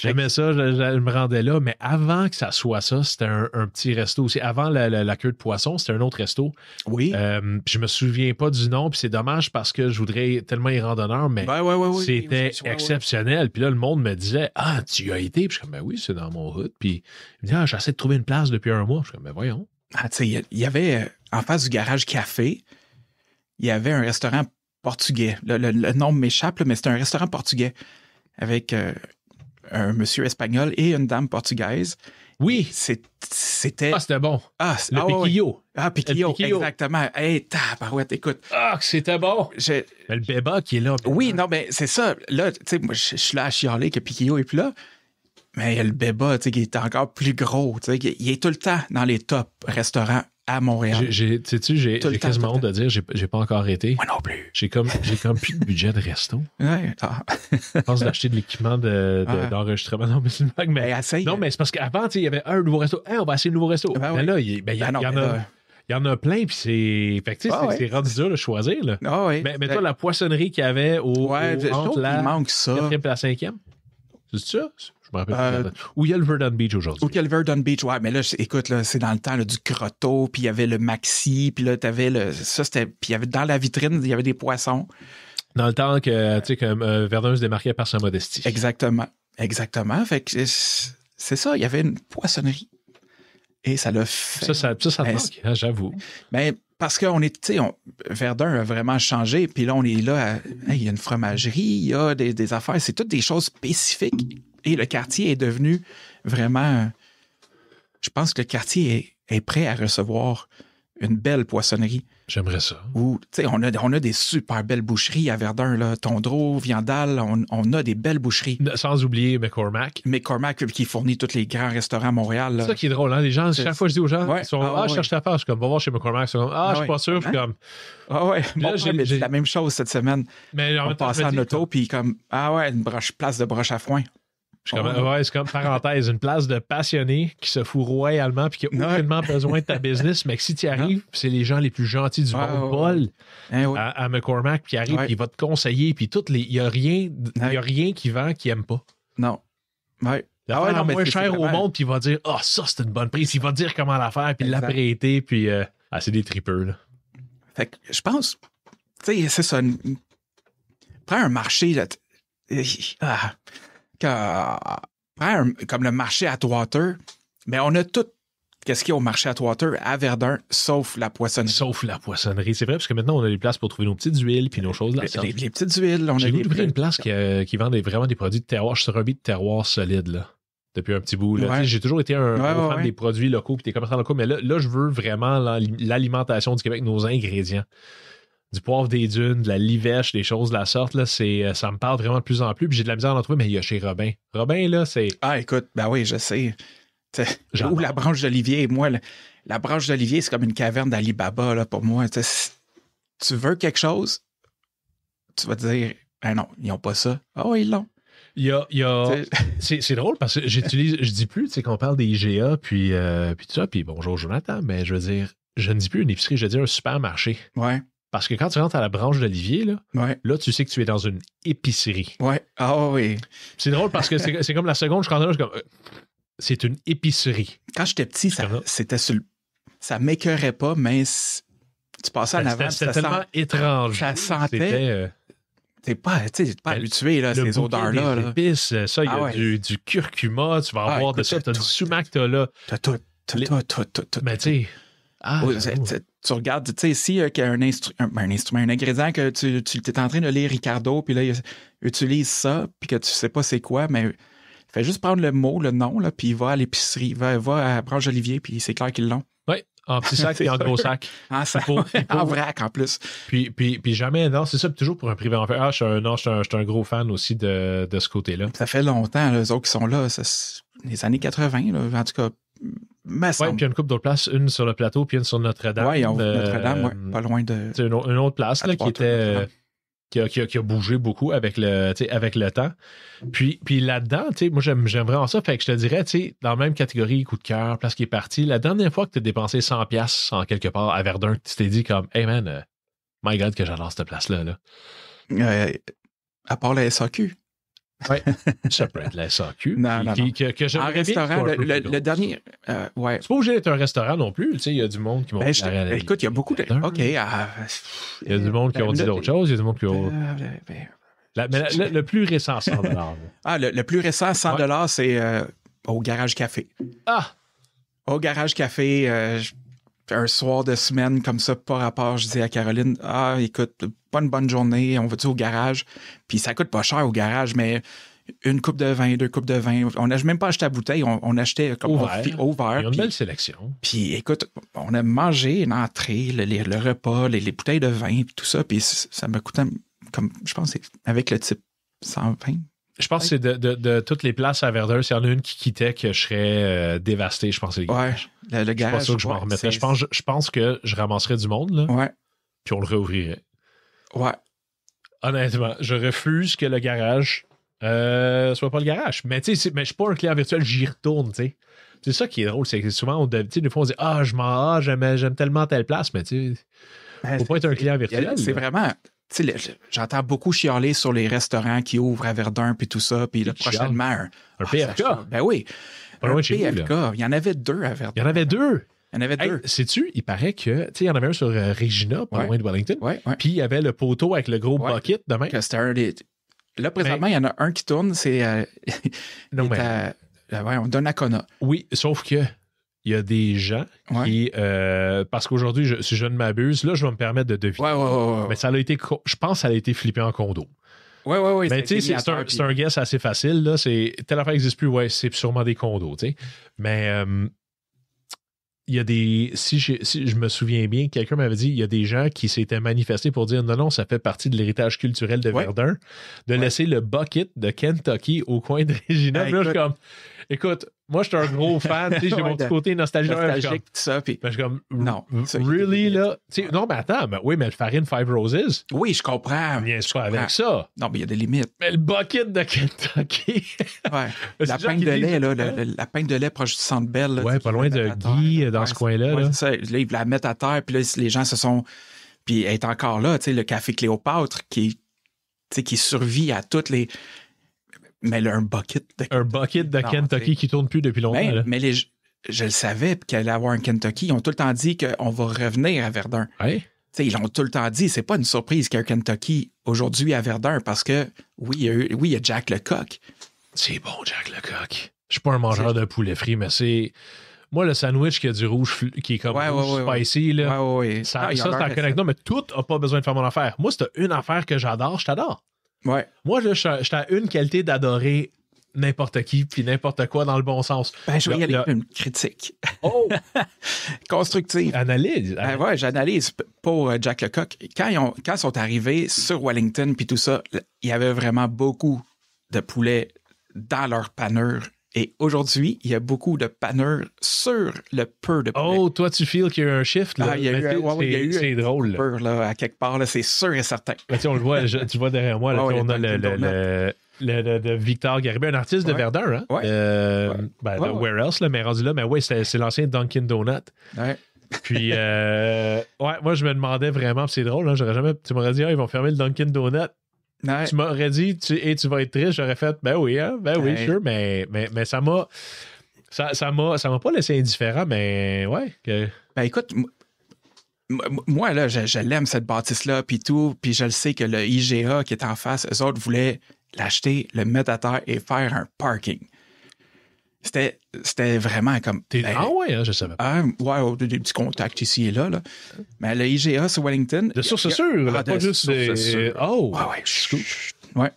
J'aimais ça, je, me rendais là, mais avant que ça soit ça, c'était un, petit resto aussi. Avant la, queue de poisson, c'était un autre resto. Oui. Euh, je me souviens pas du nom, puis c'est dommage parce que je voudrais tellement y rendre honneur, mais ben, c'était exceptionnel. Puis là, le monde me disait Ah, tu y as été Puis je suis comme Ben oui, c'est dans mon route. Puis il me dit Ah, j'essaie de trouver une place depuis un mois. Je suis comme Ben voyons. Ah, tu sais, il y, avait euh, en face du garage café, il y avait un restaurant portugais. Le, nom m'échappe, mais c'était un restaurant portugais avec euh, un monsieur espagnol et une dame portugaise. Oui. C'était. Ah, c'était bon. Ah, le ah, piquillo. Ah, piquillo, exactement. Hey, tabarouette, écoute. Ah, c'était bon. le béba qui est là. Ben, oui, hein. non, mais c'est ça. Là, tu sais, moi, je suis là à chialer que Piquillo est plus là. Mais le béba, tu sais, qui est encore plus gros, tu sais, il est tout le temps dans les top restaurants à Montréal. J'ai, sais-tu, j'ai, quasiment honte de dire, j'ai, pas encore été. Moi non plus. J'ai comme, j'ai comme plus de budget de resto. Ouais. Ah. Je pense d'acheter de l'équipement de, ah. d'enregistrement. Non, mais c'est ben, Mais, Non, mais c'est parce qu'avant, il y avait un nouveau resto. on va essayer un nouveau resto. mais là, il y, en a. il y en a plein, puis c'est. Fait que, sais ah c'est rendu dur de choisir, là. Ah, ouais. mais, mais, toi, la poissonnerie qu'il y avait au. Ouais, la... il et la cinquième c'est Je me rappelle. Euh, il y a le Verdun Beach aujourd'hui. Où il y a le Verdun Beach, ouais. Mais là, écoute, c'est dans le temps du crotto, puis il y avait le maxi, puis là, t'avais le. Ça, c'était. Puis il y avait dans la vitrine, il y avait des poissons. Dans le temps que, tu sais, comme euh, Verdun se démarquait par sa modestie. Exactement. Exactement. Fait que c'est ça, il y avait une poissonnerie. Et ça l'a fait. Ça, ça, ça, hein, j'avoue. Mais parce qu'on est, tu sais, Verdun a vraiment changé, puis là, on est là, il y a une fromagerie, il y a des, affaires, c'est toutes des choses spécifiques. Et le quartier est devenu vraiment. Je pense que le quartier est prêt à recevoir une belle poissonnerie. J'aimerais ça. Ou, tu sais, on a, on a des super belles boucheries à Verdun, là, Tondreau, Viandal, on, on a des belles boucheries. Sans oublier McCormack. McCormack euh, qui fournit tous les grands restaurants à Montréal. C'est ça qui est drôle, hein? Les gens, chaque fois je dis aux gens, ils sont ah, ah je cherche ta part, je suis comme, va voir chez McCormack, ils comme, ah, je je suis pas hein? sûr, comme. Ah ouais, moi j'ai la même chose cette semaine. Mais en on passait en auto, puis comme, ah ouais, une place de broche à foin ouais, c'est comme parenthèse, une place de passionné qui se fout royalement puis qui a aucunement besoin de ta business, mais que si tu arrives, c'est les gens les plus gentils du monde, Paul, hein, à, McCormack, puis arrive, puis il va te conseiller, puis il n'y a, rien, y a rien qui vend qui aime pas. Non. Ouais. La ah ouais, moins cher au monde, puis il va dire, ah, ça, c'est une bonne prise. Il va dire comment la faire, puis l'apprêter, puis euh, ah, c'est des tripeux, là. Fait que je pense, tu sais, c'est ça. Prends un marché, ah, comme le marché à Twater, mais on a tout Qu'est-ce qu'il y a au marché à Twater, à Verdun, sauf la poissonnerie? Sauf la poissonnerie, c'est vrai, parce que maintenant, on a des places pour trouver nos petites huiles puis nos choses là les, petites huiles, on a une place qui, euh, vend vraiment des produits de terroir. Je suis un de terroir solide, depuis un petit bout. J'ai toujours été un, fan des produits locaux puis des commerçants locaux, mais là je veux vraiment l'alimentation du Québec, nos ingrédients du poivre des dunes, de la livèche, des choses de la sorte, là, c'est, euh, ça me parle vraiment de plus en plus. Puis j'ai de la misère à en trouver, mais il y a chez Robin. Robin, là, c'est. Ah, écoute, ben oui, je sais. Ou la branche d'Olivier moi, la, branche d'Olivier, c'est comme une caverne d'Alibaba, là, pour moi. tu veux quelque chose, tu vas te dire, ah non, ils n'ont pas ça. Ah oh, ils l'ont. c'est, drôle parce que j'utilise, je dis plus, tu sais, qu'on parle des IGA, puis, euh, puis tout ça, puis bonjour Jonathan, mais je veux dire, je ne dis plus une épicerie, je dire un supermarché. Ouais. Parce que quand tu rentres à la branche d'Olivier, là, là, tu sais que tu es dans une épicerie. Ouais. Ah oui. C'est drôle parce que c'est comme la seconde, je rentre là, je comme. Euh, c'est une épicerie. Quand j'étais petit, ça, c'était ça m'écœurait pas, mais tu passais en avant. C'était tellement étrange. Ça sentait euh, t'es pas, pas ben, habitué à ces odeurs-là. Là. Euh, ça, il y a ah du, curcuma, tu vas ah, avoir de ça, as du sumac, t'as là. T'as tout, tout, tout. Mais tu sais, ah, tu regardes, tu sais, si euh, un, ben, un, instrument, un ingrédient que tu, tu es en train de lire Ricardo, puis là, il utilise ça, puis que tu sais pas c'est quoi, mais fait juste prendre le mot, le nom, là, puis il va à l'épicerie, va, va à Branche Olivier, puis c'est clair qu'ils l'ont. Oui, en petit sac et en gros sac. En, sac, en vrac en plus. Puis, puis, jamais, non, c'est ça, toujours pour un privé. En fait, ah, je suis un, non, je suis un, gros fan aussi de, ce côté-là. Ça fait longtemps, les autres qui sont là, les années 80, en tout cas, ouais puis il y a une couple d'autres places, une sur le plateau, puis une sur Notre-Dame. Oui, euh, Notre-Dame, pas loin de. C'est une, autre place qui euh, Qui a, bougé beaucoup avec le, avec le temps. Puis, puis là-dedans, moi j'aime, vraiment ça. Fait que je te dirais, dans la même catégorie, coup de cœur, place qui est partie, la dernière fois que tu as dépensé 100$ en quelque part à Verdun, tu t'es dit comme Hey man, euh, my God que j'adore cette place-là. à part la SAQ. Oui, ça peut être la SAQ. Non, non, non. en restaurant, le, dernier. Euh, ouais. C'est pas obligé d'être un restaurant non plus. Il y a du monde qui m'ont ben, dit... Écoute, il y a beaucoup de. OK. Ah, il y a du monde qui ont dit d'autres choses. Il y a du monde qui ont. Euh, ben, ben. mais le plus récent 100 Ah, le, plus récent 100 c'est euh, au Garage Café. Ah! Au Garage Café, euh, un soir de semaine comme ça, par rapport, je dis à Caroline, ah, écoute, pas une bonne journée, on va-tu au garage? Puis ça coûte pas cher au garage, mais une coupe de vin, deux coupes de vin. On n'a même pas acheté la bouteille, on, on achetait comme au verre. une belle sélection. Puis écoute, on a mangé une le, le, repas, les, bouteilles de vin, tout ça. Puis ça m'a coûté, comme, je pense, avec le type 120, je pense que c'est de, toutes les places à Verdun, s'il y en a une qui quittait, que je serais euh, dévasté, je pense que Ouais, le, garage, je suis pas sûr que je m'en remettrais. Je pense, que je ramasserais du monde, là, ouais. puis on le réouvrirait. Ouais. Honnêtement, je refuse que le garage ne euh, soit pas le garage. Mais tu sais, mais je suis pas un client virtuel, j'y retourne, tu sais. C'est ça qui est drôle, c'est que souvent, on, des fois, on dit Ah, je m'en ah, j'aime, tellement telle place, mais tu sais, ben, faut pas être un client virtuel. C'est vraiment j'entends beaucoup chialer sur les restaurants qui ouvrent à Verdun puis tout ça, puis le prochainement un, un ah, PFK. ben oui. un PFK. il y en avait deux à Verdun. Il y en avait deux. Il y en avait deux. Sais-tu, il paraît que, tu il y en avait un sur euh, Regina, pas loin de Wellington. Puis il y avait le poteau avec le gros bucket de Que Là, présentement, il y en a un qui tourne, c'est. Euh, non, mais. Euh, ouais, on donne à Kona. Oui, sauf que il y a des gens qui. Euh, parce qu'aujourd'hui, je, si je ne m'abuse, là, je vais me permettre de deviner. mais ça a été. Je pense que ça a été flippé en condo. Oui, oui, oui. Mais tu sais, c'est un, guess assez facile. Là. Telle affaire n'existe plus. Ouais, c'est sûrement des condos. sais Mais. il euh, y a des. Si, si je me souviens bien, quelqu'un m'avait dit il y a des gens qui s'étaient manifestés pour dire non, non, ça fait partie de l'héritage culturel de Verdun, de laisser le bucket de Kentucky au coin de Regina. Ah, comme, écoute, moi, je suis un gros fan, tu sais, j'ai mon petit côté nostalgique. ça, puis... Ben, je suis comme, non, really, là? non, mais attends, mais, ben oui, mais le farine Five Roses... Oui, je comprends. Bien sûr, avec ça. Non, mais il y a des limites. Mais le bucket de Kentucky... ouais, la pain de lait, là, la, pain de lait proche du Centre Bell... ouais, pas loin de Guy, dans ce coin-là. là. ils la mettent à terre, puis là, les gens se sont... Puis elle est encore là, tu sais, le Café Cléopâtre, qui, qui survit à toutes les mais là, un bucket de Un bucket de bah, Kentucky qui tourne plus depuis longtemps. mais je le savais qu'elle allait avoir un Kentucky. Ils ont tout le temps dit qu'on va revenir à Verdun. Ouais. Ils l'ont tout le temps dit. C'est pas une surprise qu'il y ait Kentucky aujourd'hui à Verdun parce que oui, il y a, oui, il y a Jack Lecoq. C'est bon, Jack Lecoq. Je suis pas un mangeur de poulet frit, mais c'est. Moi, le sandwich qui a du rouge, qui est comme spicy, là, ça, ah, ça, ça, mais tout n'a pas besoin de faire mon affaire. Moi, c'est une affaire que j'adore, je t'adore. Moi, je, à une qualité d'adorer n'importe qui, puis n'importe quoi dans le bon sens. Ben, je vais y aller une critique. Oh! Constructive. Analyse. Ben j'analyse pour euh, Jack Lecoq. Quand ils, quand sont arrivés sur Wellington, puis tout ça, il y avait vraiment beaucoup de poulets dans leur panure et aujourd'hui, il y a beaucoup de panneurs sur le peu de Oh, toi, tu feels qu'il y a eu un shift? Là. Ah, il y a eu, ouais, eu c'est drôle. Là. à quelque part, c'est sûr et certain. Ben, on le voit, tu vois derrière moi, on a le, le, Victor Garibé, un artiste de Verdun. Hein? Ouais. Euh, ben, Where Else, là, mais rendu là, mais oui, c'est l'ancien Dunkin' Donut. Ouais. Puis, euh, ouais, moi, je me demandais vraiment, c'est drôle, hein, j'aurais jamais, tu m'aurais dit, ah, ils vont fermer le Dunkin' Donut. Tu m'aurais dit, tu, et tu vas être triste, j'aurais fait, ben oui, hein, ben oui, sûr, mais, ça m'a. Ça, m'a, ça pas laissé indifférent, mais ouais. Ben écoute, moi, là, je, l'aime, cette bâtisse-là, puis tout, puis je le sais que le IGA qui est en face, eux autres voulaient l'acheter, le mettre à terre et faire un parking. C'était, c'était vraiment comme. Ben, ah ouais, hein, je savais pas. ouais, des, petits contacts ici et là. là. Mais le IGA c'est Wellington. De source sûre, sûr, ah, pas juste Oh! ouais ouais, chut, ouais.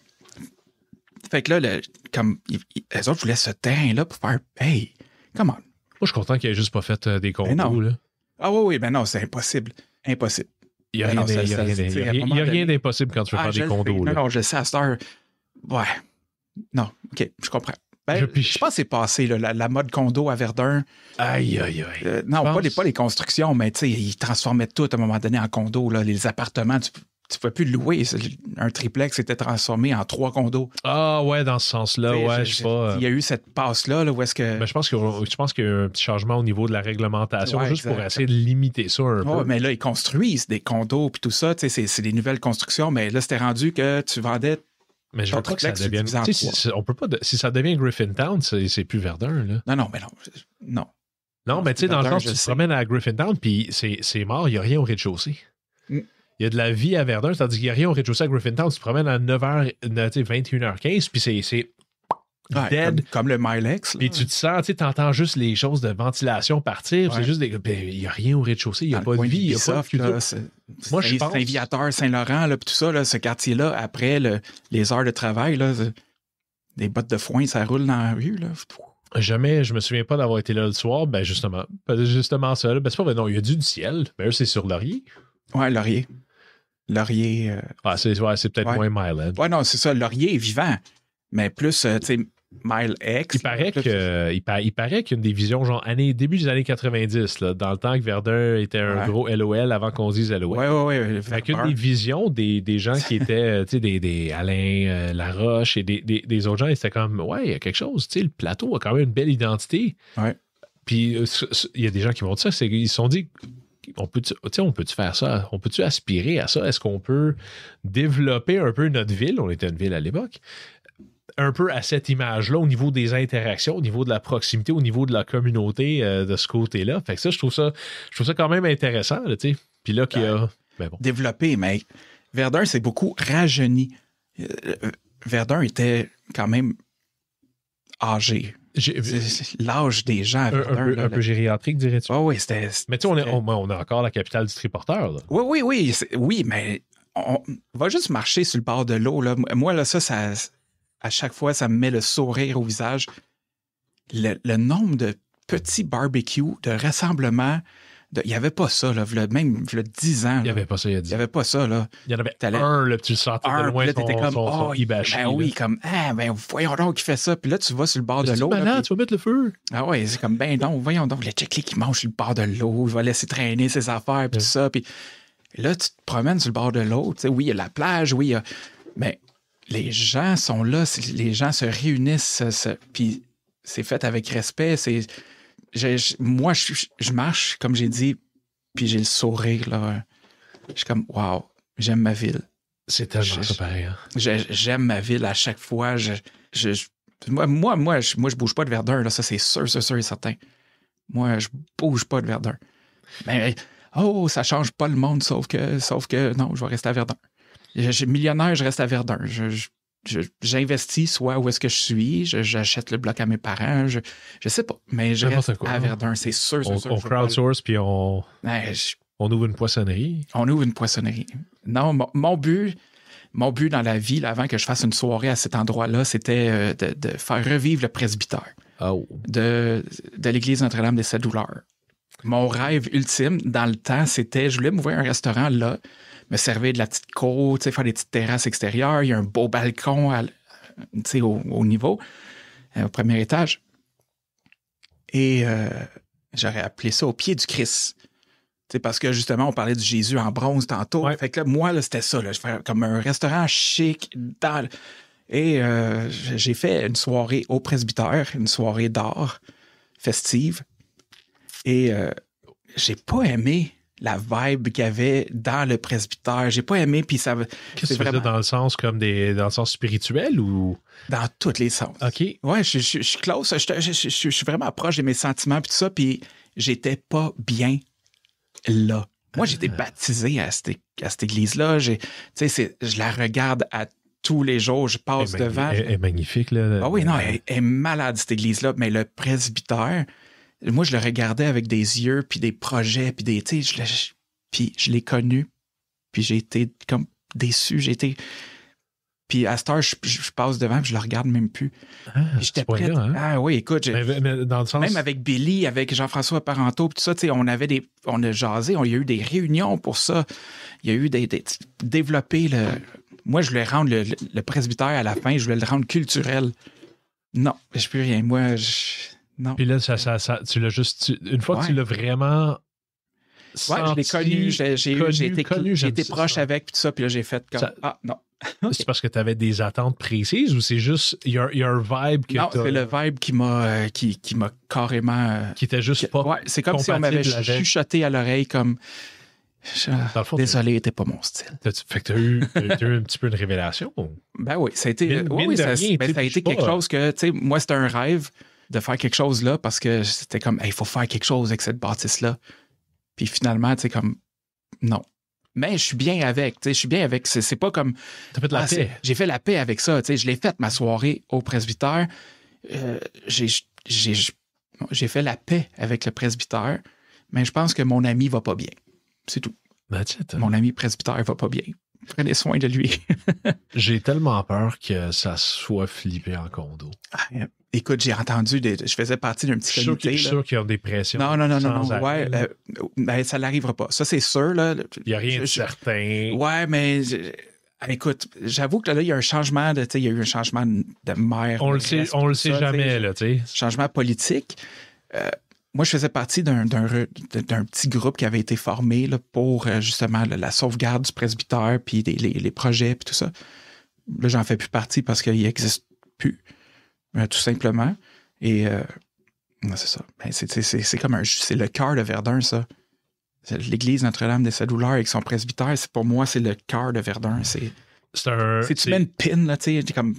Fait que là, comme, les autres voulaient ce terrain-là pour faire. Hey, come on. Moi, je suis content qu'ils ait juste pas fait euh, des condos. Là. Ah ouais oui, ben non, c'est impossible. Impossible. Il n'y a, rien d'impossible quand tu veux ah, faire des condos. Non, non, je sais à cette heure. Ouais. Non, OK, je comprends. Ben, je, pense que c'est passé, la, mode condo à Verdun. Aïe, aïe, aïe. Euh, non, pas les, pas les, constructions, mais ils transformaient tout à un moment donné en condo. les appartements, tu, ne pouvais plus louer. Un triplex était transformé en trois condos. Ah ouais, dans ce sens-là, ouais, je sais pas. Il y a eu cette passe-là, là, où est-ce que. Mais ben, je pense qu'il y a un petit changement au niveau de la réglementation, juste pour essayer de limiter ça un peu. mais là, ils construisent des condos puis tout ça, c'est des nouvelles constructions, mais là, c'était rendu que tu vendais mais je trouve que ça devienne. si, on peut pas si ça devient Griffintown, c'est plus Verdun. Là. Non, non, mais non. Non. Non, mais tu sais, dans le sens, tu te promènes à Griffintown, puis c'est mort, il n'y a rien au rez-de-chaussée. Mm. Il y a de la vie à Verdun, c'est-à-dire qu'il n'y a rien au rez-de-chaussée à Griffintown. Tu te promènes à 9h, 21h15, puis c'est dead. Comme, le Milex. Puis tu te sens, tu entends juste les choses de ventilation partir. C'est juste des. Ben, il n'y a rien au rez-de-chaussée, il n'y a pas de vie, il n'y a pas Moi, je pense. Saint-Viateur, Saint-Laurent, là, tout ça, là, ce quartier-là, après les heures de travail, là, des bottes de foin, ça roule dans la rue. Là. Jamais, je me souviens pas d'avoir été là le soir. Ben justement, ben, justement ça. ben c'est pas, ben non, il y a du, ciel. Ben c'est sur Laurier. Ouais, Laurier. Laurier. Euh, ah, c'est ouais, peut-être moins Myland. Ouais, non, c'est ça. Laurier est vivant. Mais plus, euh, tu sais, Mile Il paraît qu'il il, paraît y a genre début des années 90, dans le temps que Verdun était un gros LOL avant qu'on dise LOL. Oui, oui, oui. Fait qu'une visions des, des gens qui étaient, euh, tu sais, des, Alain euh, Laroche et des, des, des, autres gens, c'était comme, ouais, il y a quelque chose, tu sais, le plateau a quand même une belle identité. Ouais. Puis euh, il y a des gens qui m'ont dit ça, c'est se sont dit, on peut-tu peut faire ça? On peut-tu aspirer à ça? Est-ce qu'on peut développer un peu notre ville? On était une ville à l'époque un peu à cette image-là au niveau des interactions, au niveau de la proximité, au niveau de la communauté euh, de ce côté-là. Fait que ça, je trouve ça, je trouve ça quand même intéressant, tu sais. Puis là, qu'il a. Ben, ben, développé, mais Verdun, c'est beaucoup rajeuni. Euh, Verdun était quand même âgé. L'âge des gens. un, peu, un gériatrique, dirais-tu? oui, c'était. Mais tu sais, on est, on est encore la capitale du triporteur. Là. Oui, oui, oui. Oui, mais on va juste marcher sur le bord de l'eau. là. Moi, là, ça, ça à chaque fois, ça me met le sourire au visage. Le, nombre de petits barbecues, de rassemblements, il n'y avait pas ça, là, même a 10 ans. Il n'y avait pas ça, il y a 10 ans. Il n'y avait pas ça, là. Il y en avait un, là, tu sortais de loin, là, étais comme, oh, il Ben oui, comme, ah, ben voyons donc qui fait ça. Puis là, tu vas sur le bord de l'eau. tu vas mettre le feu. Ah oui, c'est comme, ben non, voyons donc, le check qui mange sur le bord de l'eau, il va laisser traîner ses affaires, puis tout ça. Puis là, tu te promènes sur le bord de l'eau. Tu sais, oui, il y a la plage, oui, il Mais les gens sont là, les gens se réunissent, puis c'est fait avec respect. C'est, moi, je, marche, comme j'ai dit, puis j'ai le sourire. Là. Je suis comme, wow, j'aime ma ville. C'est tellement je, hein. J'aime ma ville à chaque fois. moi, moi, je, moi, je bouge pas de Verdun, là, ça c'est sûr, c'est sûr et certain. Moi, je bouge pas de Verdun. Mais oh, ça change pas le monde, sauf que, sauf que non, je vais rester à Verdun je, suis millionnaire, je reste à Verdun. J'investis soit où est-ce que je suis, j'achète le bloc à mes parents, je, ne sais pas, mais je reste à Verdun, c'est sûr, On, crowdsource puis on, ouvre une poissonnerie. On ouvre une poissonnerie. Non, mon, but, mon but dans la ville, avant que je fasse une soirée à cet endroit-là, c'était euh, de, faire revivre le presbytère oh. de, de l'église Notre-Dame des Sept Douleurs. Mon rêve ultime dans le temps, c'était je voulais m'ouvrir un restaurant là me servir de la petite cour, faire des petites terrasses extérieures. Il y a un beau balcon au, niveau, euh, au premier étage. Et euh, j'aurais appelé ça au pied du Christ. parce que justement, on parlait du Jésus en bronze tantôt. Fait que moi, là, c'était ça. Là, comme un restaurant chic. Dans... Et euh, j'ai fait une soirée au presbytère, une soirée d'art festive. Et j'ai pas aimé la vibe qu'il y avait dans le presbytère. J'ai pas aimé, puis ça. Qu'est-ce que vraiment... dans le sens comme des, dans le sens spirituel ou Dans tous les sens. Ok. Ouais, je, suis close. Je, suis vraiment proche de mes sentiments puis tout ça, puis j'étais pas bien là. Moi, j'étais ah. baptisé à cette, à cette église-là. Tu sais, je la regarde à tous les jours, je passe devant. Elle est magnifique, là. Ah oui, non, euh, elle est malade, cette église-là. Mais le presbytère, moi, je le regardais avec des yeux, puis des projets, puis des. Tu puis je l'ai connu, puis j'ai été comme déçu, j'ai été. Puis à cette heure, je, passe devant, puis je le regarde même plus. Ah, j'étais prêt. Hein? Ah oui, écoute, mais, même avec Billy, avec Jean-François Parenteau, puis tout ça, on avait des, on a jasé, on, y a eu des réunions pour ça. Il y a eu des, développer le. Moi, je voulais rendre le, presbytère à la fin, je voulais le rendre culturel. Non, je plus rien. Moi, je... Puis là, ça, ça, tu l'as juste. une fois que tu l'as vraiment. Ouais, je l'ai connu, j'ai été, proche avec, puis tout ça, puis là, j'ai fait comme. ah, non. C'est parce que tu avais des attentes précises ou c'est juste. Il y, a un vibe que. Non, c'est le vibe qui m'a euh, qui, m'a carrément. Euh, qui était juste pas. Ouais, c'est comme si on m'avait chuchoté à l'oreille comme. Ah, désolé, t'es pas mon style. fait que t'as eu, eu, un petit peu une révélation. Ben oui, ça a été, oui, ça, ça a ben, été quelque euh, chose que, tu sais, moi, c'était un rêve de faire quelque chose là parce que c'était comme, il faut faire quelque chose avec cette bâtisse-là. Puis finalement, tu sais, comme, non. Mais je suis bien avec, tu sais, je suis bien avec. C'est pas comme. T'as fait de la ah, paix. J'ai fait la paix avec ça, tu sais. Je l'ai faite ma soirée au presbytère. Euh, j'ai fait la paix avec le presbytère, mais je pense que mon ami va pas bien. C'est tout. Hein. Mon ami presbytère va pas bien. Prenez soin de lui. j'ai tellement peur que ça soit flippé en condo. Ah, écoute, j'ai entendu, des, je faisais partie d'un petit comité. Je suis sûr qu'il y a des pressions. Non, non, non, non. non ouais, euh, ben, ça n'arrivera pas. Ça, c'est sûr. Il n'y a rien de certain. Ouais, mais... Écoute, j'avoue que là, il y a un changement de, il y a eu un changement de maire. On le sait, on le sait jamais, là, tu sais. Changement politique. Euh, moi, je faisais partie d'un petit groupe qui avait été formé pour euh, justement la sauvegarde du presbytère, puis les, projets, puis tout ça. Là, j'en fais plus partie parce qu'il n'existe plus, euh, tout simplement. Et euh, c'est ça. Ben, c'est comme un. C'est le cœur de Verdun, ça. L'église Notre-Dame de sa douleur avec son presbytère, pour moi, c'est le cœur de Verdun. C'est. C'est Tu mets une pin, là, tu sais, comme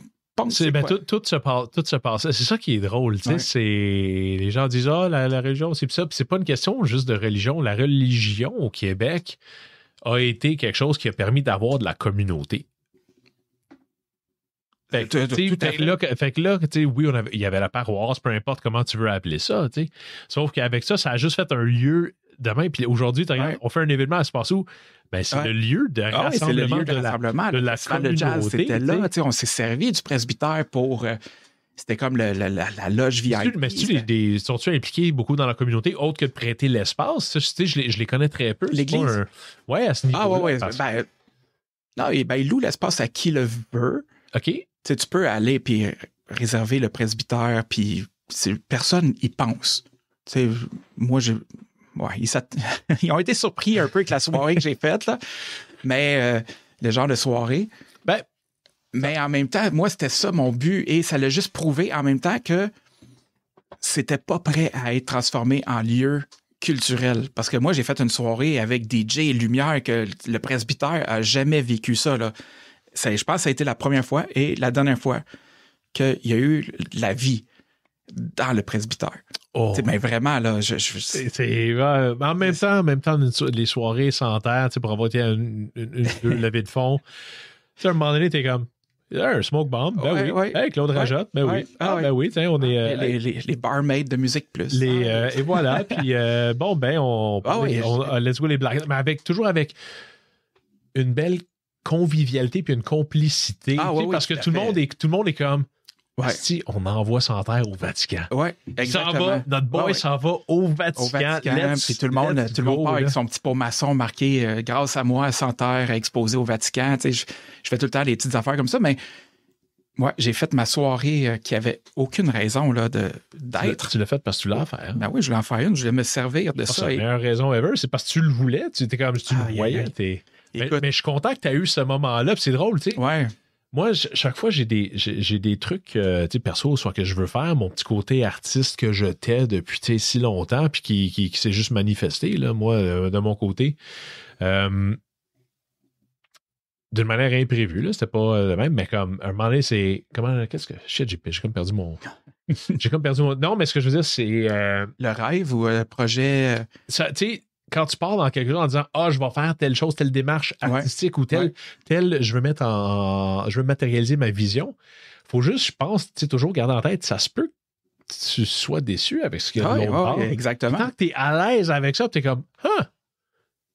ben, tout, se passe, C'est ça qui est drôle. C'est les gens disent ah la, religion c'est ça. C'est pas une question juste de religion. La religion au Québec a été quelque chose qui a permis d'avoir de la communauté. Fait que, là, oui, il y avait la paroisse, peu importe comment tu veux appeler ça. Sauf qu'avec ça, ça a juste fait un lieu demain. Puis aujourd'hui, on fait un événement à passer où ben, c'est le lieu de ah rassemblement de, la, de jazz, c'était là. On s'est servi du presbytère pour. Euh, c'était comme la, loge VIP. Mais tu sont-ils impliqués beaucoup dans la communauté, autre que de prêter l'espace? Je, je, les connais très peu. L'Église? Oui, à ce niveau Ah, oui, oui. Ben, non, et ben, ils louent l'espace à qui le veut. OK. tu peux aller puis réserver le presbytère, puis personne y pense. moi, je, ils, ont été surpris un peu avec la soirée que j'ai faite, là. Mais euh, le genre de soirée. Ben, mais en même temps, moi, c'était ça mon but. Et ça l'a juste prouvé en même temps que c'était pas prêt à être transformé en lieu culturel. Parce que moi, j'ai fait une soirée avec DJ et Lumière que le presbytère a jamais vécu ça, ça. je pense que ça a été la première fois et la dernière fois qu'il y a eu la vie dans le presbytère. Oh. Mais vraiment, là, je. je... en même temps, en même temps, les soirées sans pour avoir été à une, une, levée de fond, à un moment donné, t'es comme. Un smoke bomb, ben oui. Ouais. Claude ben ah, ah, ouais, ben oui. Ah, ben oui, tiens, on est. Euh, les, les, les, barmaids de musique plus. Ah, euh, et voilà, puis euh, bon, ben, on. Ah, oui. on let's go les blagues. Mais avec, toujours avec une belle convivialité puis une complicité. Ah, parce que tout le, monde est, tout le monde est comme. Si on envoie son au Vatican. Ouais, exactement. Va, notre boy s'en va au Vatican. Au puis tout le monde, tout le monde part avec son petit pot maçon marqué euh, grâce à moi, sans terre exposé au Vatican. Tu sais, je, fais tout le temps des petites affaires comme ça, mais moi, j'ai fait ma soirée euh, qui avait aucune raison là, de, d'être. Tu l'as fait parce que tu l'as fait. faire. Ben oui, je voulais en faire une, je voulais me servir de ah, ça ça. La meilleure raison ever, c'est parce que tu le voulais, tu étais comme tu le voyais. Mais, je suis content que tu as eu ce moment-là. C'est drôle, tu sais. Ouais. Moi, chaque fois, j'ai des, des trucs, euh, tu sais, perso, soit que je veux faire, mon petit côté artiste que je tais depuis, si longtemps, puis qui, qui, s'est juste manifesté, là, moi, euh, de mon côté. Euh, d'une manière imprévue, là, c'était pas le même, mais comme, à un moment c'est, comment, qu'est-ce que, shit, j'ai, comme perdu mon, j'ai comme perdu mon, non, mais ce que je veux dire, c'est... le rêve ou le projet... tu sais, quand tu pars dans quelque chose en disant Ah, je vais faire telle chose, telle démarche artistique ou telle, telle, je veux mettre en. Je veux matérialiser ma vision, faut juste, je pense, tu sais, toujours garder en tête, ça se peut que tu sois déçu avec ce qu'il y a ah, l'autre ah, Exactement. Tant que tu es à l'aise avec ça, tu es comme Huh!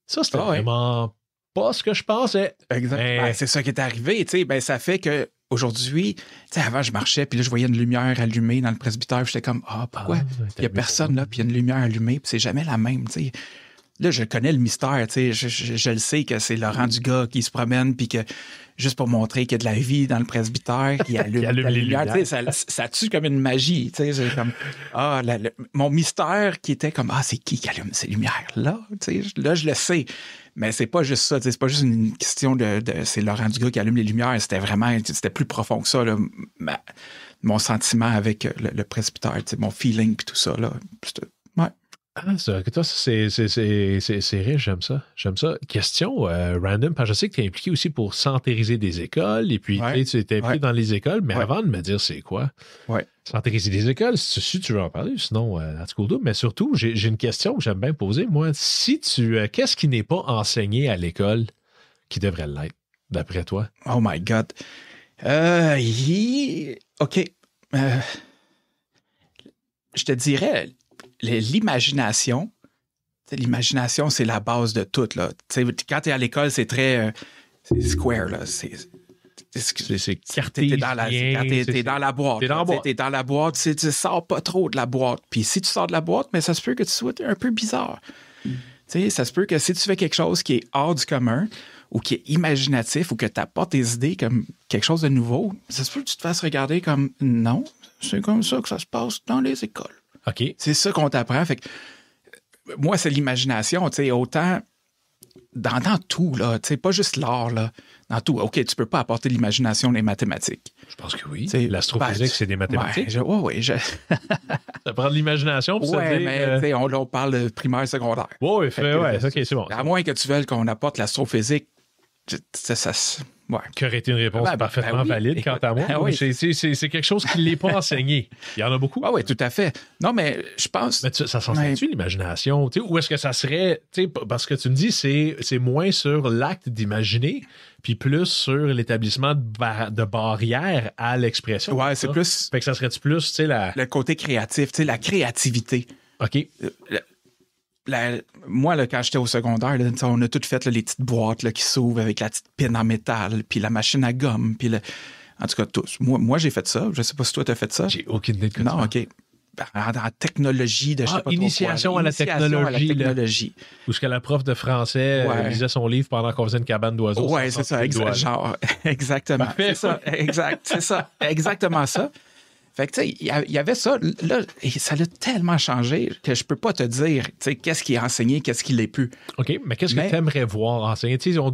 Ça, c'était ah, vraiment pas ce que je pensais. Exactement. c'est ça qui est arrivé. sais Ben, ça fait que aujourd'hui, avant, je marchais, puis là, je voyais une lumière allumée dans le presbytère, j'étais comme, ah, oh, pourquoi? il n'y a personne là, puis il y a une lumière allumée, puis c'est jamais la même, tu sais là, je connais le mystère, tu sais, je, le sais que c'est Laurent Dugas qui se promène, puis que juste pour montrer qu'il y a de la vie dans le presbytère, il allume, les lumières, Ça, tue comme une magie, tu sais, ah, mon mystère qui était comme, ah, c'est qui qui allume ces lumières-là, tu sais, là, je le sais. Mais c'est pas juste ça, c'est pas juste une question de, c'est Laurent Dugas qui allume les lumières, c'était vraiment, c'était plus profond que ça, mon sentiment avec le, presbytère, mon feeling, puis tout ça, là, ah, ça, toi, c'est riche, j'aime ça. J'aime ça. Question euh, random, parce je sais que tu es impliqué aussi pour santériser des écoles, et puis tu es impliqué dans les écoles, mais avant de me dire c'est quoi, santériser des écoles, si tu veux en parler, sinon, euh, tout mais surtout, j'ai une question que j'aime bien poser, moi. Si tu, euh, Qu'est-ce qui n'est pas enseigné à l'école qui devrait l'être, d'après toi? Oh my God. Euh, OK. Euh, je te dirais l'imagination, l'imagination, c'est la base de tout. Là. quand tu es à l'école, c'est très euh, square. Là. C'est, c'est dans la dans la boîte dans, la boîte tu, ne sors pas trop de la boîte puis si tu sors de la boîte mais ça se peut que tu sois un peu bizarre hmm. ça se peut que si tu fais quelque chose qui est hors du commun ou qui est imaginatif ou que tu pas tes idées comme quelque chose de nouveau ça se peut que tu te fasses regarder comme non c'est comme ça que ça se passe dans les écoles OK. C'est ça qu'on t'apprend. Fait euh, moi, c'est l'imagination, tu sais, autant dans, dans, tout, là, tu sais, pas juste l'art, là, dans tout. OK, tu peux pas apporter l'imagination les mathématiques. Je pense que oui. L'astrophysique, ben, c'est des mathématiques. Oui, oui. ça prend de l'imagination pour ouais, mais euh, tu on, parle de primaire, secondaire. Oui, oui, ouais, euh, c'est bon. À moins que tu veuilles qu'on apporte l'astrophysique, ça, ça, Ouais, qui aurait été une réponse ah ben, parfaitement ben valide quant à moi. Ah c'est quelque chose qui ne l'est pas enseigné. Il y en a beaucoup. Ah oui, tout à fait. Non, mais je pense. Mais ça s'enseigne-tu, l'imagination l'imagination? Ou est-ce que ça serait? Parce que tu me dis, c'est moins sur l'acte d'imaginer, puis plus sur l'établissement de, barrières à l'expression. Ouais, c'est plus. Fait que ça serait-tu plus, tu la... le côté créatif, tu la créativité. OK. Euh, moi, quand j'étais au secondaire, on a tout fait les petites boîtes qui s'ouvrent avec la petite pine en métal, puis la machine à gomme, puis le... En tout cas, tous. Moi, j'ai fait ça. Je ne sais pas si toi, tu as fait ça. J'ai aucune idée Non, OK. Ben, en, technologie de ah, sais initiation, à la technologie. Ou ce que la prof de français euh, lisait son livre pendant qu'on faisait une cabane d'oiseaux. Oui, c'est ça, exactement. ça, exact, c'est ça, exactement ça. Fait que, tu sais, il y avait ça. Là, et ça l'a tellement changé que je peux pas te dire, tu sais, qu'est-ce qui est enseigné, qu'est-ce qui l'est plus. OK, mais qu'est-ce que tu aimerais voir enseigner? Tu sais, on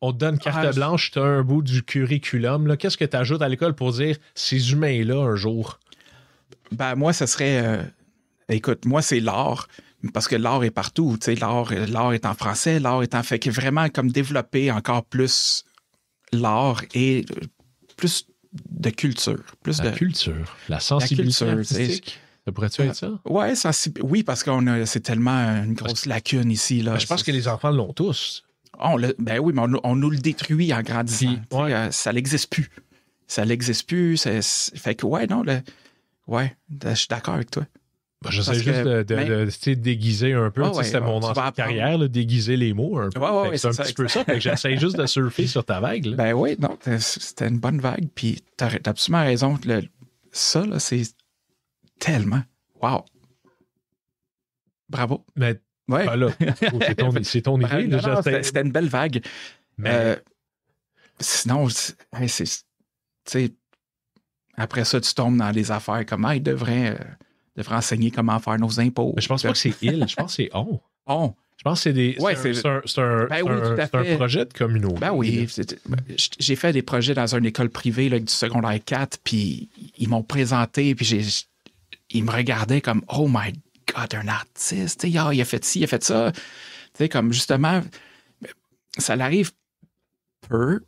on te donne carte ah, blanche, tu as un bout du curriculum. Qu'est-ce que tu ajoutes à l'école pour dire ces humains-là un jour? Ben, moi, ce serait. Euh, écoute, moi, c'est l'art parce que l'art est partout, tu sais, l'art, l'art est en français, l'art est en fait que vraiment comme développer encore plus l'art et euh, plus de culture. Plus la de... culture, la sensibilité Ça pourrait-tu être ça? oui, parce que c'est tellement une grosse lacune ici. Là. Ben, je pense que les enfants l'ont tous. On ben oui, mais on, nous le détruit en grandissant. Euh, ça n'existe plus. Ça n'existe plus. fait que, ouais, non, le, ouais, je suis d'accord avec toi. Bah, j'essaie juste de, de, ben, déguiser un peu. C'était mon ancienne carrière, là, déguiser les mots un peu. c'est un petit peu ça. J'essaie juste de surfer sur ta vague. Ben oui, non, c'était une bonne vague. Puis t'as absolument raison. ça, c'est tellement. Wow! Bravo! Mais voilà, ben oh, c'est ton, ton idée. C'était une belle vague. Mais. Euh, sinon, c'est. Après ça, tu tombes dans les affaires comme, il devrait. Euh, de enseigner comment faire nos impôts. je pense pas que c'est il, je pense que c'est on. On. Je pense que c'est des. c'est un, projet de communauté. Ben oui. Ben, j'ai fait des projets dans une école privée du secondaire 4, puis ils m'ont présenté, puis ils me regardaient comme Oh my God, un artiste. Ah, il a, fait ci, il a fait ça. Tu sais, comme justement, ça l'arrive peu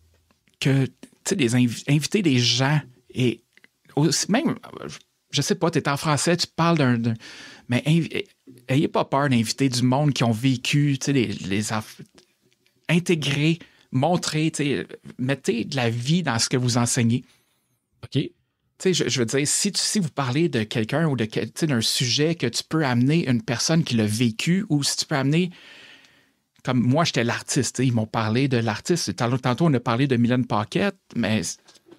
que, tu des inviter des gens et aussi, même, je sais pas, tu es en français, tu parles d'un. Mais n'ayez pas peur d'inviter du monde qui ont vécu, tu sais, les, les intégrer, montrer, tu sais, mettez de la vie dans ce que vous enseignez. OK. Tu sais, je, veux dire, si, tu, si vous parlez de quelqu'un ou de d'un sujet que tu peux amener une personne qui l'a vécu ou si tu peux amener comme moi, j'étais l'artiste. Ils m'ont parlé de l'artiste. Tantôt, on a parlé de Mylène Paquette, mais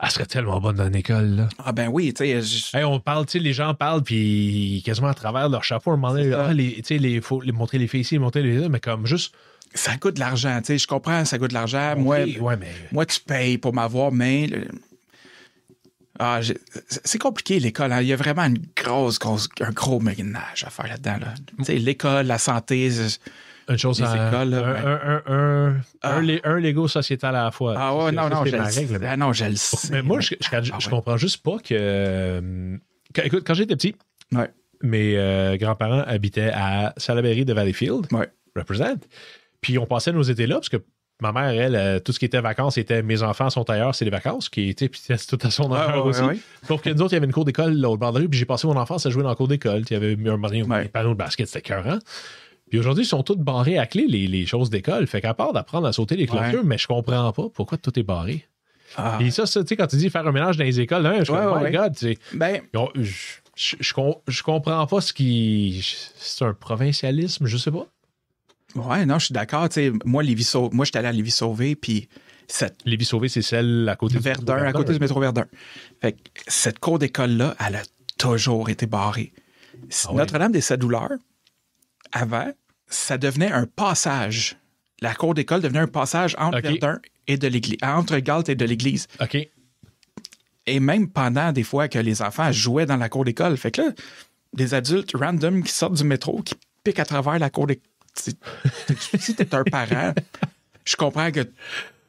elle serait tellement bonne dans l'école, là. Ah ben oui, tu sais. on parle, tu sais, les gens parlent, puis quasiment à travers leur chapeau, on ah, tu sais, il faut les montrer les filles ici, montrer les... mais comme juste ça coûte de l'argent, tu sais, je comprends, ça coûte de l'argent. moi, moi, tu payes pour m'avoir, mais... Ah, c'est compliqué, l'école. Hein. Il y a vraiment une grosse, un gros ménage à faire là-dedans. Là. Mm. L'école, la santé, une chose à, un, un, un, ah. un, Lego sociétal à la fois. Ah ouais, non, ah non, je le non, je le Mais moi, je, je, ah comprends juste pas euh, que... écoute, quand j'étais petit, mes euh, grands-parents habitaient à Salaberry de Valleyfield. Ouais. Represent. Puis on passait nos étés là, parce que ma mère, elle, euh, tout ce qui était vacances, c'était mes enfants sont ailleurs, c'est les vacances, qui était, puis c'est tout à son heure aussi. Sauf que nous autres, il y avait une cour d'école l'autre au bord de rue, puis j'ai passé mon enfance à jouer dans la cour d'école. Il y avait un, panneau de basket, c'était cœur. Puis aujourd'hui, ils sont tous barrés à clé, les, choses d'école. Fait qu'à part d'apprendre à sauter les clôtures, mais je comprends pas pourquoi tout est barré. Et ah. ça, ça tu sais, quand tu dis faire un mélange dans les écoles, là, hein, je ouais, oh my God, tu sais. Ben, je, comprends pas ce qui. C'est un provincialisme, je sais pas. Ouais, non, je suis d'accord. Moi, je suis moi, j'étais allé à Lévis Sauvé, puis cette. Lévis Sauvé, c'est celle à côté du métro Verdun. à côté du métro Verdun. Fait que cette cour d'école-là, elle a toujours été barrée. Ah Notre-Dame des Sept Douleurs, avant, ça devenait un passage. La cour d'école devenait un passage entre et de l'église, entre Galt et de l'église. OK. Et même pendant des fois que les enfants jouaient dans la cour d'école. Fait que là, des adultes random qui sortent du métro, qui piquent à travers la cour d'école. Si t'es un parent, je comprends que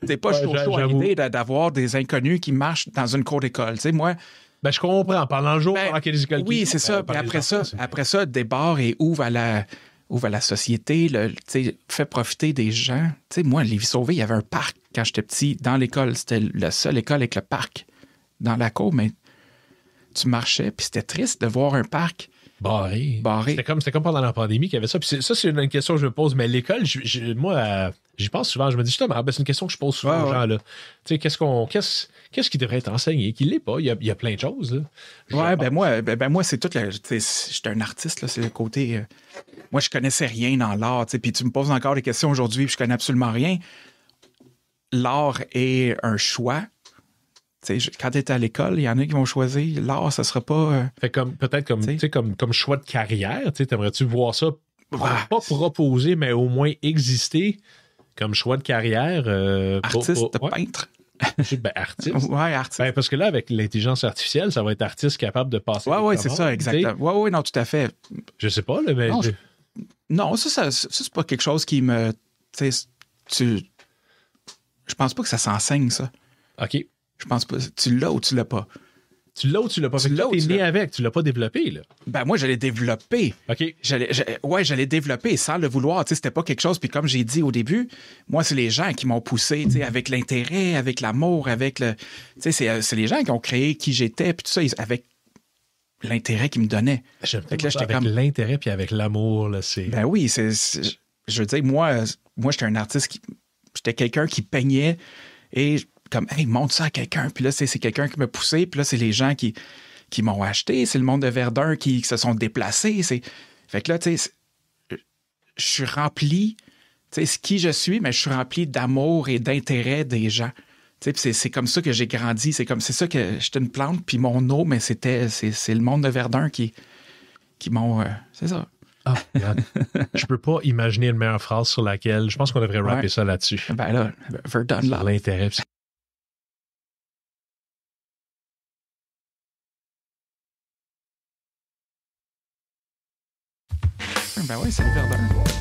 C'est pas toujours chaud à l'idée d'avoir des inconnus qui marchent dans une cour d'école. Tu sais, moi, ben, je comprends. Pendant le jour, ben, pendant qu'il y a des écoles Oui, ben, c'est ça. après, ça, après ça, débarre et ouvre à la, ouvre à la société, le, fait profiter des gens. moi, les il y avait un parc quand j'étais petit dans l'école. C'était la seule école avec le parc dans la cour, mais tu marchais, puis c'était triste de voir un parc Barré. C'était comme, comme, pendant la pandémie qu'il y avait ça. Puis ça, c'est une, question que je me pose. Mais l'école, moi, j'y pense souvent. Je me dis, justement, ah, ben, c'est une question que je pose souvent aux gens. Tu sais, qu'est-ce, qu'on, qu'est-ce, qui devrait être enseigné, qui ne l'est pas? Il y, a, plein de choses. Ouais, ben moi, ben, ben, moi, c'est tout. J'étais un artiste, là, c'est le côté. Euh, moi, je connaissais rien dans l'art. Puis tu me poses encore des questions aujourd'hui, je connais absolument rien. L'art est un choix quand tu à l'école, il y en a qui vont choisir l'art, ça sera pas. Euh, fait comme peut-être comme, comme, comme choix de carrière, t'aimerais-tu voir ça pas proposer, mais au moins exister comme choix de carrière? artiste, euh, peintre. artiste. ouais, ben, artiste. Ben, parce que là, avec l'intelligence artificielle, ça va être artiste capable de passer. Ouais, ouais, c'est ça, exactement. Ouais, ouais, non, tout à fait. Je sais pas, mais. Non, ça, ça, ça c'est pas quelque chose qui me. tu. Je pense pas que ça s'enseigne, ça. OK. Je pense pas. Tu l'as ou tu l'as pas? Tu l'as ou tu l'as pas? Tu l'as ou tu né avec, tu l'as pas développé, là. Ben moi, j'allais développer. OK. J'allais, ouais, j'allais développer sans le vouloir. Tu sais, c'était pas quelque chose. Puis comme j'ai dit au début, moi, c'est les gens qui m'ont poussé, tu sais, avec l'intérêt, avec l'amour, avec le... Tu sais, c'est euh, les gens qui ont créé qui j'étais, puis tout ça, avec l'intérêt qu'ils me donnaient. avec l'intérêt puis avec l'amour, là, c'est... Ben oui, c'est... Je veux dire, moi, moi j'étais un artiste qui... J'étais quelqu'un qui peignait et comme Hey, montre ça à quelqu'un. Puis là, c'est quelqu'un qui m'a poussé. Puis là, c'est les gens qui, qui m'ont acheté. C'est le monde de Verdun qui, se sont déplacés. Fait que là, tu sais, je suis rempli. Tu sais, qui je suis, mais je suis rempli d'amour et d'intérêt des gens. Tu sais, c'est comme ça que j'ai grandi. C'est comme c'est ça que j'étais une plante, puis mon eau, mais c'était c'est le monde de Verdun qui, qui m'ont. Euh, c'est ça. Ah, je peux pas imaginer une meilleure phrase sur laquelle. Je pense qu'on devrait rapper ça là-dessus. Ben là, Verdun là. L'intérêt. bah ouais, c'est le Verdun.